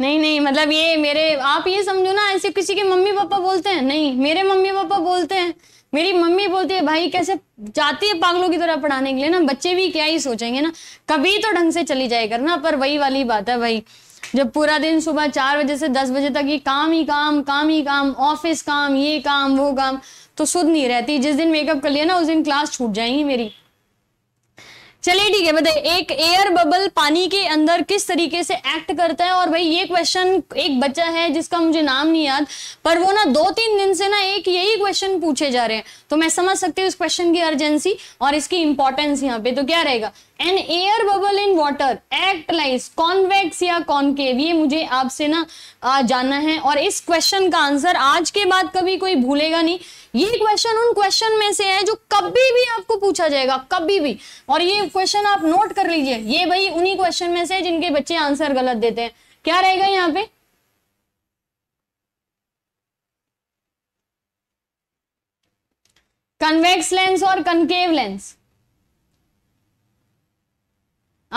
नहीं नहीं मतलब ये मेरे आप ये समझो ना ऐसे किसी के मम्मी पापा बोलते हैं नहीं मेरे मम्मी पापा बोलते हैं मेरी मम्मी बोलती है भाई कैसे जाती है पागलों की तरह पढ़ाने के लिए ना बच्चे भी क्या ही सोचेंगे ना कभी तो ढंग से चली जाएगा ना पर वही वाली बात है भाई जब पूरा दिन सुबह चार बजे से दस बजे तक ये काम ही काम काम ही काम ऑफिस काम ये काम वो काम तो सुध नहीं रहती जिस दिन मेकअप कर लिया ना उस दिन क्लास छूट जाएंगी मेरी चलिए ठीक है बताइए एक एयर बबल पानी के अंदर किस तरीके से एक्ट करता है और भाई ये क्वेश्चन एक बच्चा है जिसका मुझे नाम नहीं याद पर वो ना दो तीन दिन से ना एक यही क्वेश्चन पूछे जा रहे हैं तो मैं समझ सकती हूँ इस क्वेश्चन की अर्जेंसी और इसकी इंपॉर्टेंस यहाँ पे तो क्या रहेगा an air bubble in water act like convex या कॉन्केव ये मुझे आपसे ना जानना है और इस क्वेश्चन का आंसर आज के बाद कभी कोई भूलेगा नहीं ये क्वेश्चन उन क्वेश्चन में से है जो कभी भी आपको पूछा जाएगा कभी भी और ये क्वेश्चन आप नोट कर लीजिए ये भाई उन्हीं क्वेश्चन में से है जिनके बच्चे आंसर गलत देते हैं क्या रहेगा यहाँ पे कन्वेक्स लेंस और कनकेव लेंस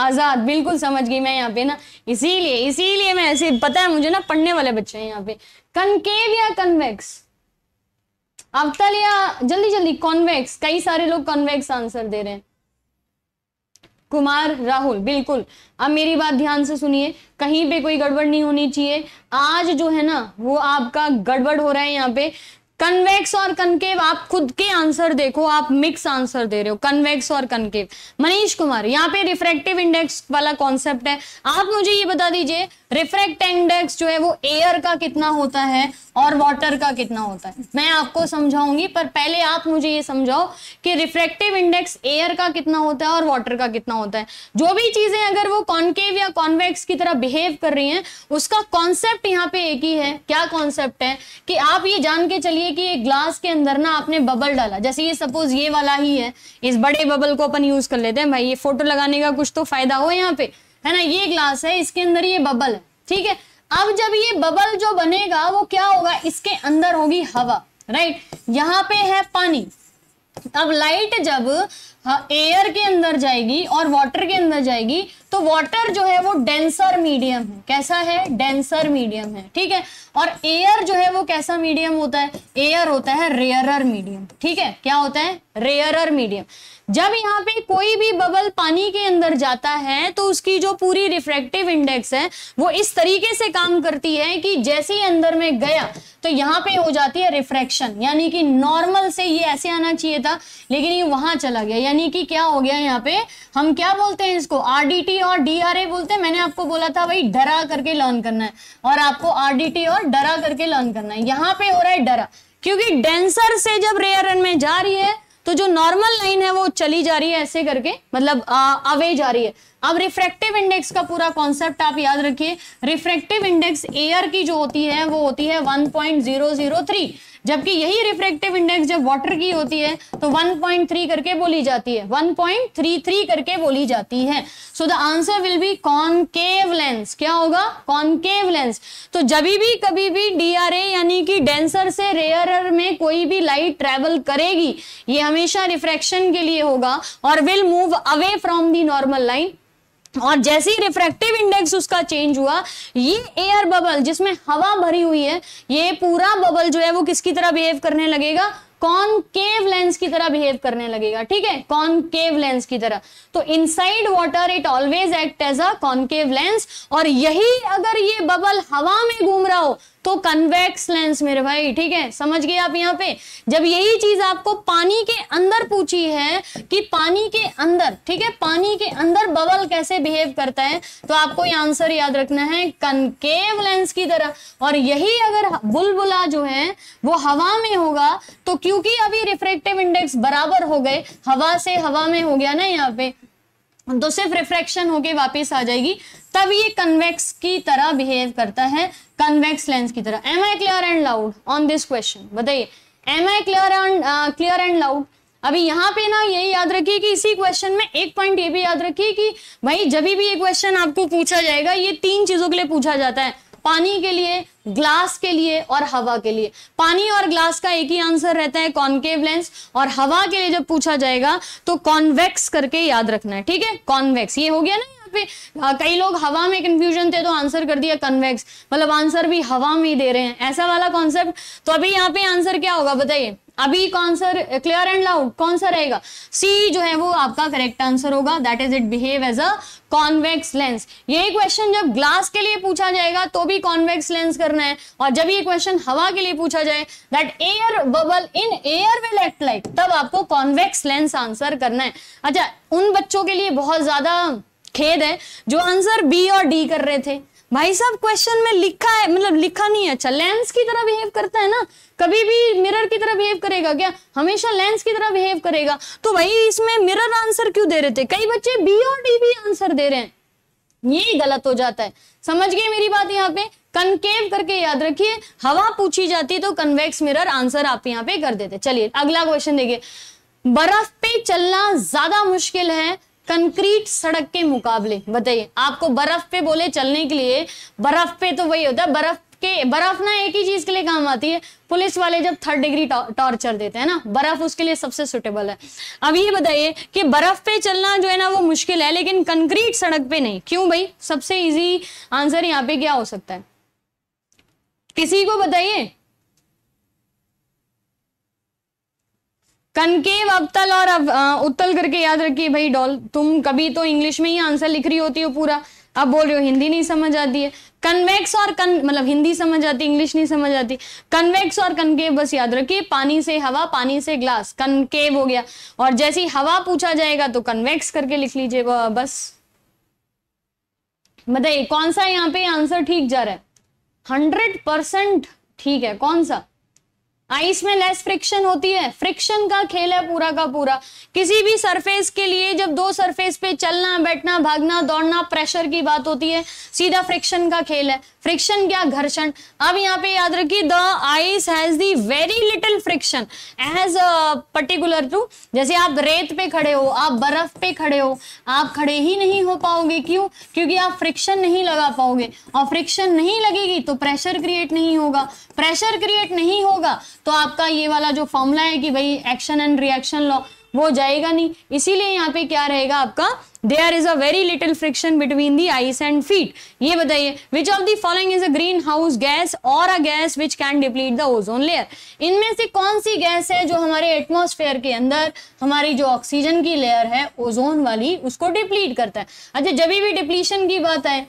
आज़ाद बिल्कुल समझ गई मैं यहाँ पे ना इसीलिए इसीलिए मैं ऐसे पता है मुझे ना पढ़ने वाले बच्चे हैं यहाँ पे कनकेव या कन्वेक्स अवतल या जल्दी जल्दी कॉन्वेक्स कई सारे लोग कॉन्वेक्स आंसर दे रहे हैं कुमार राहुल बिल्कुल अब मेरी बात ध्यान से सुनिए कहीं पे कोई गड़बड़ नहीं होनी चाहिए आज जो है ना वो आपका गड़बड़ हो रहा है यहाँ पे कन्वेक्स और कनकेव आप खुद के आंसर देखो आप मिक्स आंसर दे रहे हो कन्वेक्स और कनकेव मनीष कुमार यहाँ पे रिफ्रेक्टिव इंडेक्स वाला कॉन्सेप्ट है आप मुझे ये बता दीजिए रिफ्रेक्ट इंडेक्स जो है वो एयर का कितना होता है और वाटर का कितना होता है मैं आपको समझाऊंगी पर पहले आप मुझे ये समझाओ कि रिफ्रेक्टिव इंडेक्स एयर का कितना होता है और वाटर का कितना होता है जो भी चीजें अगर वो कॉन्केव या कॉन्वेक्स की तरह बिहेव कर रही हैं उसका कॉन्सेप्ट यहाँ पे एक ही है क्या कॉन्सेप्ट है कि आप ये जान के चलिए कि एक ग्लास के अंदर ना आपने बबल डाला जैसे ये सपोज ये वाला ही है इस बड़े बबल को अपन यूज कर लेते हैं भाई ये फोटो लगाने का कुछ तो फायदा हो यहाँ पे है ना ये ग्लास है इसके अंदर ये बबल है ठीक है अब जब ये बबल जो बनेगा वो क्या होगा इसके अंदर होगी हवा राइट यहाँ पे है पानी अब लाइट जब एयर हाँ, के अंदर जाएगी और वाटर के अंदर जाएगी तो वाटर जो है वो डेंसर मीडियम है कैसा है डेंसर मीडियम है ठीक है और एयर जो है वो कैसा मीडियम होता है एयर होता है रेयरर मीडियम ठीक है क्या होता है रेयरर मीडियम जब यहाँ पे कोई भी बबल पानी के अंदर जाता है तो उसकी जो पूरी रिफ्रैक्टिव इंडेक्स है वो इस तरीके से काम करती है कि जैसे ही अंदर में गया तो यहाँ पे हो जाती है रिफ्रैक्शन यानी कि नॉर्मल से ये ऐसे आना चाहिए था लेकिन ये वहां चला गया यानी कि क्या हो गया यहाँ पे हम क्या बोलते हैं इसको आरडीटी और डीआरए बोलते हैं मैंने आपको बोला था भाई डरा करके लर्न करना है और आपको आरडीटी और डरा करके लर्न करना है यहाँ पे हो रहा है डरा क्योंकि डेंसर से जब रेयर रन में जा रही है तो जो नॉर्मल लाइन है वो चली जा रही है ऐसे करके मतलब अवे जा रही है अब रिफ्रेक्टिव इंडेक्स का पूरा कॉन्सेप्ट आप याद रखिए रिफ्रेक्टिव इंडेक्स एयर की जो होती है वो होती है 1.003 जबकि यही रिफ्रेक्टिव इंडेक्स जब वाटर की होती है तो 1.3 करके बोली जाती है 1.33 करके बोली जाती है so the answer will be concave lens क्या होगा कॉनकेव लेंस तो जब भी कभी भी डीआरए यानी कि डेंसर से रेयरर में कोई भी लाइट ट्रेवल करेगी ये हमेशा रिफ्रैक्शन के लिए होगा और will move away from the normal line और जैसे ही रिफ्रेक्टिव इंडेक्स उसका चेंज हुआ ये एयर बबल जिसमें हवा भरी हुई है ये पूरा बबल जो है वो किसकी तरह बिहेव करने लगेगा कॉनकेव लेंस की तरह बिहेव करने लगेगा ठीक है कॉनकेव लेंस की तरह तो inside water it always act as a concave lens और यही अगर ये बबल हवा में घूम रहा हो तो कन्वेक्स लेंस मेरे भाई ठीक है समझ गए आप यहाँ पे जब यही चीज आपको पानी के अंदर पूछी है कि पानी के अंदर ठीक है पानी के अंदर बबल कैसे बिहेव करता है तो आपको ये आंसर याद रखना है कनकेव लेंस की तरह और यही अगर बुलबुला जो है वो हवा में होगा तो क्योंकि अभी रिफ्रेक्टिव इंडेक्स बराबर हो गए हवा से हवा में हो गया ना यहाँ पे तो सिर्फ रिफ्रेक्शन होके वापस आ जाएगी तब ये कन्वेक्स की तरह बिहेव करता है कन्वेक्स लेंस की तरह am I clear and loud on this question बताइए am I clear and clear and loud अभी यहाँ पे ना यही याद रखिए कि इसी क्वेश्चन में एक पॉइंट ये भी याद रखिए कि भाई जब भी ये क्वेश्चन आपको पूछा जाएगा ये तीन चीजों के लिए पूछा जाता है पानी के लिए ग्लास के लिए और हवा के लिए पानी और ग्लास का एक ही आंसर रहता है कॉन्केव लेंस और हवा के लिए जब पूछा जाएगा तो कॉन्वेक्स करके याद रखना है ठीक है कॉन्वेक्स ये हो गया ना पे हाँ, कई लोग हवा में कंफ्यूजन थे तो आंसर कर दिया कन्वेक्स मतलब आंसर भी हवा में ही दे रहे हैं ऐसा वाला कॉन्सेप्ट तो अभी यहाँ पे आंसर क्या होगा बताइए अभी कौन सा क्लियर एंड लाउड कौन सा रहेगा सी जो है वो आपका करेक्ट आंसर होगा that is it behave as a convex lens यही क्वेश्चन जब ग्लास के लिए पूछा जाएगा तो भी कॉन्वेक्स लेंस करना है और जब ये क्वेश्चन हवा के लिए पूछा जाए that air bubble in air will act like तब आपको कॉन्वेक्स लेंस आंसर करना है अच्छा उन बच्चों के लिए बहुत ज्यादा खेद है जो आंसर बी और डी कर रहे थे भाई साहब क्वेश्चन में लिखा है मतलब लिखा नहीं है अच्छा लेंस की तरह बिहेव करता है ना कभी भी मिरर की तरह बिहेव करेगा क्या हमेशा लेंस की तरह बिहेव करेगा तो भाई इसमें मिरर आंसर क्यों दे रहे थे कई बच्चे बी और डी भी आंसर दे रहे हैं ये गलत हो जाता है समझ गए मेरी बात यहाँ पे कनकेव करके याद रखिए हवा पूछी जाती तो कन्वेक्स मिरर आंसर आप यहाँ पे कर देते चलिए अगला क्वेश्चन देखिए बर्फ पे चलना ज्यादा मुश्किल है कंक्रीट सड़क के मुकाबले बताइए आपको बर्फ पे बोले चलने के लिए बर्फ पे तो वही होता है बर्फ के बर्फ ना एक ही चीज के लिए काम आती है पुलिस वाले जब थर्ड डिग्री टॉर्चर देते हैं ना बर्फ उसके लिए सबसे सुटेबल है अब ये बताइए कि बर्फ पे चलना जो है ना वो मुश्किल है लेकिन कंक्रीट सड़क पे नहीं क्यों भाई सबसे इजी आंसर यहाँ पे क्या हो सकता है किसी को बताइए कनकेव अवतल और अव, आ, उत्तल करके याद रखिए भाई डॉल तुम कभी तो इंग्लिश में ही आंसर लिख रही होती हो पूरा अब बोल रहे हो हिंदी नहीं समझ आती है कन्वेक्स और कन मतलब हिंदी समझ आती इंग्लिश नहीं समझ आती कन्वेक्स और कनकेव बस याद रखिए पानी से हवा पानी से ग्लास कनकेव हो गया और जैसी हवा पूछा जाएगा तो कन्वेक्स करके लिख लीजिए बस बताइए कौन सा यहाँ पे आंसर ठीक जा रहा है हंड्रेड परसेंट ठीक है कौन सा आइस में लेस फ्रिक्शन होती है फ्रिक्शन का खेल है पूरा का पूरा किसी भी सरफेस के लिए जब दो सरफेस पे चलना बैठना भागना दौड़ना प्रेशर की बात होती है सीधा फ्रिक्शन का खेल है फ्रिक्शन क्या घर्षण अब यहाँ पे याद रखिए the ice has the very little friction as particular to जैसे आप रेत पे खड़े हो आप बर्फ पे खड़े हो आप खड़े ही नहीं हो पाओगे क्यों क्योंकि आप फ्रिक्शन नहीं लगा पाओगे और फ्रिक्शन नहीं लगेगी तो प्रेशर क्रिएट नहीं होगा प्रेशर क्रिएट नहीं होगा तो आपका ये वाला जो फॉर्मूला है कि भाई एक्शन एंड रिएक्शन लॉ वो जाएगा नहीं इसीलिए यहाँ पे क्या रहेगा आपका there is a very little friction between the ice and feet ये बताइए which of the following is a greenhouse gas और a gas which can deplete the ozone layer इनमें से कौन सी गैस है जो हमारे एटमोसफेयर के अंदर हमारी जो ऑक्सीजन की लेयर है ओजोन वाली उसको डिप्लीट करता है अच्छा जब भी डिप्लीशन की बात आए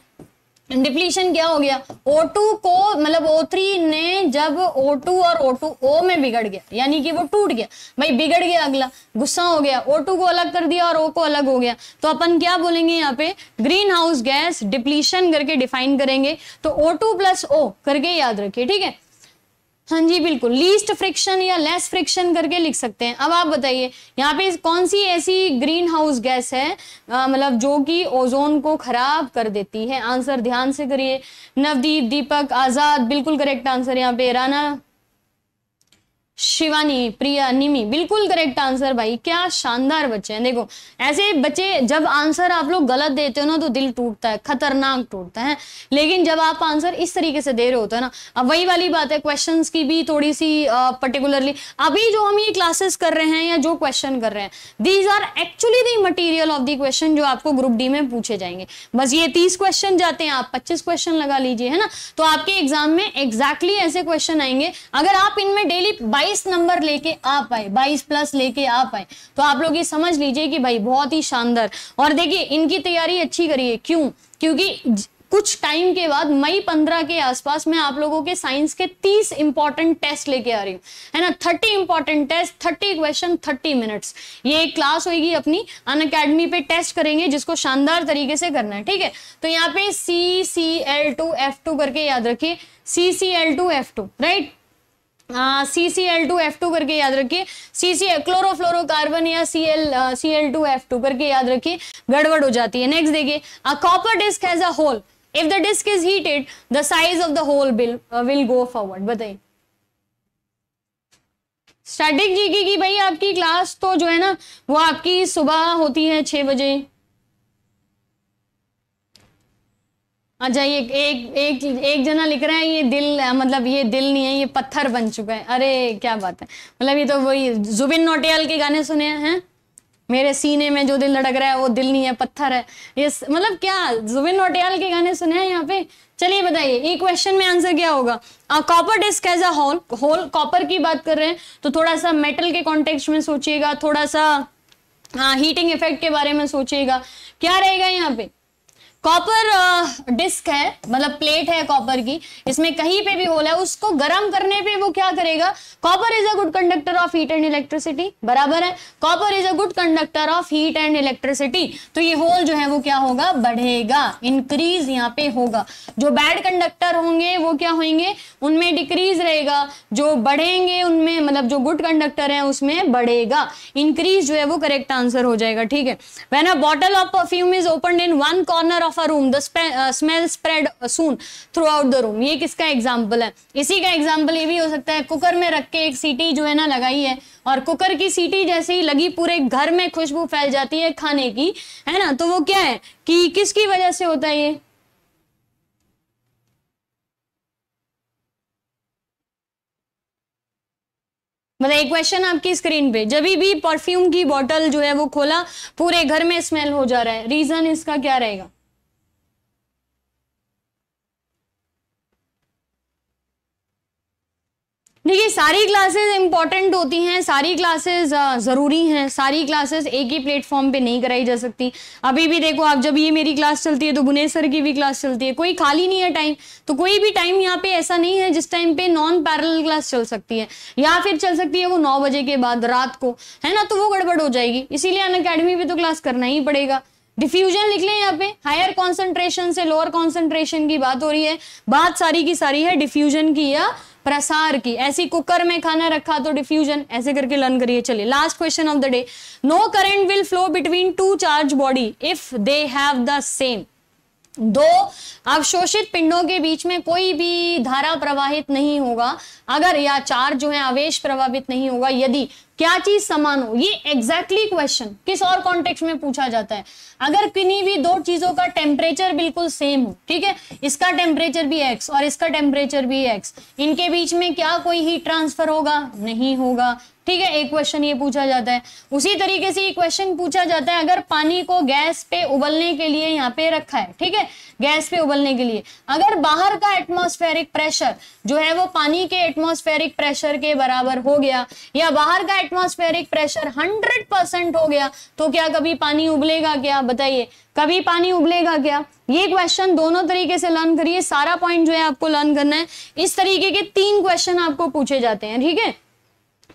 डिप्लीशन क्या हो गया O2 को मतलब O3 ने जब O2 और O2O में बिगड़ गया यानी कि वो टूट गया भाई बिगड़ गया अगला गुस्सा हो गया O2 को अलग कर दिया और O को अलग हो गया तो अपन क्या बोलेंगे यहाँ पे ग्रीन हाउस गैस डिप्लीशन करके डिफाइन करेंगे तो O2 प्लस ओ करके याद रखिए ठीक है हाँ जी बिल्कुल लीस्ट फ्रिक्शन या लेस फ्रिक्शन करके लिख सकते हैं अब आप बताइए यहाँ पे कौन सी ऐसी ग्रीन हाउस गैस है मतलब जो कि ओजोन को खराब कर देती है आंसर ध्यान से करिए नवदीप दीपक आजाद बिल्कुल करेक्ट आंसर यहाँ पे राना शिवानी प्रिया निमी बिल्कुल करेक्ट आंसर भाई क्या शानदार बच्चे हैं देखो ऐसे बच्चे जब आंसर आप लोग गलत देते हो ना तो दिल टूटता है खतरनाक टूटता है लेकिन जब आप आंसर इस तरीके से दे रहे होते हैं ना अब वही वाली बात है क्वेश्चन की भी थोड़ी सी पर्टिकुलरली अभी जो हम ये क्लासेस कर रहे हैं या जो क्वेश्चन कर रहे हैं these are actually the material of the question जो आपको ग्रुप डी में पूछे जाएंगे बस ये तीस क्वेश्चन जाते हैं आप पच्चीस क्वेश्चन लगा लीजिए है ना तो आपके एग्जाम में एग्जैक्टली ऐसे क्वेश्चन आएंगे अगर आप इनमें डेली बाई बाईस नंबर लेके आ पाए बाईस प्लस लेके आ पाए तो आप लोग ये समझ लीजिए कि भाई बहुत ही शानदार और देखिए इनकी तैयारी अच्छी करिए क्यों क्योंकि कुछ टाइम के बाद मई पंद्रह के आसपास मैं आप लोगों के साइंस के तीस इंपॉर्टेंट टेस्ट लेके आ रही हूँ है ना thirty important test thirty question thirty minutes ये एक क्लास होगी अपनी अन अकेडमी पे टेस्ट करेंगे जिसको शानदार तरीके से करना है ठीक है तो यहाँ पे C C L two F two करके याद रखिए C C L two F two right C C L two F two करके याद रखिए सी सी क्लोरोफ्लोरोकार्बन या C L C L two F two करके याद रखिए गड़बड़ हो जाती है नेक्स्ट देखिए a copper disc has a hole if the disc is heated the size of the hole will will go forward बताइए स्टैटिक जीके की भाई आपकी क्लास तो जो है ना वो आपकी सुबह होती है छह बजे अच्छा ये एक एक एक जना लिख रहा है ये दिल मतलब ये दिल नहीं है ये पत्थर बन चुका है अरे क्या बात है मतलब ये तो वही जुबिन नोटियाल के गाने सुने हैं मेरे सीने में जो दिल लड़क रहा है वो दिल नहीं है पत्थर है ये मतलब क्या जुबिन नोटियाल के गाने सुने हैं यहाँ पे चलिए बताइए ये क्वेश्चन में आंसर क्या होगा copper disc as a hole hole copper की बात कर रहे हैं तो थोड़ा सा मेटल के कॉन्टेक्स्ट में सोचिएगा थोड़ा सा हीटिंग इफेक्ट के बारे में सोचिएगा क्या रहेगा यहाँ पे कॉपर डिस्क uh, है मतलब प्लेट है कॉपर की इसमें कहीं पे भी होल है उसको गर्म करने पे वो क्या करेगा copper is a good conductor of heat and electricity बराबर है copper is a good conductor of heat and electricity तो ये होल जो है वो क्या होगा बढ़ेगा इंक्रीज यहाँ पे होगा जो बैड कंडक्टर होंगे वो क्या होंगे उनमें डिक्रीज रहेगा जो बढ़ेंगे उनमें मतलब जो गुड कंडक्टर है उसमें बढ़ेगा इंक्रीज जो है वो करेक्ट आंसर हो जाएगा ठीक है when a bottle of perfume is open in one corner of of a room the smell spread soon throughout the room ये किसका एग्जाम्पल है इसी का एग्जाम्पल ये भी हो सकता है कुकर में रख के एक सीटी जो है ना लगाई है और कुकर की सीटी जैसे ही लगी पूरे घर में खुशबू फैल जाती है खाने की है ना तो वो क्या है कि किसकी वजह से होता है ये मतलब एक क्वेश्चन आपकी स्क्रीन पे जब भी परफ्यूम की बॉटल जो है वो खोला पूरे घर में स्मेल हो जा रहा है रीजन इसका क्या रहेगा देखिए सारी क्लासेस इंपॉर्टेंट होती हैं सारी क्लासेस ज़रूरी हैं सारी क्लासेस एक ही प्लेटफॉर्म पे नहीं कराई जा सकती अभी भी देखो आप जब ये मेरी क्लास चलती है तो बुने सर की भी क्लास चलती है कोई खाली नहीं है टाइम तो कोई भी टाइम यहाँ पे ऐसा नहीं है जिस टाइम पे नॉन पैरल क्लास चल सकती है या फिर चल सकती है वो नौ बजे के बाद रात को है ना तो वो गड़बड़ हो जाएगी इसीलिए अन अकेडमी पे तो क्लास करना ही पड़ेगा डिफ्यूजन लिख लें यहाँ पे हायर कॉन्सेंट्रेशन से लोअर कॉन्सेंट्रेशन की बात हो रही है बात सारी की सारी है डिफ्यूजन की या प्रसार की ऐसी कुकर में खाना रखा तो डिफ्यूजन ऐसे करके लर्न करिए चलिए last question of the day no current will flow between two charge body if they have the same दो अवशोषित पिंडों के बीच में कोई भी धारा प्रवाहित नहीं होगा अगर या चार जो है आवेश प्रभावित नहीं होगा यदि क्या चीज समान हो ये एग्जैक्टली exactly क्वेश्चन किस और कॉन्टेक्स्ट में पूछा जाता है अगर किन्हीं भी दो चीजों का टेम्परेचर बिल्कुल सेम हो ठीक है इसका टेम्परेचर भी एक्स और इसका टेम्परेचर भी एक्स इनके बीच में क्या कोई हीट ट्रांसफर होगा नहीं होगा ठीक है एक क्वेश्चन ये पूछा जाता है उसी तरीके से ये क्वेश्चन पूछा जाता है अगर पानी को गैस पे उबलने के लिए यहाँ पे रखा है ठीक है गैस पे उबलने के लिए अगर बाहर का एटमॉस्फेरिक प्रेशर जो है वो पानी के एटमॉस्फेरिक प्रेशर के बराबर हो गया या बाहर का एटमोस्फेरिक प्रेशर 100 परसेंट हो गया तो क्या कभी पानी उबलेगा क्या बताइए कभी पानी उबलेगा क्या ये क्वेश्चन दोनों तरीके से लर्न करिए सारा पॉइंट जो है आपको लर्न करना है इस तरीके के तीन क्वेश्चन आपको पूछे जाते हैं ठीक है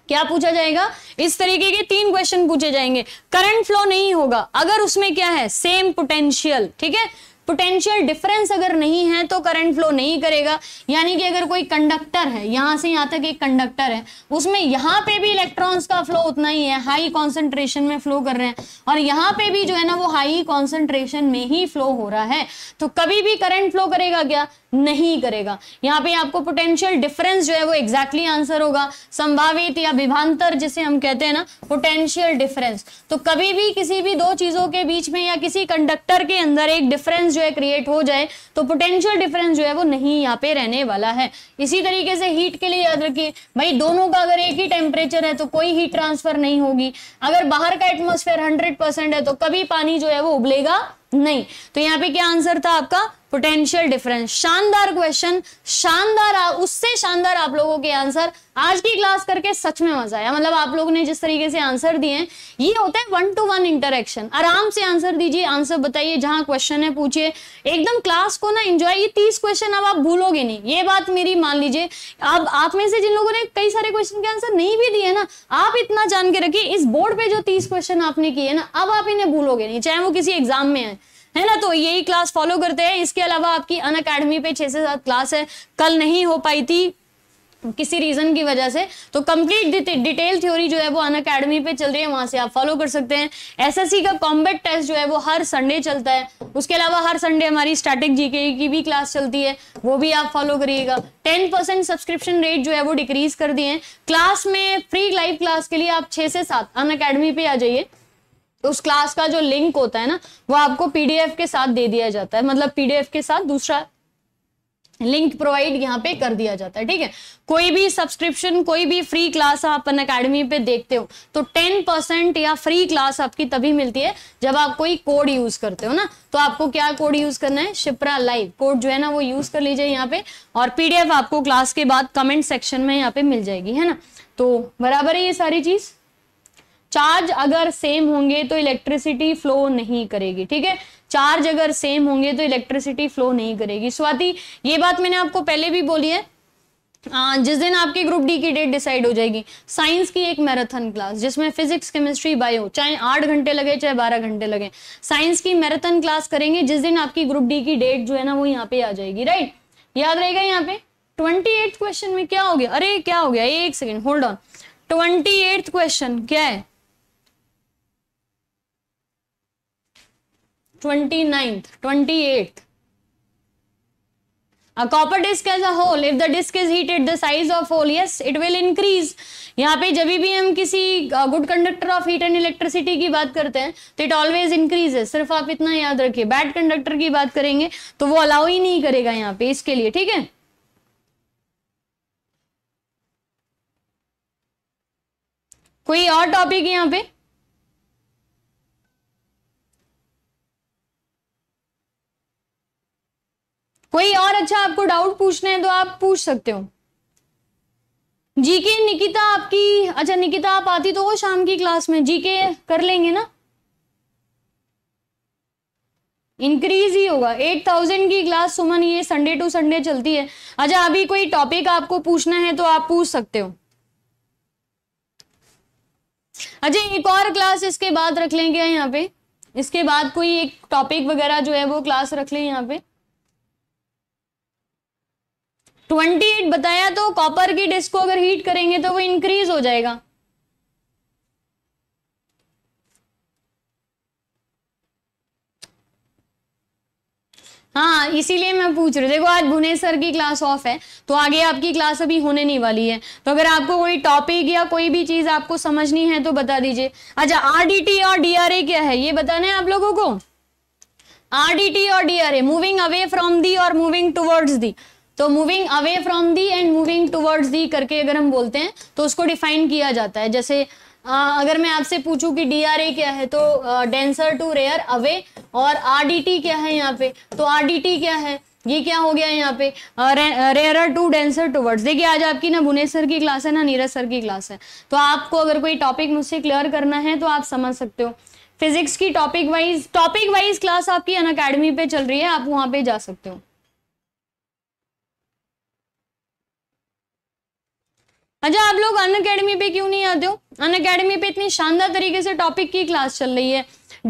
क्या पूछा जाएगा इस तरीके के तीन क्वेश्चन पूछे जाएंगे करंट फ्लो नहीं होगा अगर उसमें क्या है सेम पोटेंशियल ठीक है पोटेंशियल डिफरेंस अगर नहीं है तो करंट फ्लो नहीं करेगा यानी कि अगर कोई कंडक्टर है यहां से यहां तक एक कंडक्टर है उसमें यहाँ पे भी इलेक्ट्रॉन्स का फ्लो उतना ही है हाई कॉन्सेंट्रेशन में फ्लो कर रहे हैं और यहाँ पे भी जो है ना वो हाई कॉन्सेंट्रेशन में ही फ्लो हो रहा है तो कभी भी करंट फ्लो करेगा क्या नहीं करेगा यहाँ पे आपको पोटेंशियल डिफरेंस जो है वो एग्जैक्टली exactly आंसर होगा संभावित या विभांतर जिसे हम कहते हैं ना पोटेंशियल डिफरेंस तो कभी भी किसी भी दो चीजों के बीच में या किसी कंडक्टर के अंदर एक डिफरेंस जो जो है क्रिएट हो जाए तो पोटेंशियल डिफरेंस जो है वो नहीं यहाँ पे रहने वाला है इसी तरीके से हीट के लिए याद रखिए भाई दोनों का अगर एक ही टेम्परेचर है तो कोई हीट ट्रांसफर नहीं होगी अगर बाहर का एटमोस्फेयर हंड्रेड है तो कभी पानी जो है वो उबलेगा नहीं तो यहाँ पे क्या आंसर था आपका पोटेंशियल डिफरेंस शानदार क्वेश्चन शानदार उससे शानदार आप लोगों के आंसर आज की क्लास करके सच में मजा आया मतलब आप लोगों ने जिस तरीके से आंसर दिए ये होता है वन टू वन इंटरेक्शन आराम से आंसर दीजिए आंसर बताइए जहां क्वेश्चन है पूछिए एकदम क्लास को ना एंजॉय ये तीस क्वेश्चन अब आप भूलोगे नहीं ये बात मेरी मान लीजिए अब आप में से जिन लोगों ने कई सारे क्वेश्चन के आंसर नहीं भी दिए ना आप इतना जान के रखिए इस बोर्ड पे जो तीस क्वेश्चन आपने किए ना अब आप इन्हें भूलोगे नहीं चाहे वो किसी एग्जाम में आए है ना तो यही क्लास फॉलो करते हैं इसके अलावा आपकी अन अकेडमी पे छह से सात क्लास है कल नहीं हो पाई थी किसी रीजन की वजह से तो कंप्लीट डिटेल थ्योरी जो है वो अन अकेडमी पे चल रही है वहां से आप फॉलो कर सकते हैं एसएससी का कॉम्बेट टेस्ट जो है वो हर संडे चलता है उसके अलावा हर संडे हमारी स्टैटिक जीके e की भी क्लास चलती है वो भी आप फॉलो करिएगा टेन परसेंट सब्सक्रिप्शन रेट जो है वो डिक्रीज कर दिए क्लास में फ्री लाइव क्लास के लिए आप छह से सात अन अकेडमी पे आ जाइए उस क्लास का जो लिंक होता है ना वो आपको पीडीएफ के साथ दे दिया जाता है मतलब पीडीएफ के साथ दूसरा लिंक प्रोवाइड यहाँ पे कर दिया जाता है ठीक है कोई भी सब्सक्रिप्शन कोई भी फ्री क्लास आप अपन अकेडमी पे देखते हो तो टेन परसेंट या फ्री क्लास आपकी तभी मिलती है जब आप कोई कोड यूज करते हो ना तो आपको क्या कोड यूज करना है शिप्रा लाइव कोड जो है ना वो यूज कर लीजिए यहाँ पे और पीडीएफ आपको क्लास के बाद कमेंट सेक्शन में यहाँ पे मिल जाएगी है ना तो बराबर है ये सारी चीज़ चार्ज अगर सेम होंगे तो इलेक्ट्रिसिटी फ्लो नहीं करेगी ठीक है चार्ज अगर सेम होंगे तो इलेक्ट्रिसिटी फ्लो नहीं करेगी स्वाति ये बात मैंने आपको पहले भी बोली है जिस दिन आपके ग्रुप डी की डेट डिसाइड हो जाएगी साइंस की एक मैराथन क्लास जिसमें फिजिक्स केमिस्ट्री बायो चाहे आठ घंटे लगे चाहे बारह घंटे लगे साइंस की मैराथन क्लास करेंगे जिस दिन आपकी ग्रुप डी की डेट जो है ना वो यहाँ पे आ जाएगी राइट याद रहेगा यहाँ पे ट्वेंटी क्वेश्चन में क्या हो गया अरे क्या हो गया एक second hold on twenty question क्या है twenty ninth twenty eight a copper disc as a whole if the disc is heated the size of hole yes it will increase यहाँ पे जब भी हम किसी good conductor of heat and electricity की बात करते हैं तो it always increases. सिर्फ आप इतना याद रखिए Bad conductor की बात करेंगे तो वो allow ही नहीं करेगा यहाँ पे इसके लिए ठीक है कोई और topic यहाँ पे कोई और अच्छा आपको डाउट पूछना है तो आप पूछ सकते हो जीके निकिता आपकी अच्छा निकिता आप आती तो हो शाम की क्लास में जीके कर लेंगे ना इंक्रीज ही होगा एट थाउजेंड की क्लास सुमन ये संडे टू संडे चलती है अच्छा अभी कोई टॉपिक आपको पूछना है तो आप पूछ सकते हो अच्छा एक और क्लास इसके बाद रख लेंगे यहाँ पे इसके बाद कोई एक टॉपिक वगैरह जो है वो क्लास रख लें यहाँ पे ट्वेंटी एट बताया तो कॉपर की डिस्क को अगर हीट करेंगे तो वो इंक्रीज हो जाएगा हाँ इसीलिए मैं पूछ रही हूँ देखो आज भुने सर की क्लास ऑफ है तो आगे आपकी क्लास अभी होने नहीं वाली है तो अगर आपको कोई टॉपिक या कोई भी चीज़ आपको समझनी है तो बता दीजिए अच्छा आरडीटी और डीआरए क्या है ये बताना है आप लोगों को आरडीटी और DRA moving away from the और मूविंग टुवर्ड्स दी तो moving away from the and moving towards the करके अगर हम बोलते हैं तो उसको डिफाइन किया जाता है जैसे आ, अगर मैं आपसे पूछूं कि डी क्या है तो डेंसर टू रेयर अवे और आर क्या है यहाँ पे तो आर क्या है ये क्या हो गया यहाँ पे रेयर टू डेंसर टूवर्ड्स देखिए आज आपकी ना बुने सर की क्लास है ना नीरज सर की क्लास है तो आपको अगर कोई टॉपिक मुझसे क्लियर करना है तो आप समझ सकते हो फिजिक्स की topic wise topic wise class आपकी अन अकेडमी पे चल रही है आप वहाँ पे जा सकते हो अच्छा आप लोग अन अकेडमी पे क्यों नहीं आते हो अन अकेडमी पे इतनी शानदार तरीके से टॉपिक की क्लास चल रही है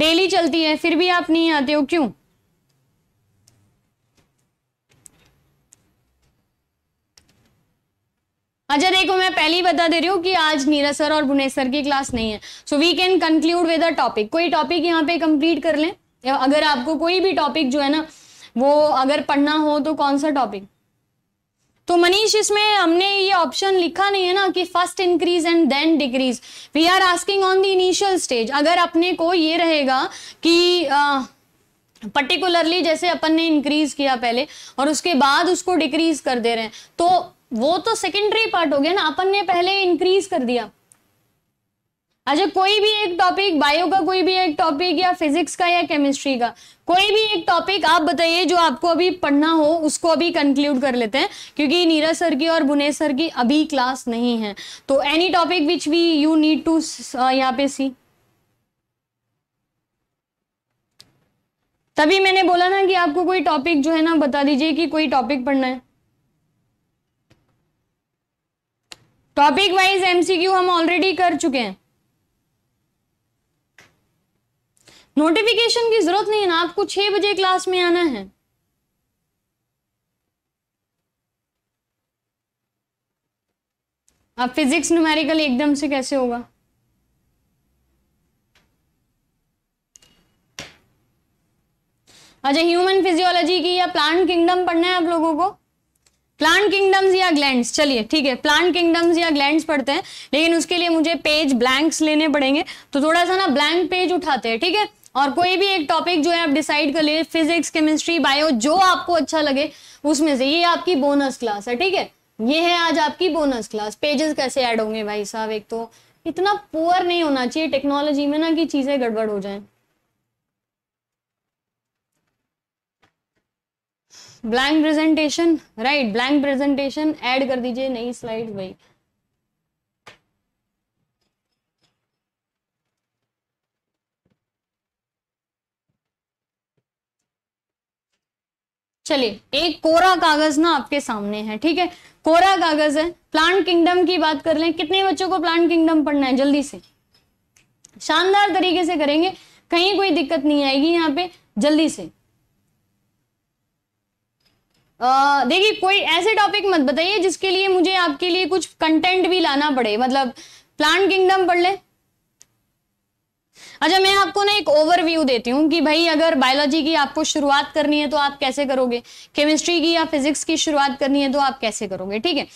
डेली चलती है फिर भी आप नहीं आते हो क्यों अच्छा देखो मैं पहले ही बता दे रही हूँ कि आज नीरज सर और बुने सर की क्लास नहीं है so we can conclude with a topic कोई टॉपिक यहाँ पे कंप्लीट कर लें अगर आपको कोई भी टॉपिक जो है ना वो अगर पढ़ना हो तो कौन सा टॉपिक तो मनीष इसमें हमने ये ऑप्शन लिखा नहीं है ना कि first increase and then decrease we are asking on the initial stage अगर अपने को ये रहेगा कि आ, पर्टिकुलरली जैसे अपन ने इंक्रीज किया पहले और उसके बाद उसको डिक्रीज कर दे रहे हैं तो वो तो सेकेंडरी पार्ट हो गया ना अपन ने पहले इंक्रीज कर दिया अच्छा कोई भी एक टॉपिक बायो का कोई भी एक टॉपिक या फिजिक्स का या केमिस्ट्री का कोई भी एक टॉपिक आप बताइए जो आपको अभी पढ़ना हो उसको अभी कंक्लूड कर लेते हैं क्योंकि नीरज सर की और बुने सर की अभी क्लास नहीं है तो any topic which we you need to यहाँ पे सी तभी मैंने बोला ना कि आपको कोई टॉपिक जो है ना बता दीजिए कि कोई टॉपिक पढ़ना है टॉपिक वाइज एमसीक्यू हम ऑलरेडी कर चुके हैं नोटिफिकेशन की जरूरत नहीं है ना आपको छह बजे क्लास में आना है अब फिजिक्स न्यूमेरिकल एकदम से कैसे होगा अच्छा ह्यूमन फिजियोलॉजी की या प्लांट किंगडम पढ़ना है आप लोगों को प्लांट किंगडम्स या ग्लैंड्स चलिए ठीक है प्लांट किंगडम्स या ग्लैंड्स पढ़ते हैं लेकिन उसके लिए मुझे पेज ब्लैंक्स लेने पड़ेंगे तो थोड़ा सा ना ब्लैंक पेज उठाते हैं ठीक है थीके? और कोई भी एक टॉपिक जो है आप डिसाइड कर ले फिजिक्स केमिस्ट्री बायो जो आपको अच्छा लगे उसमें से ये आपकी बोनस क्लास है ठीक है ये है आज आपकी बोनस क्लास पेजेस कैसे ऐड होंगे भाई साहब एक तो इतना पुअर नहीं होना चाहिए टेक्नोलॉजी में ना कि चीजें गड़बड़ हो जाए blank presentation right blank presentation add कर दीजिए नई स्लाइड भाई चलिए एक कोरा कागज ना आपके सामने है ठीक है कोरा कागज है प्लांट किंगडम की बात कर लें कितने बच्चों को प्लांट किंगडम पढ़ना है जल्दी से शानदार तरीके से करेंगे कहीं कोई दिक्कत नहीं आएगी यहाँ पे जल्दी से देखिए कोई ऐसे टॉपिक मत बताइए जिसके लिए मुझे आपके लिए कुछ कंटेंट भी लाना पड़े मतलब प्लांट किंगडम पढ़ ले अच्छा मैं आपको ना एक ओवरव्यू देती हूँ कि भाई अगर बायोलॉजी की आपको शुरुआत करनी है तो आप कैसे करोगे केमिस्ट्री की या फिजिक्स की शुरुआत करनी है तो आप कैसे करोगे ठीक है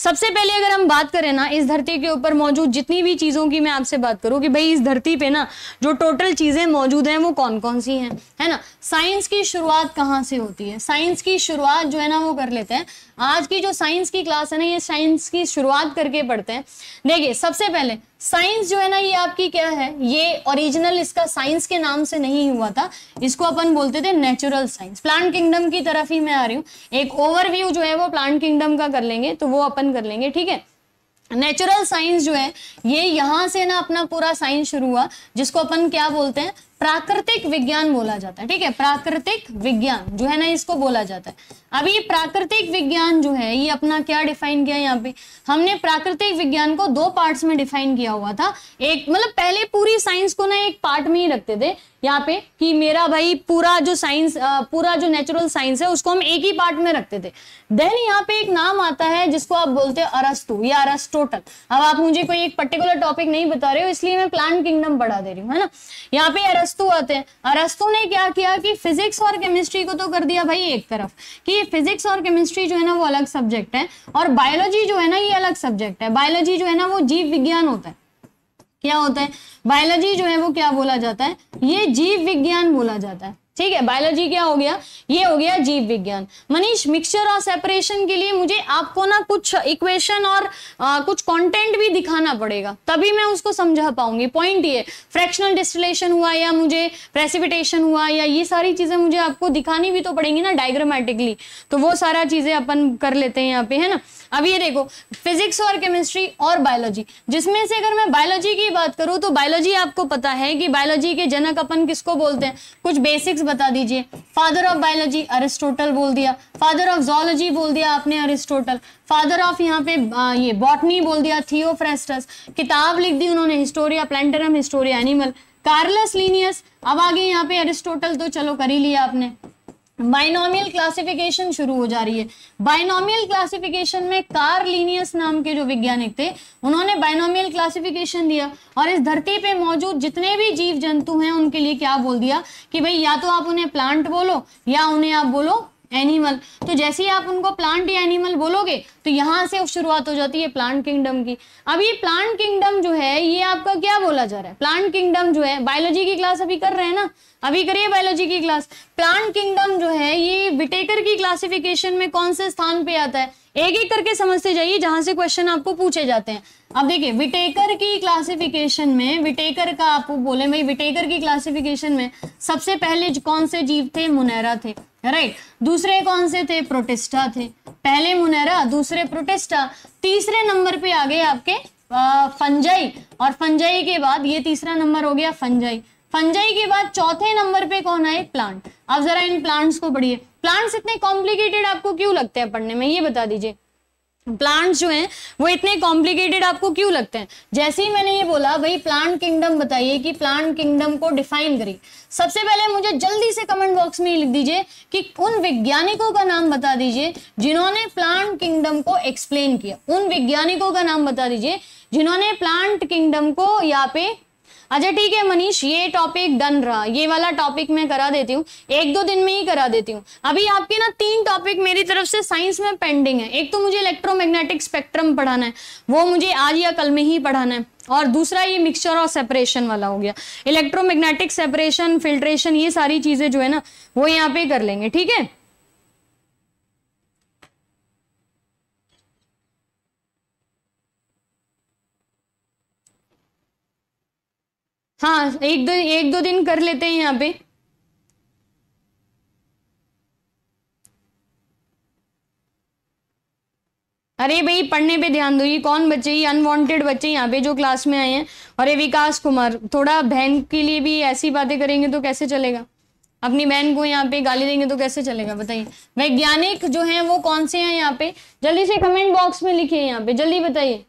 सबसे पहले अगर हम बात करें ना इस धरती के ऊपर मौजूद जितनी भी चीज़ों की मैं आपसे बात करूँ कि भाई इस धरती पे ना जो टोटल चीज़ें मौजूद हैं वो कौन कौन सी हैं है ना साइंस की शुरुआत कहाँ से होती है साइंस की शुरुआत जो है ना वो कर लेते हैं आज की जो साइंस की क्लास है ना ये साइंस की शुरुआत करके पढ़ते हैं देखिए सबसे पहले साइंस जो है ना ये आपकी क्या है ये ओरिजिनल इसका साइंस के नाम से नहीं हुआ था इसको अपन बोलते थे नेचुरल साइंस प्लांट किंगडम की तरफ ही मैं आ रही हूँ एक ओवरव्यू जो है वो प्लांट किंगडम का कर लेंगे तो वो अपन कर लेंगे ठीक है नेचुरल साइंस जो है ये यहाँ से ना अपना पूरा साइंस शुरू हुआ जिसको अपन क्या बोलते हैं प्राकृतिक विज्ञान बोला जाता है ठीक है प्राकृतिक विज्ञान जो है ना इसको बोला जाता है अब ये प्राकृतिक विज्ञान जो है ये अपना क्या डिफाइन किया यहाँ पे हमने प्राकृतिक विज्ञान को दो पार्ट्स में डिफाइन किया हुआ था एक मतलब पहले पूरी साइंस को ना एक पार्ट में ही रखते थे यहाँ पे कि मेरा भाई पूरा जो साइंस पूरा जो नेचुरल साइंस है उसको हम एक ही पार्ट में रखते थे देन यहाँ पे एक नाम आता है जिसको आप बोलते हैं अरस्तु या अरस्टोटल अब आप मुझे कोई एक पर्टिकुलर टॉपिक नहीं बता रहे हो इसलिए मैं प्लांट किंगडम बढ़ा दे रही हूँ है ना यहाँ पे अरस्तु अरस्तु आते हैं अरस्तु ने क्या किया कि फिजिक्स और केमिस्ट्री को तो कर दिया भाई एक तरफ कि फिजिक्स और केमिस्ट्री जो है ना वो अलग सब्जेक्ट है और बायोलॉजी जो है ना ये अलग सब्जेक्ट है बायोलॉजी जो है ना वो जीव विज्ञान होता है क्या होता है बायोलॉजी जो है वो क्या बोला जाता है ये जीव विज्ञान बोला जाता है ठीक है बायोलॉजी क्या हो गया ये हो गया जीव विज्ञान मनीष मिक्सचर और सेपरेशन के लिए मुझे आपको ना कुछ इक्वेशन और आ, कुछ कंटेंट भी दिखाना पड़ेगा तभी मैं उसको समझा पाऊंगी पॉइंट ये फ्रैक्शनल डिस्टिलेशन हुआ या मुझे प्रेसिपिटेशन हुआ या ये सारी चीजें मुझे आपको दिखानी भी तो पड़ेंगी ना डायग्रामेटिकली तो वो सारा चीजें अपन कर लेते हैं यहाँ पे है ना अब ये देखो फिजिक्स और केमिस्ट्री और बायोलॉजी जिसमें से अगर मैं बायोलॉजी की बात करूं तो बायोलॉजी आपको पता है कि बायोलॉजी के जनक अपन किसको बोलते हैं कुछ बेसिक्स बता दीजिए फादर ऑफ बायोलॉजी अरिस्टोटल बोल दिया फादर ऑफ जोलॉजी बोल दिया आपने अरिस्टोटल फादर ऑफ यहाँ पे ये बॉटनी बोल दिया थियोफ्रेस्टस किताब लिख दी उन्होंने Historia Plantarum Historia Animal Carolus Linnaeus अब आगे यहाँ पे अरिस्टोटल तो चलो कर ही लिया आपने बाइनोमियल क्लासिफिकेशन शुरू हो जा रही है बाइनोमियल क्लासिफिकेशन में कार लीनियस नाम के जो वैज्ञानिक थे उन्होंने बाइनोमियल क्लासिफिकेशन दिया और इस धरती पे मौजूद जितने भी जीव जंतु हैं उनके लिए क्या बोल दिया कि भाई या तो आप उन्हें प्लांट बोलो या उन्हें आप बोलो एनिमल तो जैसे ही आप उनको प्लांट या एनिमल बोलोगे तो यहाँ से शुरुआत हो जाती है प्लांट किंगडम की अब ये प्लांट किंगडम जो है ये आपका क्या बोला जा रहा है प्लांट किंगडम जो है बायोलॉजी की क्लास अभी कर रहे हैं ना अभी करिए बायोलॉजी की क्लास प्लांट किंगडम जो है ये विटेकर की क्लासिफिकेशन में कौन से स्थान पे आता है एक एक करके समझते जाइए जहां से क्वेश्चन आपको पूछे जाते हैं अब देखिए विटेकर की क्लासिफिकेशन में विटेकर का आप बोले भाई विटेकर की क्लासिफिकेशन में सबसे पहले कौन से जीव थे मुनेरा थे राइट दूसरे कौन से थे प्रोटेस्टा थे पहले मुनेरा दूसरे प्रोटेस्टा तीसरे नंबर पे आ गए आपके फंजाई और फंजाई के बाद ये तीसरा नंबर हो गया फंजाई फंजाई के बाद चौथे नंबर पे कौन आए प्लांट अब जरा इन प्लांट्स को पढ़िए प्लांट्स इतने कॉम्प्लिकेटेड आपको क्यों लगते हैं पढ़ने में ये बता दीजिए प्लांट्स जो हैं वो इतने कॉम्प्लिकेटेड आपको क्यों लगते हैं जैसे ही मैंने ये बोला वही प्लांट किंगडम बताइए कि प्लांट किंगडम को डिफाइन करिए सबसे पहले मुझे जल्दी से कमेंट बॉक्स में लिख दीजिए कि उन वैज्ञानिकों का नाम बता दीजिए जिन्होंने प्लांट किंगडम को एक्सप्लेन किया उन वैज्ञानिकों का नाम बता दीजिए जिन्होंने प्लांट किंगडम को यहाँ पे अच्छा ठीक है मनीष ये टॉपिक डन रहा ये वाला टॉपिक मैं करा देती हूँ एक दो दिन में ही करा देती हूँ अभी आपके ना तीन टॉपिक मेरी तरफ से साइंस में पेंडिंग है एक तो मुझे इलेक्ट्रोमैग्नेटिक स्पेक्ट्रम पढ़ाना है वो मुझे आज या कल में ही पढ़ाना है और दूसरा ये मिक्सचर और सेपरेशन वाला हो गया इलेक्ट्रोमैग्नेटिक सेपरेशन फिल्ट्रेशन ये सारी चीज़ें जो है ना वो यहाँ पे कर लेंगे ठीक है हाँ एक दो एक दो दिन कर लेते हैं यहाँ पे अरे भाई पढ़ने पे ध्यान दो ये कौन बच्चे ये अनवांटेड बच्चे यहाँ पे जो क्लास में आए हैं और ये विकास कुमार थोड़ा बहन के लिए भी ऐसी बातें करेंगे तो कैसे चलेगा अपनी बहन को यहाँ पे गाली देंगे तो कैसे चलेगा बताइए वैज्ञानिक जो हैं वो कौन से हैं यहाँ पे जल्दी से कमेंट बॉक्स में लिखिए यहाँ पे जल्दी बताइए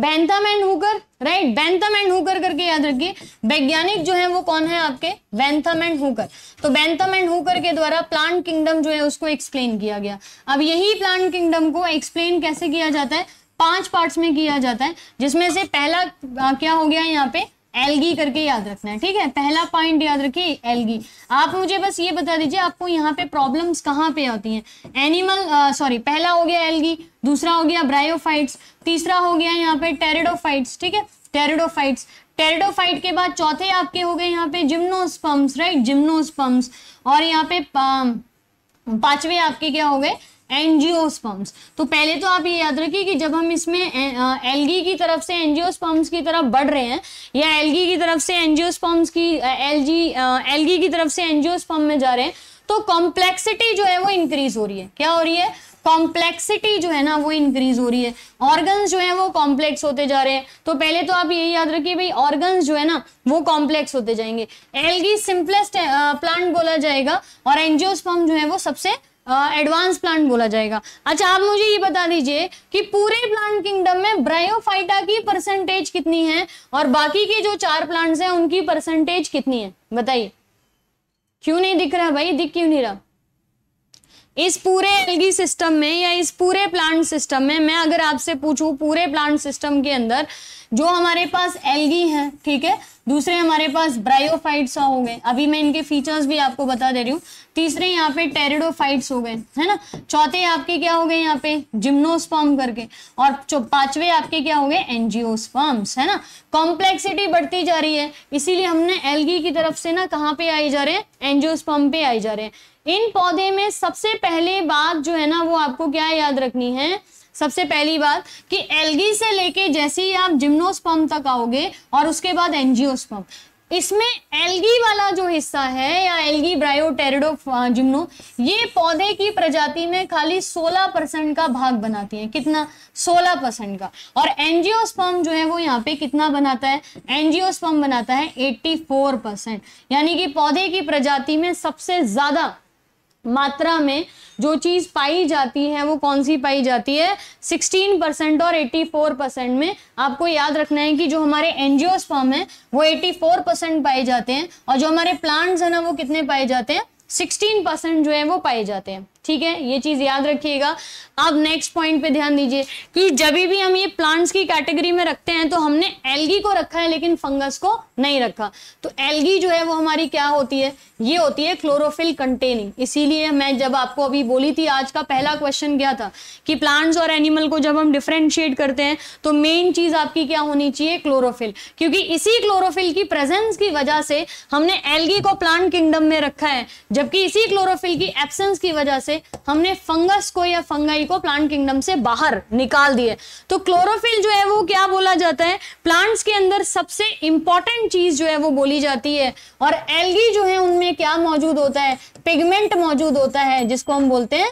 Bentham and Hooker right Bentham and Hooker करके याद रखिए वैज्ञानिक जो है वो कौन है आपके बेंथम एंड हुकर तो बेंथम एंड हुकर के द्वारा प्लांट किंगडम जो है उसको एक्सप्लेन किया गया अब यही प्लांट किंगडम को एक्सप्लेन कैसे किया जाता है पांच पार्ट्स में किया जाता है जिसमें से पहला क्या हो गया यहाँ पे एलगी करके याद रखना है ठीक है पहला पॉइंट याद रखिए एलगी आप मुझे बस ये बता दीजिए आपको यहाँ पे प्रॉब्लम्स कहाँ पे आती हैं एनिमल सॉरी पहला हो गया एलगी दूसरा हो गया ब्रायोफाइट्स तीसरा हो गया यहाँ पे टेरिडोफाइट्स ठीक है टेरिडोफाइट्स टेरिडोफाइट के बाद चौथे आपके हो गए यहाँ पे जिम्नोस्पम्स राइट जिम्नोस्पम्स और यहाँ पे पांचवे आपके क्या हो गए एनजीओस्पम्स तो पहले तो आप ये याद रखिए कि जब हम इसमें एलगी की तरफ से एनजीओस्पम्स की तरफ बढ़ रहे हैं या एलगी की तरफ से एनजीओस्पम्स की एलजी एलगी की तरफ से एनजीओस्पम में जा रहे हैं तो कॉम्प्लेक्सिटी जो है वो इंक्रीज हो रही है क्या हो रही है कॉम्प्लेक्सिटी जो है ना वो इंक्रीज हो रही है ऑर्गन्स जो है वो कॉम्प्लेक्स होते जा रहे हैं तो पहले तो आप यही याद रखिए भाई ऑर्गन्स जो है ना वो कॉम्प्लेक्स होते जाएंगे एलगी सिंपलेस्ट प्लांट बोला जाएगा और एनजियोस्पर्म जो है वो सबसे एडवांस प्लांट बोला जाएगा अच्छा आप मुझे ये बता दीजिए कि पूरे प्लांट किंगडम में ब्रायोफाइटा की परसेंटेज कितनी है और बाकी के जो चार प्लांट्स हैं उनकी परसेंटेज कितनी है बताइए क्यों नहीं दिख रहा भाई दिख क्यों नहीं रहा इस पूरे एलगी सिस्टम में या इस पूरे प्लांट सिस्टम में मैं अगर आपसे पूछूं पूरे प्लांट सिस्टम के अंदर जो हमारे पास एल्गी हैं ठीक है दूसरे हमारे पास ब्रायोफाइट्स हो गए अभी मैं इनके फीचर्स भी आपको बता दे रही हूँ तीसरे यहाँ पे टेरिडोफाइट्स हो गए है ना चौथे आपके क्या हो गए यहाँ पे जिम्नोस्पर्म करके और पांचवे आपके क्या हो गए एनजियोस्पर्म्स है ना कॉम्प्लेक्सिटी बढ़ती जा रही है इसीलिए हमने एलगी की तरफ से ना कहाँ पे आए जा रहे हैं एनजियोस्पर्म पे आए जा रहे हैं इन पौधे में सबसे पहले बात जो है ना वो आपको क्या याद रखनी है सबसे पहली बात कि एलगी से लेके जैसे ही आप जिम्नोस्पम तक आओगे और उसके बाद एनजियोस्पम इसमें एलगी वाला जो हिस्सा है या एलगी ब्रायोटेरिडो जिम्नो ये पौधे की प्रजाति में खाली 16 परसेंट का भाग बनाती है कितना 16 परसेंट का और एनजियोस्पम जो है वो यहाँ पे कितना बनाता है एनजियोस्पम बनाता है 84 परसेंट यानी कि पौधे की प्रजाति में सबसे ज्यादा मात्रा में जो चीज़ पाई जाती है वो कौन सी पाई जाती है 16 परसेंट और 84 परसेंट में आपको याद रखना है कि जो हमारे फॉर्म है वो 84 परसेंट पाए जाते हैं और जो हमारे प्लांट्स हैं ना वो कितने पाए जाते हैं 16 परसेंट जो है वो पाए जाते हैं ठीक है ये चीज़ याद रखिएगा अब नेक्स्ट पॉइंट पे ध्यान दीजिए कि जब भी हम ये प्लांट्स की कैटेगरी में रखते हैं तो हमने एल्गी को रखा है लेकिन फंगस को नहीं रखा तो एल्गी जो है वो हमारी क्या होती है ये होती है क्लोरोफिल कंटेनिंग इसीलिए मैं जब आपको अभी बोली थी आज का पहला क्वेश्चन क्या था कि प्लांट्स और एनिमल को जब हम डिफ्रेंशिएट करते हैं तो मेन चीज़ आपकी क्या होनी चाहिए क्लोरोफिल क्योंकि इसी क्लोरोफिल की प्रेजेंस की वजह से हमने एल्गी को प्लांट किंगडम में रखा है जबकि इसी क्लोरोफिल की एबसेंस की वजह से हमने फंगस को या फंगाई को प्लांट किंगडम से बाहर निकाल दिए तो क्लोरोफिल जो है वो क्या बोला जाता है प्लांट्स के अंदर सबसे इंपॉर्टेंट चीज जो है वो बोली जाती है और एल्गी जो है उनमें क्या मौजूद होता है पिगमेंट मौजूद होता है जिसको हम बोलते हैं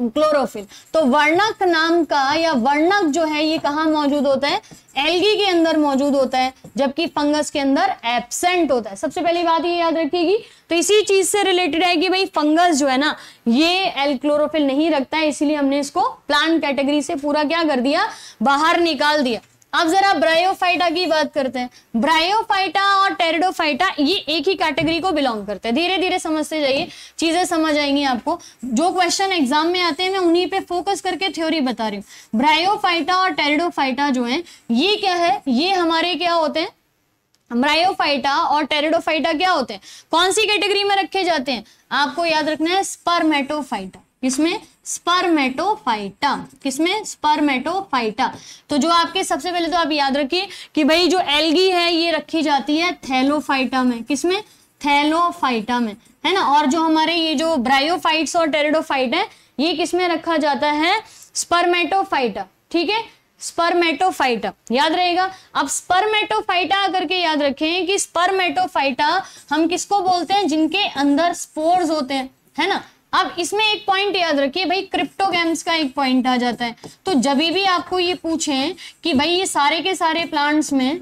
क्लोरोफिल तो वर्णक नाम का या वर्णक जो है ये कहाँ मौजूद होता है एल्गी के अंदर मौजूद होता है जबकि फंगस के अंदर एबसेंट होता है सबसे पहली बात ये याद रखिएगी तो इसी चीज से रिलेटेड है कि भाई फंगस जो है ना ये एल क्लोरोफिल नहीं रखता है इसीलिए हमने इसको प्लांट कैटेगरी से पूरा क्या कर दिया बाहर निकाल दिया अब जरा ब्रायोफाइटा की बात करते हैं ब्रायोफाइटा और टेरिडोफाइटा ये एक ही कैटेगरी को बिलोंग करते हैं धीरे धीरे समझते जाइए चीजें समझ आएंगी आपको जो क्वेश्चन एग्जाम में आते हैं मैं उन्हीं पे फोकस करके थ्योरी बता रही हूँ ब्रायोफाइटा और टेरिडोफाइटा जो है ये क्या है ये हमारे क्या होते हैं ब्रायोफाइटा और टेरिडोफाइटा क्या होते हैं कौन सी कैटेगरी में रखे जाते हैं आपको याद रखना है स्पर्मेटोफाइटा इसमें स्पर्मेटोफाइटा किसमें स्पर्मेटोफाइटा तो जो आपके सबसे पहले तो आप याद रखिए कि भाई जो एल्गी है ये रखी जाती है थैलोफाइटा में किसमें थैलोफाइटा में है ना और जो हमारे ये जो ब्रायोफाइट्स और टेरिडोफाइट है ये किसमें रखा जाता है स्पर्मेटोफाइटा ठीक है स्पर्मेटोफाइटा याद रहेगा अब स्पर्मेटोफाइटा करके याद रखें कि स्पर्मेटोफाइटा हम किसको बोलते हैं जिनके अंदर स्पोर्स होते हैं है ना अब इसमें एक पॉइंट याद रखिए भाई क्रिप्टो गेम्स का एक पॉइंट आ जाता है तो जब भी आपको ये पूछे कि भाई ये सारे के सारे प्लांट्स में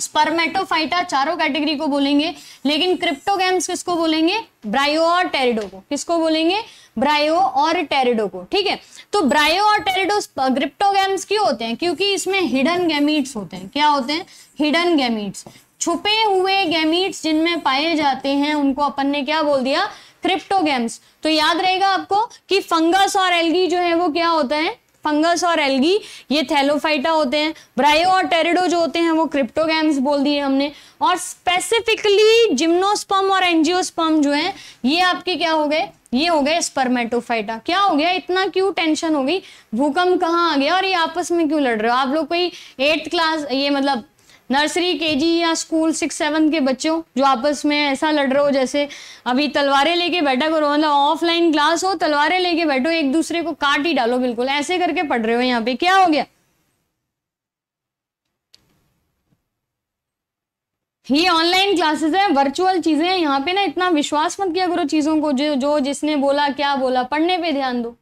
स्पर्मेटोफाइटा चारों कैटेगरी को बोलेंगे लेकिन गेम्स किसको बोलेंगे ब्रायो और टेरिडो को किसको बोलेंगे ब्रायो और टेरिडो को ठीक है तो ब्रायो और टेरिडो गेम्स क्यों होते हैं क्योंकि इसमें हिडन गैमीट्स होते हैं क्या होते हैं हिडन गैमीट्स छुपे हुए गैमीट्स जिनमें पाए जाते हैं उनको अपन ने क्या बोल दिया क्रिप्टोगेम्स तो याद रहेगा आपको कि फंगस और एल्गी जो है वो क्या होता है फंगस और एल्गी ये थैलोफाइटा होते हैं ब्रायो और टेरिडो जो होते हैं वो क्रिप्टोगेम्स बोल दिए हमने और स्पेसिफिकली जिम्नोस्पम और एंजियोस्पम जो है ये आपके क्या हो गए ये हो गए स्पर्मेटोफाइटा क्या हो गया इतना क्यों टेंशन हो गई भूकंप कहाँ आ गया और ये आपस में क्यों लड़ रहे हो आप लोग कोई एट्थ क्लास ये मतलब नर्सरी केजी या स्कूल सिक्स सेवन के बच्चों जो आपस में ऐसा लड़ रहे हो जैसे अभी तलवारें लेके बैठा करो मतलब ऑफलाइन क्लास हो तलवारें लेके बैठो एक दूसरे को काट ही डालो बिल्कुल ऐसे करके पढ़ रहे हो यहाँ पे क्या हो गया ये ऑनलाइन क्लासेस है वर्चुअल चीजें हैं यहाँ पे ना इतना विश्वास मत किया करो चीजों को जो जो जिसने बोला क्या बोला पढ़ने पे ध्यान दो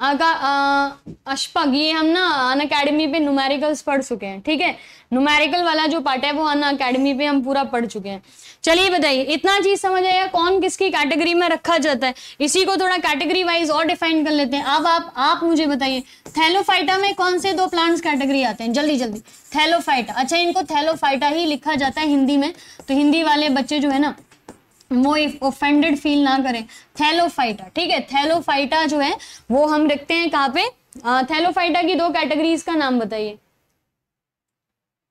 अशपक ये हम ना अन अकेडमी पे नुमेरिकल्स पढ़ चुके हैं ठीक है नुमेरिकल वाला जो पार्ट है वो अन अकेडमी पे हम पूरा पढ़ चुके हैं चलिए बताइए इतना चीज समझ आएगा कौन किसकी कैटेगरी में रखा जाता है इसी को थोड़ा कैटेगरी वाइज और डिफाइन कर लेते हैं अब आप आप मुझे बताइए थैलोफाइटा में कौन से दो प्लांट्स कैटेगरी आते हैं जल्दी जल्दी थैलोफाइटा अच्छा इनको थैलोफाइटा ही लिखा जाता है हिंदी में तो हिंदी वाले बच्चे जो है ना वो ऑफेंडेड फील ना करें थैलोफाइटा ठीक है थैलोफाइटा जो है वो हम रखते हैं कहाँ पे थैलोफाइटा की दो कैटेगरीज का नाम बताइए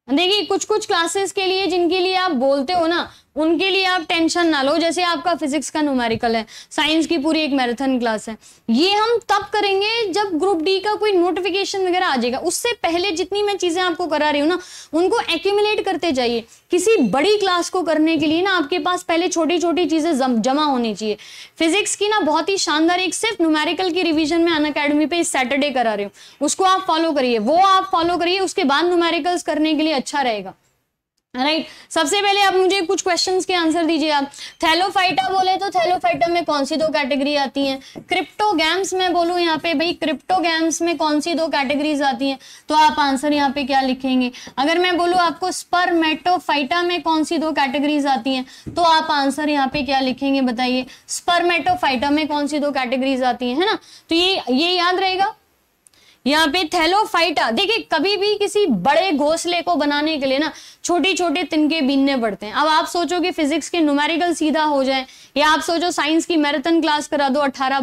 देखिए कुछ कुछ क्लासेस के लिए जिनके लिए आप बोलते हो ना उनके लिए आप टेंशन ना लो जैसे आपका फिजिक्स का न्यूमेरिकल है साइंस की पूरी एक मैराथन क्लास है ये हम तब करेंगे जब ग्रुप डी का कोई नोटिफिकेशन वगैरह आ जाएगा उससे पहले जितनी मैं चीज़ें आपको करा रही हूँ ना उनको एक्यूमुलेट करते जाइए किसी बड़ी क्लास को करने के लिए ना आपके पास पहले छोटी छोटी चीज़ें जमा होनी चाहिए फिजिक्स की ना बहुत ही शानदार एक सिर्फ न्यूमेरिकल की रिविजन में अन अकेडमी पे इस सैटरडे करा रही हूँ उसको आप फॉलो करिए वो आप फॉलो करिए उसके बाद न्यूमेरिकल्स करने के लिए अच्छा रहेगा राइट right. सबसे पहले आप मुझे कुछ क्वेश्चंस के आंसर दीजिए आप थैलोफाइटा बोले तो थैलोफाइटा में कौन सी दो कैटेगरी आती हैं गैम्स में बोलूं यहाँ पे भाई गैम्स में कौन सी दो कैटेगरीज आती हैं तो आप आंसर यहाँ पे क्या लिखेंगे अगर मैं बोलूं आपको स्पर्मेटोफाइटा में कौन सी दो कैटेगरीज आती हैं तो आप आंसर यहाँ पे क्या लिखेंगे बताइए स्पर्मेटोफाइटा में कौन सी दो कैटेगरीज आती है है ना तो ये ये याद रहेगा यहाँ पे थैलोफाइटा देखिए कभी भी किसी बड़े घोसले को बनाने के लिए ना छोटे छोटे तिनके बीनने पड़ते हैं अब आप सोचो कि फिजिक्स के न्यूमेरिकल सीधा हो जाए या आप सोचो साइंस की मैराथन क्लास करा दो अठारह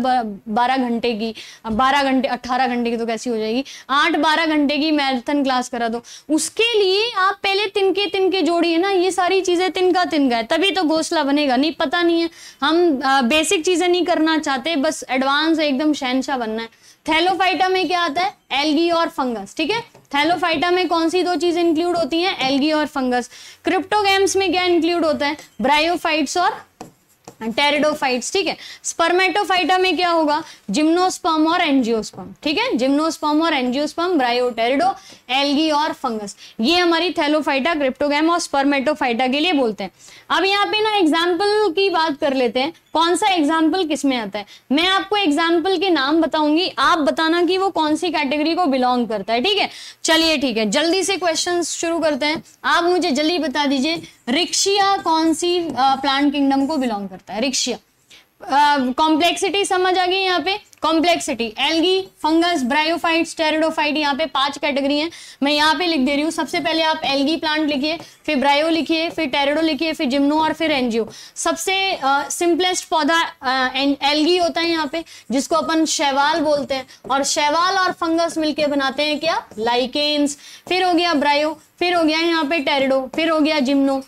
बारह घंटे की बारह घंटे अट्ठारह घंटे की तो कैसी हो जाएगी आठ बारह घंटे की मैराथन क्लास करा दो उसके लिए आप पहले तिनके तिनके जोड़िए ना ये सारी चीजें तिनका तिनका है तभी तो घोसला बनेगा नहीं पता नहीं है हम बेसिक चीजें नहीं करना चाहते बस एडवांस एकदम शहनशाह बनना है थैलोफाइटा में क्या आता है एल्गी और फंगस ठीक है थैलोफाइटा में कौन सी दो चीज इंक्लूड होती हैं एल्गी और फंगस क्रिप्टोगेम्स में क्या इंक्लूड होता है ब्रायोफाइट्स और टेरिडोफाइट्स ठीक है स्पर्मेटोफाइटा में क्या होगा जिम्नोस्पर्म और एंजियोस्पर्म ठीक है जिम्नोस्पर्म और एंजियोस्पर्म ब्रायोटेरिडो एल्गी और फंगस ये हमारी थैलोफाइटा क्रिप्टोगैम और स्पर्मेटोफाइटा के लिए बोलते हैं अब यहाँ पे ना एग्जाम्पल की बात कर लेते हैं कौन सा एग्जाम्पल किसमें आता है मैं आपको एग्जाम्पल के नाम बताऊंगी आप बताना कि वो कौन सी कैटेगरी को बिलोंग करता है ठीक है चलिए ठीक है जल्दी से क्वेश्चन शुरू करते हैं आप मुझे जल्दी बता दीजिए रिक्शिया कौन सी प्लांट किंगडम को बिलोंग करता है रिक्शिया कॉम्प्लेक्सिटी समझ आ गई यहाँ पे complexity algae fungus bryophyte pteridophyte यहाँ पे पांच कैटेगरी हैं मैं यहाँ पे लिख दे रही हूँ सबसे पहले आप एल्गी प्लांट लिखिए फिर ब्रायो लिखिए फिर टेरिडो लिखिए फिर जिम्नो और फिर एनजीओ सबसे सिंपलेस्ट पौधा एल्गी होता है यहाँ पे जिसको अपन शैवाल बोलते हैं और शैवाल और फंगस मिलकर बनाते हैं क्या लाइकेन्स फिर हो गया ब्रायो फिर हो गया यहाँ पे टेरिडो फिर हो गया जिम्नो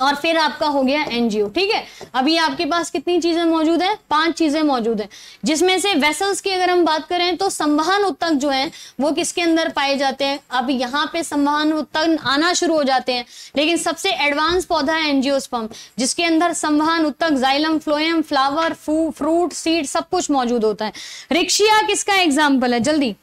और फिर आपका हो गया एनजीओ ठीक है अभी आपके पास कितनी चीजें मौजूद है पांच चीजें मौजूद है जिसमें से वेसल्स की अगर हम बात करें तो संवहन उत्तक जो है वो किसके अंदर पाए जाते हैं अब यहाँ पे संवहन उत्तक आना शुरू हो जाते हैं लेकिन सबसे एडवांस पौधा है एनजियोस्पम जिसके अंदर संवहन उत्तक xylem phloem flower fruit seed सब कुछ मौजूद होता है रिक्शिया किसका एग्जाम्पल है जल्दी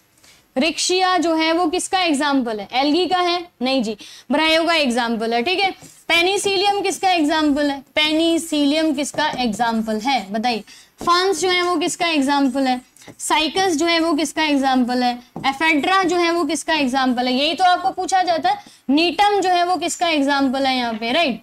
रिक्शिया जो है वो किसका एग्जाम्पल है एलगी का है नहीं जी ब्रायो का एग्जाम्पल है ठीक है पेनीसीलियम किसका एग्जाम्पल है पेनीसीलियम किसका एग्जाम्पल है बताइए फंस जो है वो किसका एग्जाम्पल है साइकस जो है वो किसका एग्जाम्पल है एफेड्रा जो है वो किसका एग्जाम्पल है यही तो आपको पूछा जाता है नीटम जो है वो किसका एग्जाम्पल है यहाँ पे राइट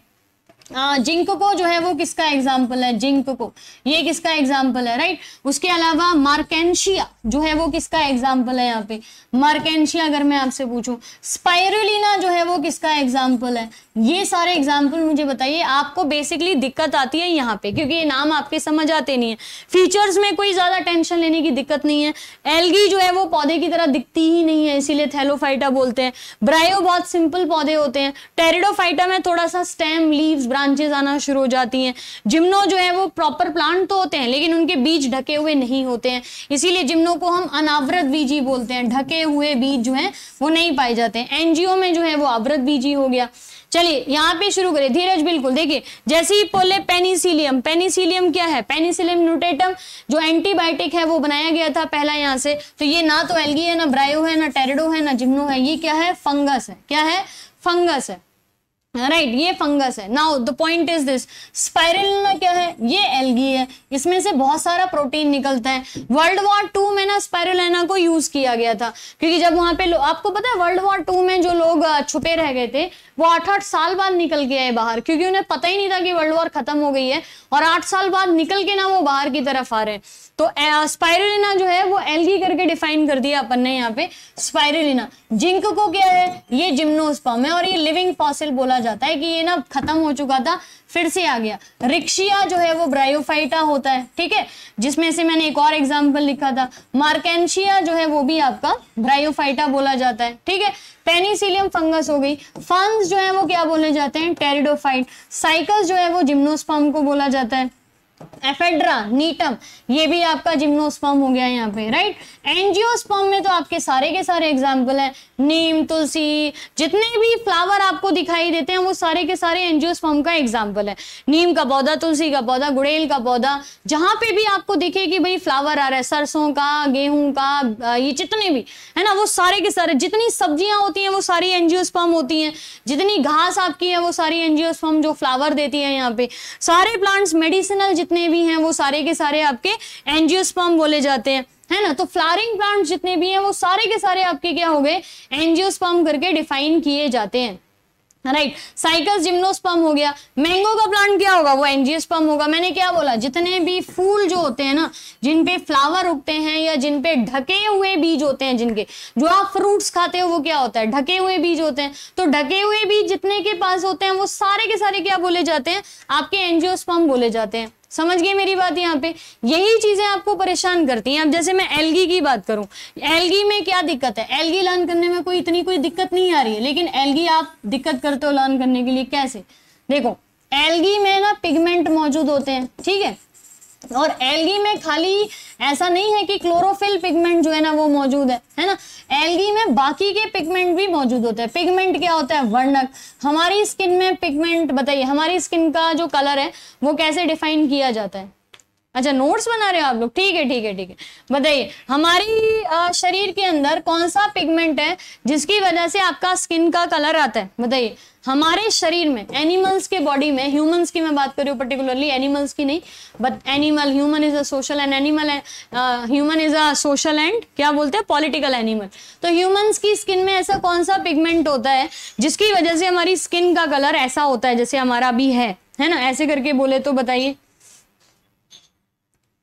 जिंक को जो है वो किसका एग्जाम्पल है जिंक को ये किसका एग्जाम्पल है राइट उसके अलावा मार्केंशिया जो है वो किसका एग्जाम्पल है यहाँ पे मार्केंशिया अगर मैं आपसे पूछूं स्पाइरुलिना जो है वो किसका एग्जाम्पल है ये सारे एग्जाम्पल मुझे बताइए आपको बेसिकली दिक्कत आती है यहाँ पे क्योंकि ये नाम आपके समझ आते नहीं है फीचर्स में कोई ज्यादा टेंशन लेने की दिक्कत नहीं है एलगी जो है वो पौधे की तरह दिखती ही नहीं है इसीलिए थैलोफाइटा बोलते हैं ब्रायो बहुत सिंपल पौधे होते हैं टेरिडोफाइटा में थोड़ा सा स्टेम लीव्स ब्रांचेस आना शुरू हो जाती हैं जिम्नो जो है वो प्रॉपर प्लांट तो होते हैं लेकिन उनके बीज ढके हुए नहीं होते हैं इसीलिए जिम्नो को हम अनावृत बीजी बोलते हैं ढके हुए बीज जो है वो नहीं पाए जाते हैं एनजीओ में जो है वो आवृत बीजी हो गया चलिए यहाँ पे शुरू करें धीरज बिल्कुल देखिए जैसे ही पोले पेनिसिलियम पेनिसिलियम क्या है पेनिसिलियम न्यूटेटम जो एंटीबायोटिक है वो बनाया गया था पहला यहाँ से तो ये ना तो एल्गी है ना ब्रायो है ना टेरिडो है ना जिम्नो है ये क्या है फंगस है क्या है फंगस है राइट right, ये फंगस है now the point is this spirulina क्या है ये एलगी है इसमें से बहुत सारा प्रोटीन निकलता है वर्ल्ड वॉर टू में ना स्पायरलिना को यूज किया गया था क्योंकि जब वहां पे आपको पता है वर्ल्ड वॉर टू में जो लोग छुपे रह गए थे वो आठ आठ साल बाद निकल के आए बाहर क्योंकि उन्हें पता ही नहीं था कि वर्ल्ड वॉर खत्म हो गई है और आठ साल बाद निकल के ना वो बाहर की तरफ आ रहे हैं तो स्पायरुलिना जो है वो एलगी करके डिफाइन कर दिया अपन ने यहाँ पे स्पायरुलिना जिंक को क्या है ये जिम्नोस्पम है और ये लिविंग फॉसिल बोला जाता है कि ये ना खत्म हो चुका था फिर से आ गया रिक्शिया जो है वो ब्रायोफाइटा होता है ठीक है जिसमें से मैंने एक और एग्जाम्पल लिखा था मार्केशिया जो है वो भी आपका ब्रायोफाइटा बोला जाता है ठीक है पेनिसिलियम फंगस हो गई फंग्स जो है वो क्या बोले जाते हैं टेरिडोफाइट साइकस जो है वो जिम्नोस्पर्म को बोला जाता है एफेड्रा नीटम ये भी आपका जिम्नोस्पर्म हो गया यहाँ पे राइट एंजियोस्पर्म में तो आपके सारे के सारे एग्जाम्पल हैं नीम तुलसी जितने भी फ्लावर आपको दिखाई देते हैं वो सारे के सारे एंजियोस्पर्म का एग्जाम्पल है नीम का पौधा तुलसी का पौधा गुड़ेल का पौधा जहां पे भी आपको दिखे कि भाई फ्लावर आ रहा है सरसों का गेहूं का ये जितने भी है ना वो सारे के सारे जितनी सब्जियां होती हैं वो सारी एंजियोस्पर्म होती हैं जितनी घास आपकी है वो सारी एंजियोस्पर्म जो फ्लावर देती है यहाँ पे सारे प्लांट्स मेडिसिनल जितने जितने भी हैं वो सारे के सारे आपके एनजियोस्पर्म बोले जाते हैं है ना तो फ्लावरिंग प्लांट जितने भी हैं वो सारे के सारे आपके क्या हो गए एनजियोस्पर्म करके डिफाइन किए जाते हैं राइट साइकस जिम्नोस्पर्म हो गया मैंगो का प्लांट क्या होगा वो एनजियोस्पम होगा मैंने क्या बोला जितने भी फूल जो होते हैं ना जिन पे फ्लावर उगते हैं या जिन पे ढके हुए बीज होते हैं जिनके जो आप फ्रूट्स खाते हो वो क्या होता है ढके हुए बीज होते हैं तो ढके हुए बीज जितने के पास होते हैं वो सारे के सारे क्या बोले जाते हैं आपके एनजियोस्पम बोले जाते हैं समझ गए मेरी बात यहाँ पे यही चीजें आपको परेशान करती हैं अब जैसे मैं एलगी की बात करूं एलगी में क्या दिक्कत है एलगी लर्न करने में कोई इतनी कोई दिक्कत नहीं आ रही है लेकिन एलगी आप दिक्कत करते हो लर्न करने के लिए कैसे देखो एलगी में ना पिगमेंट मौजूद होते हैं ठीक है और एलगी में खाली ऐसा नहीं है कि क्लोरोफिल पिगमेंट जो है ना वो मौजूद है है ना एलगी में बाकी के पिगमेंट भी मौजूद होते हैं पिगमेंट क्या होता है वर्णक हमारी स्किन में पिगमेंट बताइए हमारी स्किन का जो कलर है वो कैसे डिफाइन किया जाता है अच्छा नोट्स बना रहे हो आप लोग ठीक है ठीक है ठीक है बताइए हमारी शरीर के अंदर कौन सा पिगमेंट है जिसकी वजह से आपका स्किन का कलर आता है बताइए हमारे शरीर में एनिमल्स के बॉडी में ह्यूमंस की मैं बात कर रही हूँ पर्टिकुलरली एनिमल्स की नहीं but animal human is a social and animal human is a social and क्या बोलते हैं पॉलिटिकल एनिमल तो ह्यूमंस की स्किन में ऐसा कौन सा पिगमेंट होता है जिसकी वजह से हमारी स्किन का कलर ऐसा होता है जैसे हमारा भी है है ना ऐसे करके बोले तो बताइए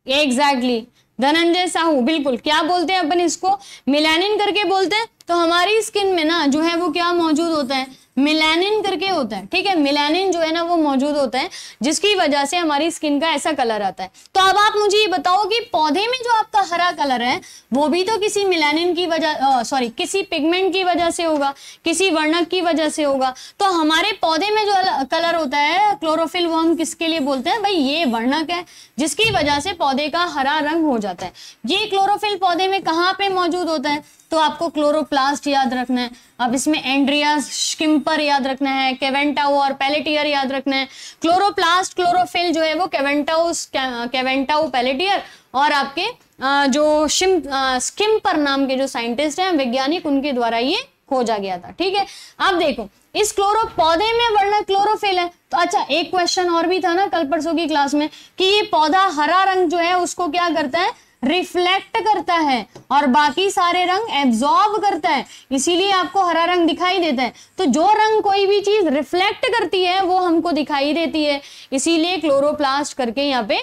एग्जैक्टली exactly. धनंजय साहू बिल्कुल क्या बोलते हैं अपन इसको मिलानिन करके बोलते हैं तो हमारी स्किन में ना जो है वो क्या मौजूद होता है मिलानिन करके होता है ठीक है मिलानिन जो है ना वो मौजूद होता है जिसकी वजह से हमारी स्किन का ऐसा कलर आता है तो अब आप मुझे ये बताओ कि पौधे में जो आपका हरा कलर है वो भी तो किसी मिलानिन की वजह सॉरी किसी पिगमेंट की वजह से होगा किसी वर्णक की वजह से होगा तो हमारे पौधे में जो कलर होता है क्लोरोफिल वो हम किसके लिए बोलते हैं भाई ये वर्णक है जिसकी वजह से पौधे का हरा रंग हो जाता है ये क्लोरोफिल पौधे में कहाँ पे मौजूद होता है तो आपको क्लोरोप्लास्ट याद रखना है अब इसमें एंड्रियास स्किम्पर याद रखना है केवेंटाओ और पैलेटियर याद रखना है क्लोरोप्लास्ट क्लोरोफिल जो है वो केवेंटाओ केवेंटाओ पैलेटियर और आपके जो शिम स्किम्पर नाम के जो साइंटिस्ट हैं वैज्ञानिक उनके द्वारा ये खोजा गया था ठीक है अब देखो इस क्लोरो पौधे में वर्ण क्लोरोफिल है तो अच्छा एक क्वेश्चन और भी था ना कल परसों की क्लास में कि ये पौधा हरा रंग जो है उसको क्या करता है रिफ्लेक्ट करता है और बाकी सारे रंग एब्जॉर्ब करता है इसीलिए आपको हरा रंग दिखाई देता है तो जो रंग कोई भी चीज रिफ्लेक्ट करती है वो हमको दिखाई देती है इसीलिए क्लोरोप्लास्ट करके यहाँ पे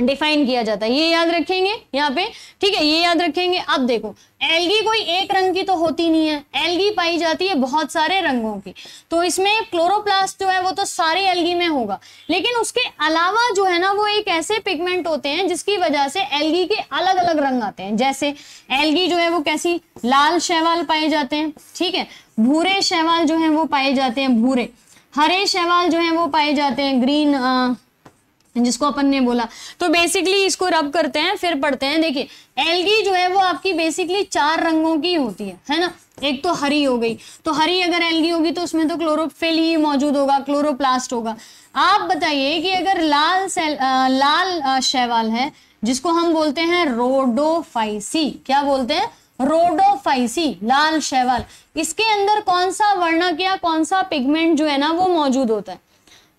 डिफाइन किया जाता है ये याद रखेंगे यहाँ पे ठीक है ये याद रखेंगे अब देखो एलगी कोई एक रंग की तो होती नहीं है एलगी पाई जाती है बहुत सारे रंगों की तो इसमें क्लोरोप्लास्ट जो है वो तो सारे एलगी में होगा लेकिन उसके अलावा जो है ना वो एक ऐसे पिगमेंट होते हैं जिसकी वजह से एलगी के अलग अलग रंग आते हैं जैसे एलगी जो है वो कैसी लाल शैवाल पाए जाते हैं ठीक है भूरे शैवाल जो है वो पाए जाते हैं भूरे हरे शैवाल जो है वो पाए जाते हैं ग्रीन आ, जिसको अपन ने बोला तो बेसिकली इसको रब करते हैं फिर पढ़ते हैं देखिए एलगी जो है वो आपकी बेसिकली चार रंगों की होती है है ना एक तो हरी हो गई तो हरी अगर एलगी होगी तो उसमें तो क्लोरोफिल ही मौजूद होगा क्लोरोप्लास्ट होगा आप बताइए कि अगर लाल सेल आ, लाल शैवाल है जिसको हम बोलते हैं रोडोफाइसी क्या बोलते हैं रोडोफाइसी लाल शैवाल इसके अंदर कौन सा वर्णक या कौन सा पिगमेंट जो है ना वो मौजूद होता है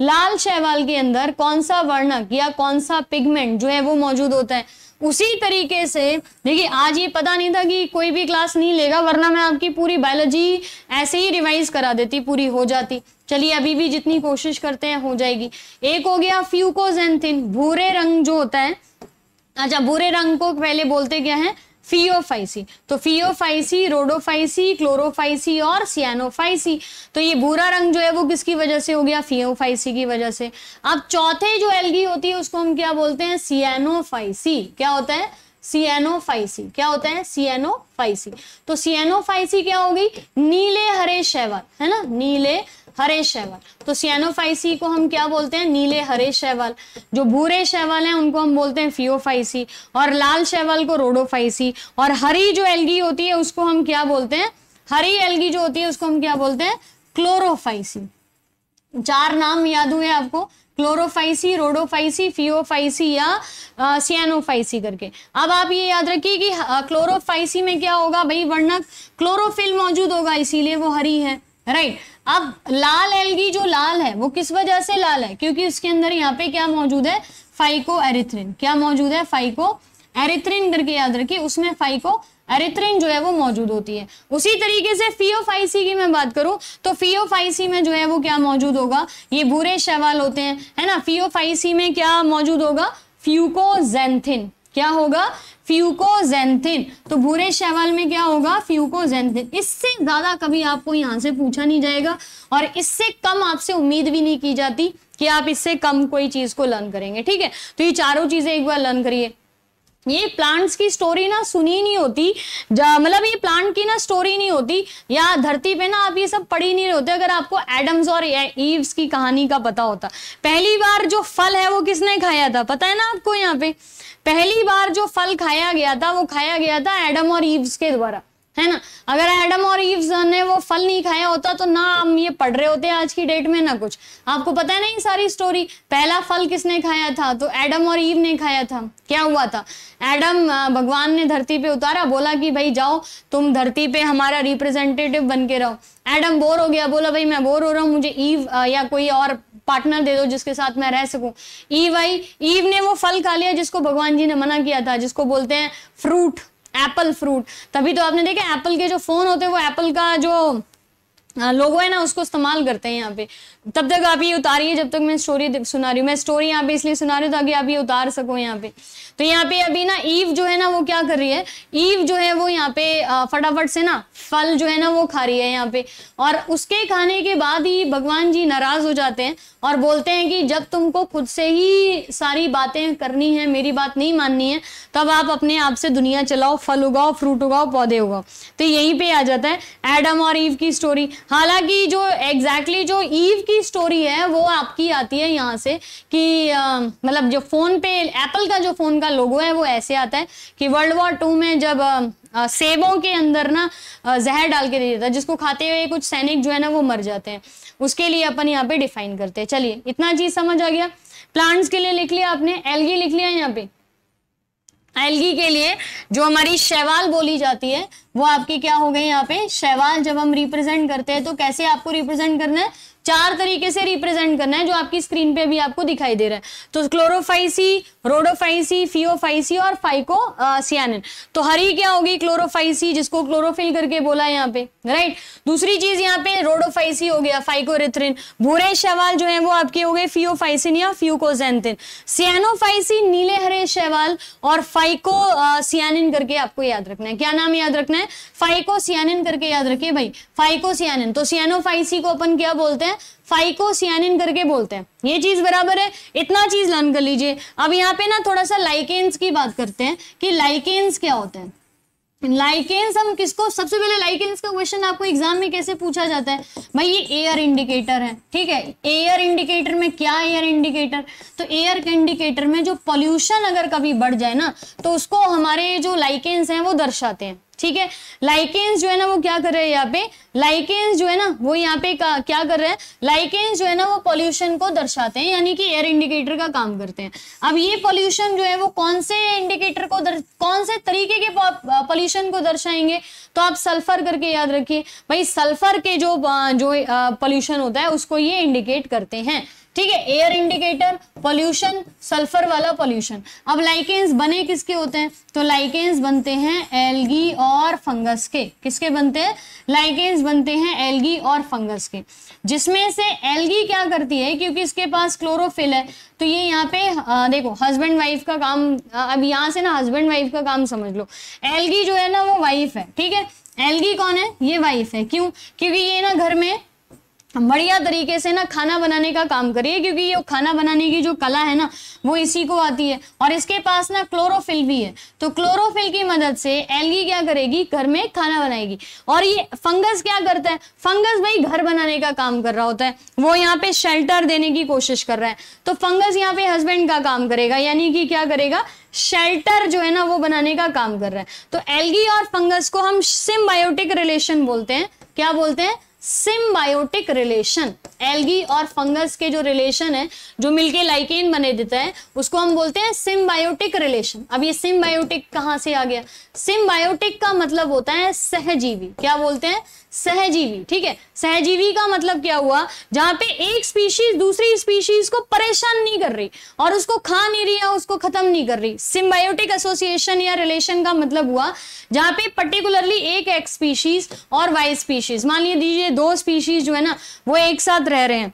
लाल शैवाल के अंदर कौन सा वर्णक या कौन सा पिगमेंट जो है वो मौजूद होता है उसी तरीके से देखिए आज ये पता नहीं था कि कोई भी क्लास नहीं लेगा वरना मैं आपकी पूरी बायोलॉजी ऐसे ही रिवाइज करा देती पूरी हो जाती चलिए अभी भी जितनी कोशिश करते हैं हो जाएगी एक हो गया फ्यूकोजेंथिन भूरे रंग जो होता है अच्छा भूरे रंग को पहले बोलते क्या है फियोफाइसी तो फियोफाइसी रोडोफाइसी क्लोरोफाइसी और सियानोफाइसी तो ये भूरा रंग जो है वो किसकी वजह से हो गया फियोफाइसी की वजह से अब चौथे जो एलगी होती है उसको हम क्या बोलते हैं सियानोफाइसी क्या होता है सियानोफाइसी क्या होता है सियानोफाइसी तो सियानोफाइसी क्या होगी नीले हरे शैवाल है ना नीले हरे शैवाल तो सियानोफाइसी को हम क्या बोलते हैं नीले हरे शैवाल जो भूरे शैवाल हैं उनको हम बोलते हैं फियोफाइसी और लाल शैवाल को रोडोफाइसी और हरी जो एल्गी होती है उसको हम क्या बोलते हैं हरी एल्गी जो होती है उसको हम क्या बोलते हैं क्लोरोफाइसी चार नाम याद हुए आपको क्लोरोफाइसी रोडोफाइसी फियोफाइसी या सियानोफाइसी करके अब आप ये याद रखिए कि क्लोरोफाइसी में क्या होगा भाई वर्णक क्लोरोफिल मौजूद होगा इसीलिए वो हरी है राइट right. अब लाल एलगी जो लाल है वो किस वजह से लाल है क्योंकि उसके अंदर यहाँ पे क्या मौजूद है फाइको एरिथ्रिन क्या मौजूद है फाइको एरिथ्रिन करके याद रखिए उसमें फाइको एरिथ्रिन जो है वो मौजूद होती है उसी तरीके से फियोफाइसी की मैं बात करूं तो फियोफाइसी में जो है वो क्या मौजूद होगा ये बुरे शैवाल होते हैं है ना फियोफाइसी में क्या मौजूद होगा फ्यूकोजेंथिन क्या होगा फ्यूकोजेंथिन तो भूरे शैवाल में क्या होगा फ्यूकोजेंथिन इससे ज्यादा कभी आपको यहां से पूछा नहीं जाएगा और इससे कम आपसे उम्मीद भी नहीं की जाती कि आप इससे कम कोई चीज को लर्न करेंगे ठीक है तो ये चारों चीजें एक बार लर्न करिए ये प्लांट्स की स्टोरी ना सुनी नहीं होती मतलब ये प्लांट की ना स्टोरी नहीं होती या धरती पे ना आप ये सब पढ़ी नहीं होते अगर आपको एडम्स और ईव्स e, की कहानी का पता होता पहली बार जो फल है वो किसने खाया था पता है ना आपको यहाँ पे पहली बार जो फल खाया गया था वो खाया गया था एडम और ईव्स के द्वारा है ना अगर एडम और ईव्स ने वो फल नहीं खाया होता तो ना हम ये पढ़ रहे होते आज की डेट में ना कुछ आपको पता है ना ये सारी स्टोरी पहला फल किसने खाया था तो एडम और ईव ने खाया था क्या हुआ था एडम भगवान ने धरती पे उतारा बोला कि भाई जाओ तुम धरती पे हमारा रिप्रेजेंटेटिव बन के रहो एडम बोर हो गया बोला भाई मैं बोर हो रहा हूँ मुझे ईव या कोई और पार्टनर दे दो जिसके साथ मैं रह सकूं ईव आई ईव ने वो फल खा लिया जिसको भगवान जी ने मना किया था जिसको बोलते हैं फ्रूट एप्पल फ्रूट तभी तो आपने देखा एप्पल के जो फोन होते हैं वो एप्पल का जो हाँ, लोग है ना उसको इस्तेमाल करते हैं यहाँ पे तब तक आप ये उतारिए जब तक मैं स्टोरी सुना रही हूँ मैं स्टोरी यहाँ पे इसलिए सुना रही हूँ ताकि आप ये उतार सको यहाँ पे तो यहाँ पे अभी ना ईव जो है ना वो क्या कर रही है ईव जो है वो यहाँ पे फटाफट से ना फल जो है ना वो खा रही है यहाँ पे और उसके खाने के बाद ही भगवान जी नाराज हो जाते हैं और बोलते हैं कि जब तुमको खुद से ही सारी बातें करनी है मेरी बात नहीं माननी है तब आप अपने आप से दुनिया चलाओ फल उगाओ फ्रूट उगाओ पौधे उगाओ तो यहीं पे आ जाता है एडम और ईव की स्टोरी हालांकि जो एग्जैक्टली exactly जो ईव की स्टोरी है वो आपकी आती है यहाँ से कि मतलब जो फ़ोन पे एप्पल का जो फ़ोन का लोगो है वो ऐसे आता है कि वर्ल्ड वॉर टू में जब आ, सेबों के अंदर ना जहर डाल के दे देता है जिसको खाते हुए कुछ सैनिक जो है ना वो मर जाते हैं उसके लिए अपन यहाँ पे डिफाइन करते हैं चलिए इतना चीज़ समझ आ गया प्लांट्स के लिए लिख लिया आपने एलगी लिख लिया यहाँ पे एलगी के लिए जो हमारी शैवाल बोली जाती है वो आपकी क्या हो गई यहाँ पे शैवाल जब हम रिप्रेजेंट करते हैं तो कैसे आपको रिप्रेजेंट करना है चार तरीके से रिप्रेजेंट करना है जो आपकी स्क्रीन पे अभी आपको दिखाई दे रहा है तो क्लोरोफाइसी रोडोफाइसी फियोफाइसी और फाइको सियानिन तो हरी क्या होगी क्लोरोफाइसी जिसको क्लोरोफिल करके बोला यहाँ पे राइट दूसरी चीज यहाँ पे रोडोफाइसी हो गया फाइकोरेथ्रिन भूरे शैवाल जो है वो आपके हो गए फियोफाइसिन या फ्यूकोजेंथिन सियानोफाइसी नीले हरे शैवाल और फाइको सियानिन करके आपको याद रखना है क्या नाम याद रखना है फाइको सियानिन करके याद रखिए भाई फाइको सियानिन तो सियानोफाइसी को अपन क्या बोलते हैं फाइकोसियानिन करके बोलते हैं ये चीज बराबर है इतना चीज लर्न कर लीजिए अब यहाँ पे ना थोड़ा सा लाइकेन्स की बात करते हैं कि लाइकेन्स क्या होते हैं लाइकेन्स हम किसको सबसे पहले लाइकेन्स का क्वेश्चन आपको एग्जाम में कैसे पूछा जाता है भाई ये एयर इंडिकेटर है ठीक है एयर इंडिकेटर में क्या एयर इंडिकेटर तो एयर इंडिकेटर में जो पोल्यूशन अगर कभी बढ़ जाए ना तो उसको हमारे जो लाइकेन्स हैं वो दर्शाते हैं ठीक है लाइकेंस जो है ना वो क्या कर रहे हैं यहाँ पे लाइकेंस जो है ना वो यहाँ पे क्या कर रहे हैं लाइकेंस जो है ना वो पॉल्यूशन को दर्शाते हैं यानी कि एयर इंडिकेटर का काम करते हैं अब ये पॉल्यूशन जो है वो कौन से इंडिकेटर को दर, कौन से तरीके के पॉल्यूशन को दर्शाएंगे तो आप सल्फर करके याद रखिए भाई सल्फर के जो जो पॉल्यूशन होता है उसको ये इंडिकेट करते हैं ठीक है एयर इंडिकेटर पॉल्यूशन सल्फर वाला पॉल्यूशन अब लाइकेंस बने किसके होते हैं तो लाइकेंस बनते हैं एल्गी और फंगस के किसके बनते हैं लाइकेंस बनते हैं एल्गी और फंगस के जिसमें से एल्गी क्या करती है क्योंकि इसके पास क्लोरोफिल है तो ये यहाँ पे आ, देखो हस्बैंड वाइफ का काम अब यहाँ से ना हस्बैंड वाइफ का काम समझ लो एलगी जो है ना वो वाइफ है ठीक है एलगी कौन है ये वाइफ है क्यों क्योंकि ये ना घर में बढ़िया तरीके से ना खाना बनाने का काम करिए क्योंकि ये खाना बनाने की जो कला है ना वो इसी को आती है और इसके पास ना क्लोरोफिल भी है तो क्लोरोफिल की मदद से एलगी क्या करेगी घर में खाना बनाएगी और ये फंगस क्या करता है फंगस भाई घर बनाने का काम कर रहा होता है वो यहाँ पे शेल्टर देने की कोशिश कर रहा है तो फंगस यहाँ पे हस्बैंड का काम करेगा यानी कि क्या करेगा शेल्टर जो है ना वो बनाने का काम कर रहा है तो एलगी और फंगस को हम सिम्बायोटिक रिलेशन बोलते हैं क्या बोलते हैं सिम्बायोटिक रिलेशन एल्गी और फंगस के जो रिलेशन है जो मिलके लाइकेन बने देता है उसको हम बोलते हैं सिम्बायोटिक रिलेशन अब ये सिम्बायोटिक कहां से आ गया सिम्बायोटिक का मतलब होता है सहजीवी क्या बोलते हैं सहजीवी ठीक है सहजीवी का मतलब क्या हुआ जहां पे एक स्पीशीज दूसरी स्पीशीज को परेशान नहीं कर रही और उसको खा नहीं रही है उसको खत्म नहीं कर रही सिम्बायोटिक एसोसिएशन या रिलेशन का मतलब हुआ जहां पे पर्टिकुलरली एक एक्स स्पीशीज और वाई स्पीशीज मान लीजिए दो स्पीशीज जो है ना वो एक साथ रह रहे हैं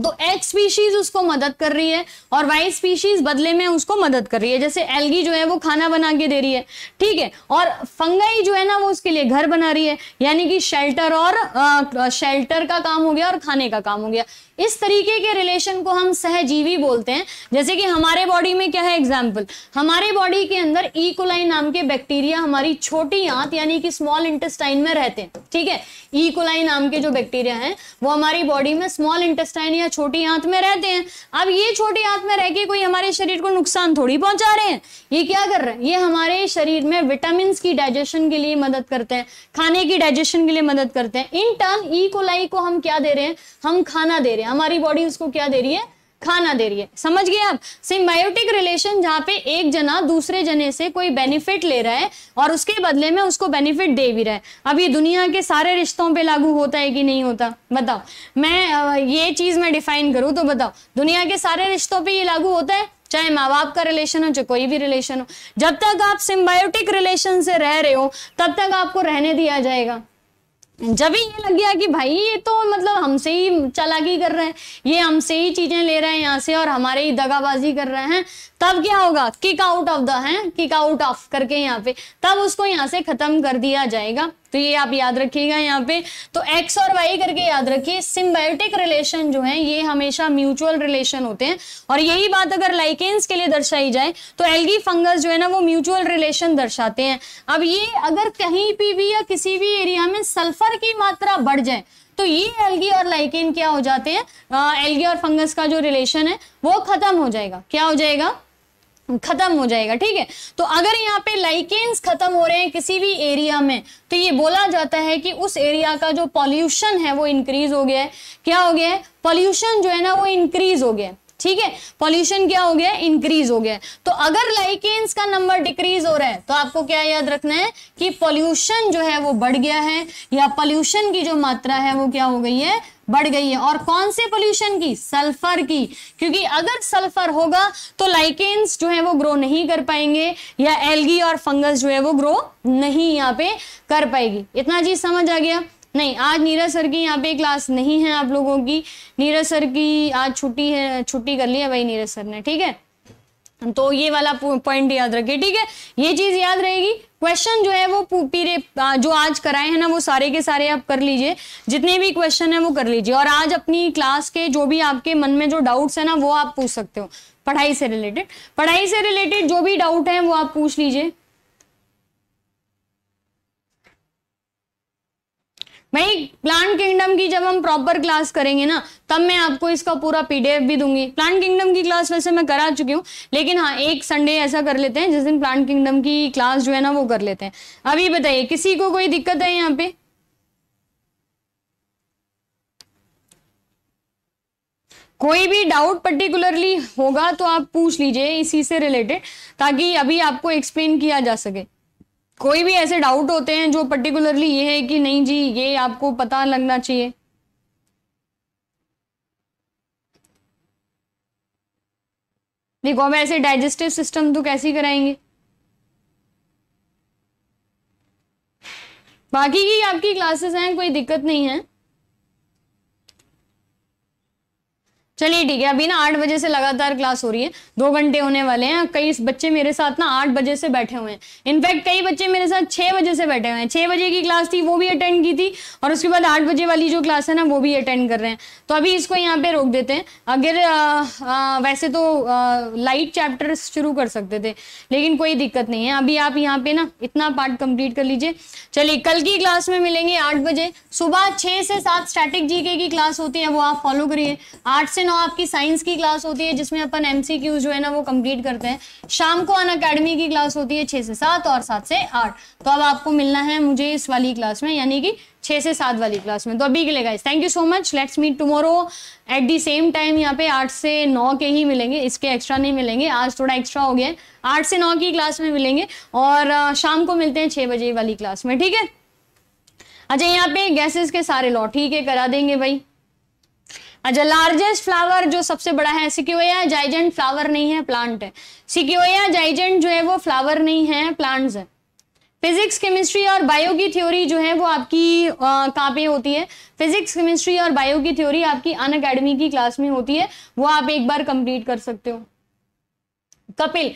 तो एक्स स्पीशीज उसको मदद कर रही है और वाई स्पीशीज बदले में उसको मदद कर रही है जैसे एलगी जो है वो खाना बना के दे रही है ठीक है और फंगाई जो है ना वो उसके लिए घर बना रही है यानी कि शेल्टर और आ, शेल्टर का काम हो गया और खाने का काम हो गया इस तरीके के रिलेशन को हम सहजीवी बोलते हैं जैसे कि हमारे बॉडी में क्या है एग्जाम्पल हमारे बॉडी के अंदर ईकोलाई e नाम के बैक्टीरिया हमारी छोटी आंत यानी कि स्मॉल इंटेस्टाइन में रहते हैं ठीक है ईकोलाई e नाम के जो बैक्टीरिया हैं वो हमारी बॉडी में स्मॉल इंटेस्टाइन या छोटी आंत में रहते हैं अब ये छोटी आंत में रह के कोई हमारे शरीर को नुकसान थोड़ी पहुंचा रहे हैं ये क्या कर रहे हैं ये हमारे शरीर में विटामिन की डाइजेशन के लिए मदद करते हैं खाने की डाइजेशन के लिए मदद करते हैं इन टर्न ईकोलाई e को हम क्या दे रहे हैं हम खाना दे रहे हैं हमारी बॉडी उसको क्या दे रही है खाना दे रही है समझ गए आप सिम्बायोटिक रिलेशन जहाँ पे एक जना दूसरे जने से कोई बेनिफिट ले रहा है और उसके बदले में उसको बेनिफिट दे भी रहा है अब ये दुनिया के सारे रिश्तों पे लागू होता है कि नहीं होता बताओ मैं ये चीज मैं डिफाइन करूँ तो बताओ दुनिया के सारे रिश्तों पे ये लागू होता है चाहे माँ बाप का रिलेशन हो चाहे कोई भी रिलेशन हो जब तक आप सिम्बायोटिक रिलेशन से रह रहे हो तब तक आपको रहने दिया जाएगा जब ही ये लग गया कि भाई ये तो मतलब हमसे ही चालाकी कर रहे हैं ये हमसे ही चीजें ले रहे हैं यहाँ से और हमारे ही दगाबाजी कर रहे हैं तब क्या होगा किक आउट ऑफ द है किक आउट ऑफ करके यहाँ पे तब उसको यहाँ से खत्म कर दिया जाएगा तो ये आप याद रखिएगा यहाँ पे तो एक्स और वाई करके याद रखिए सिम्बायोटिक रिलेशन जो है ये हमेशा म्यूचुअल रिलेशन होते हैं और यही बात अगर लाइकेंस के लिए दर्शाई जाए तो एल्गी फंगस जो है ना वो म्यूचुअल रिलेशन दर्शाते हैं अब ये अगर कहीं भी भी या किसी भी एरिया में सल्फर की मात्रा बढ़ जाए तो ये एल्गी और लाइकेन क्या हो जाते हैं एल्गी और फंगस का जो रिलेशन है वो खत्म हो जाएगा क्या हो जाएगा खत्म हो जाएगा ठीक है तो अगर यहाँ पे लाइकेंस खत्म हो रहे हैं किसी भी एरिया में तो ये बोला जाता है कि उस एरिया का जो पॉल्यूशन है वो इंक्रीज हो गया है क्या हो गया है पॉल्यूशन जो है ना वो इंक्रीज हो गया ठीक है पॉल्यूशन क्या हो गया इंक्रीज हो गया तो अगर लाइकेंस का नंबर डिक्रीज हो रहा है तो आपको क्या याद रखना है कि पॉल्यूशन जो है वो बढ़ गया है या पॉल्यूशन की जो मात्रा है वो क्या हो गई है बढ़ गई है और कौन से पोल्यूशन की सल्फर की क्योंकि अगर सल्फर होगा तो लाइकेन्स जो है वो ग्रो नहीं कर पाएंगे या एल्गी और फंगस जो है वो ग्रो नहीं यहाँ पे कर पाएगी इतना चीज समझ आ गया नहीं आज नीरज सर की यहाँ पे क्लास नहीं है आप लोगों की नीरज सर की आज छुट्टी है छुट्टी कर लिया भाई नीरज सर ने ठीक है तो ये वाला पॉइंट याद रखिए ठीक है ये चीज याद रहेगी क्वेश्चन जो है वो पीरे जो आज कराए हैं ना वो सारे के सारे आप कर लीजिए जितने भी क्वेश्चन है वो कर लीजिए और आज अपनी क्लास के जो भी आपके मन में जो डाउट्स है ना वो आप पूछ सकते हो पढ़ाई से रिलेटेड पढ़ाई से रिलेटेड जो भी डाउट है वो आप पूछ लीजिए भाई प्लांट किंगडम की जब हम प्रॉपर क्लास करेंगे ना तब मैं आपको इसका पूरा पीडीएफ भी दूंगी प्लांट किंगडम की क्लास वैसे मैं करा चुकी हूँ लेकिन हाँ एक संडे ऐसा कर लेते हैं जिस दिन प्लांट किंगडम की क्लास जो है ना वो कर लेते हैं अभी बताइए किसी को कोई दिक्कत है यहाँ पे कोई भी डाउट पर्टिकुलरली होगा तो आप पूछ लीजिए इसी से रिलेटेड ताकि अभी आपको एक्सप्लेन किया जा सके कोई भी ऐसे डाउट होते हैं जो पर्टिकुलरली ये है कि नहीं जी ये आपको पता लगना चाहिए देखो अब ऐसे डाइजेस्टिव सिस्टम तो कैसे कराएंगे बाकी की आपकी क्लासेस हैं कोई दिक्कत नहीं है चलिए ठीक है अभी ना आठ बजे से लगातार क्लास हो रही है दो घंटे होने वाले हैं कई बच्चे मेरे साथ ना आठ बजे से बैठे हुए हैं इनफैक्ट कई बच्चे मेरे साथ छह बजे से बैठे हुए हैं छह बजे की क्लास थी वो भी अटेंड की थी और उसके बाद आठ बजे वाली जो क्लास है ना वो भी अटेंड कर रहे हैं तो अभी इसको यहाँ पे रोक देते हैं अगर आ, आ, वैसे तो आ, लाइट चैप्टर शुरू कर सकते थे लेकिन कोई दिक्कत नहीं है अभी आप यहाँ पे ना इतना पार्ट कंप्लीट कर लीजिए चलिए कल की क्लास में मिलेंगे आठ बजे सुबह छह से सात स्टैटिक जीके की क्लास होती है वो आप फॉलो करिए आठ से से नौ आपकी साइंस की क्लास होती है जिसमें अपन एम जो है ना वो कंप्लीट करते हैं शाम को अन अकेडमी की क्लास होती है छह से सात और सात से आठ तो अब आपको मिलना है मुझे इस वाली क्लास में यानी कि छह से सात वाली क्लास में तो अभी के लिए guys thank you so much let's meet tomorrow at the same time यहाँ पे आठ से नौ के ही मिलेंगे इसके एक्स्ट्रा नहीं मिलेंगे आज थोड़ा एक्स्ट्रा हो गया आठ से नौ की क्लास में मिलेंगे और शाम को मिलते हैं छह बजे वाली क्लास में ठीक है अच्छा यहाँ पे गैसेस के सारे लॉ ठीक है करा देंगे भाई अच्छा लार्जेस्ट फ्लावर जो सबसे बड़ा है सिक्योया जाइजेंट फ्लावर नहीं है प्लांट है सिक्योया जाइजेंट जो है वो फ्लावर नहीं है प्लांट है फिजिक्स केमिस्ट्री और बायो की थ्योरी जो है वो आपकी कहाँ पे होती है फिजिक्स केमिस्ट्री और बायो की थ्योरी आपकी अन अकेडमी की क्लास में होती है वो आप एक बार कंप्लीट कर सकते हो कपिल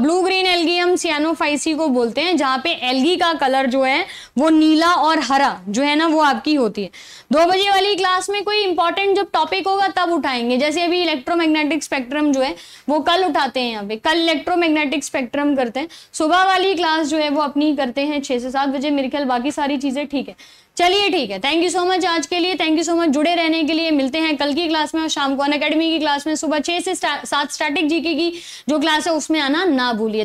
ब्लू ग्रीन एल्गी हम सियानोफाइसी को बोलते हैं जहाँ पे एल्गी का कलर जो है वो नीला और हरा जो है ना वो आपकी होती है दो बजे वाली क्लास में कोई इंपॉर्टेंट जब टॉपिक होगा तब उठाएंगे जैसे अभी इलेक्ट्रोमैग्नेटिक स्पेक्ट्रम जो है वो कल उठाते हैं यहाँ पे कल इलेक्ट्रोमैग्नेटिक स्पेक्ट्रम करते हैं सुबह वाली क्लास जो है वो अपनी करते हैं छः से सात बजे मेरे ख्याल बाकी सारी चीज़ें ठीक है चलिए ठीक है थैंक यू सो मच आज के लिए थैंक यू सो मच जुड़े रहने के लिए मिलते हैं कल की क्लास में और शाम को अन अकेडमी की क्लास में सुबह छह से सात स्टैटिक जीके की जो क्लास है उसमें आना ना भूलिए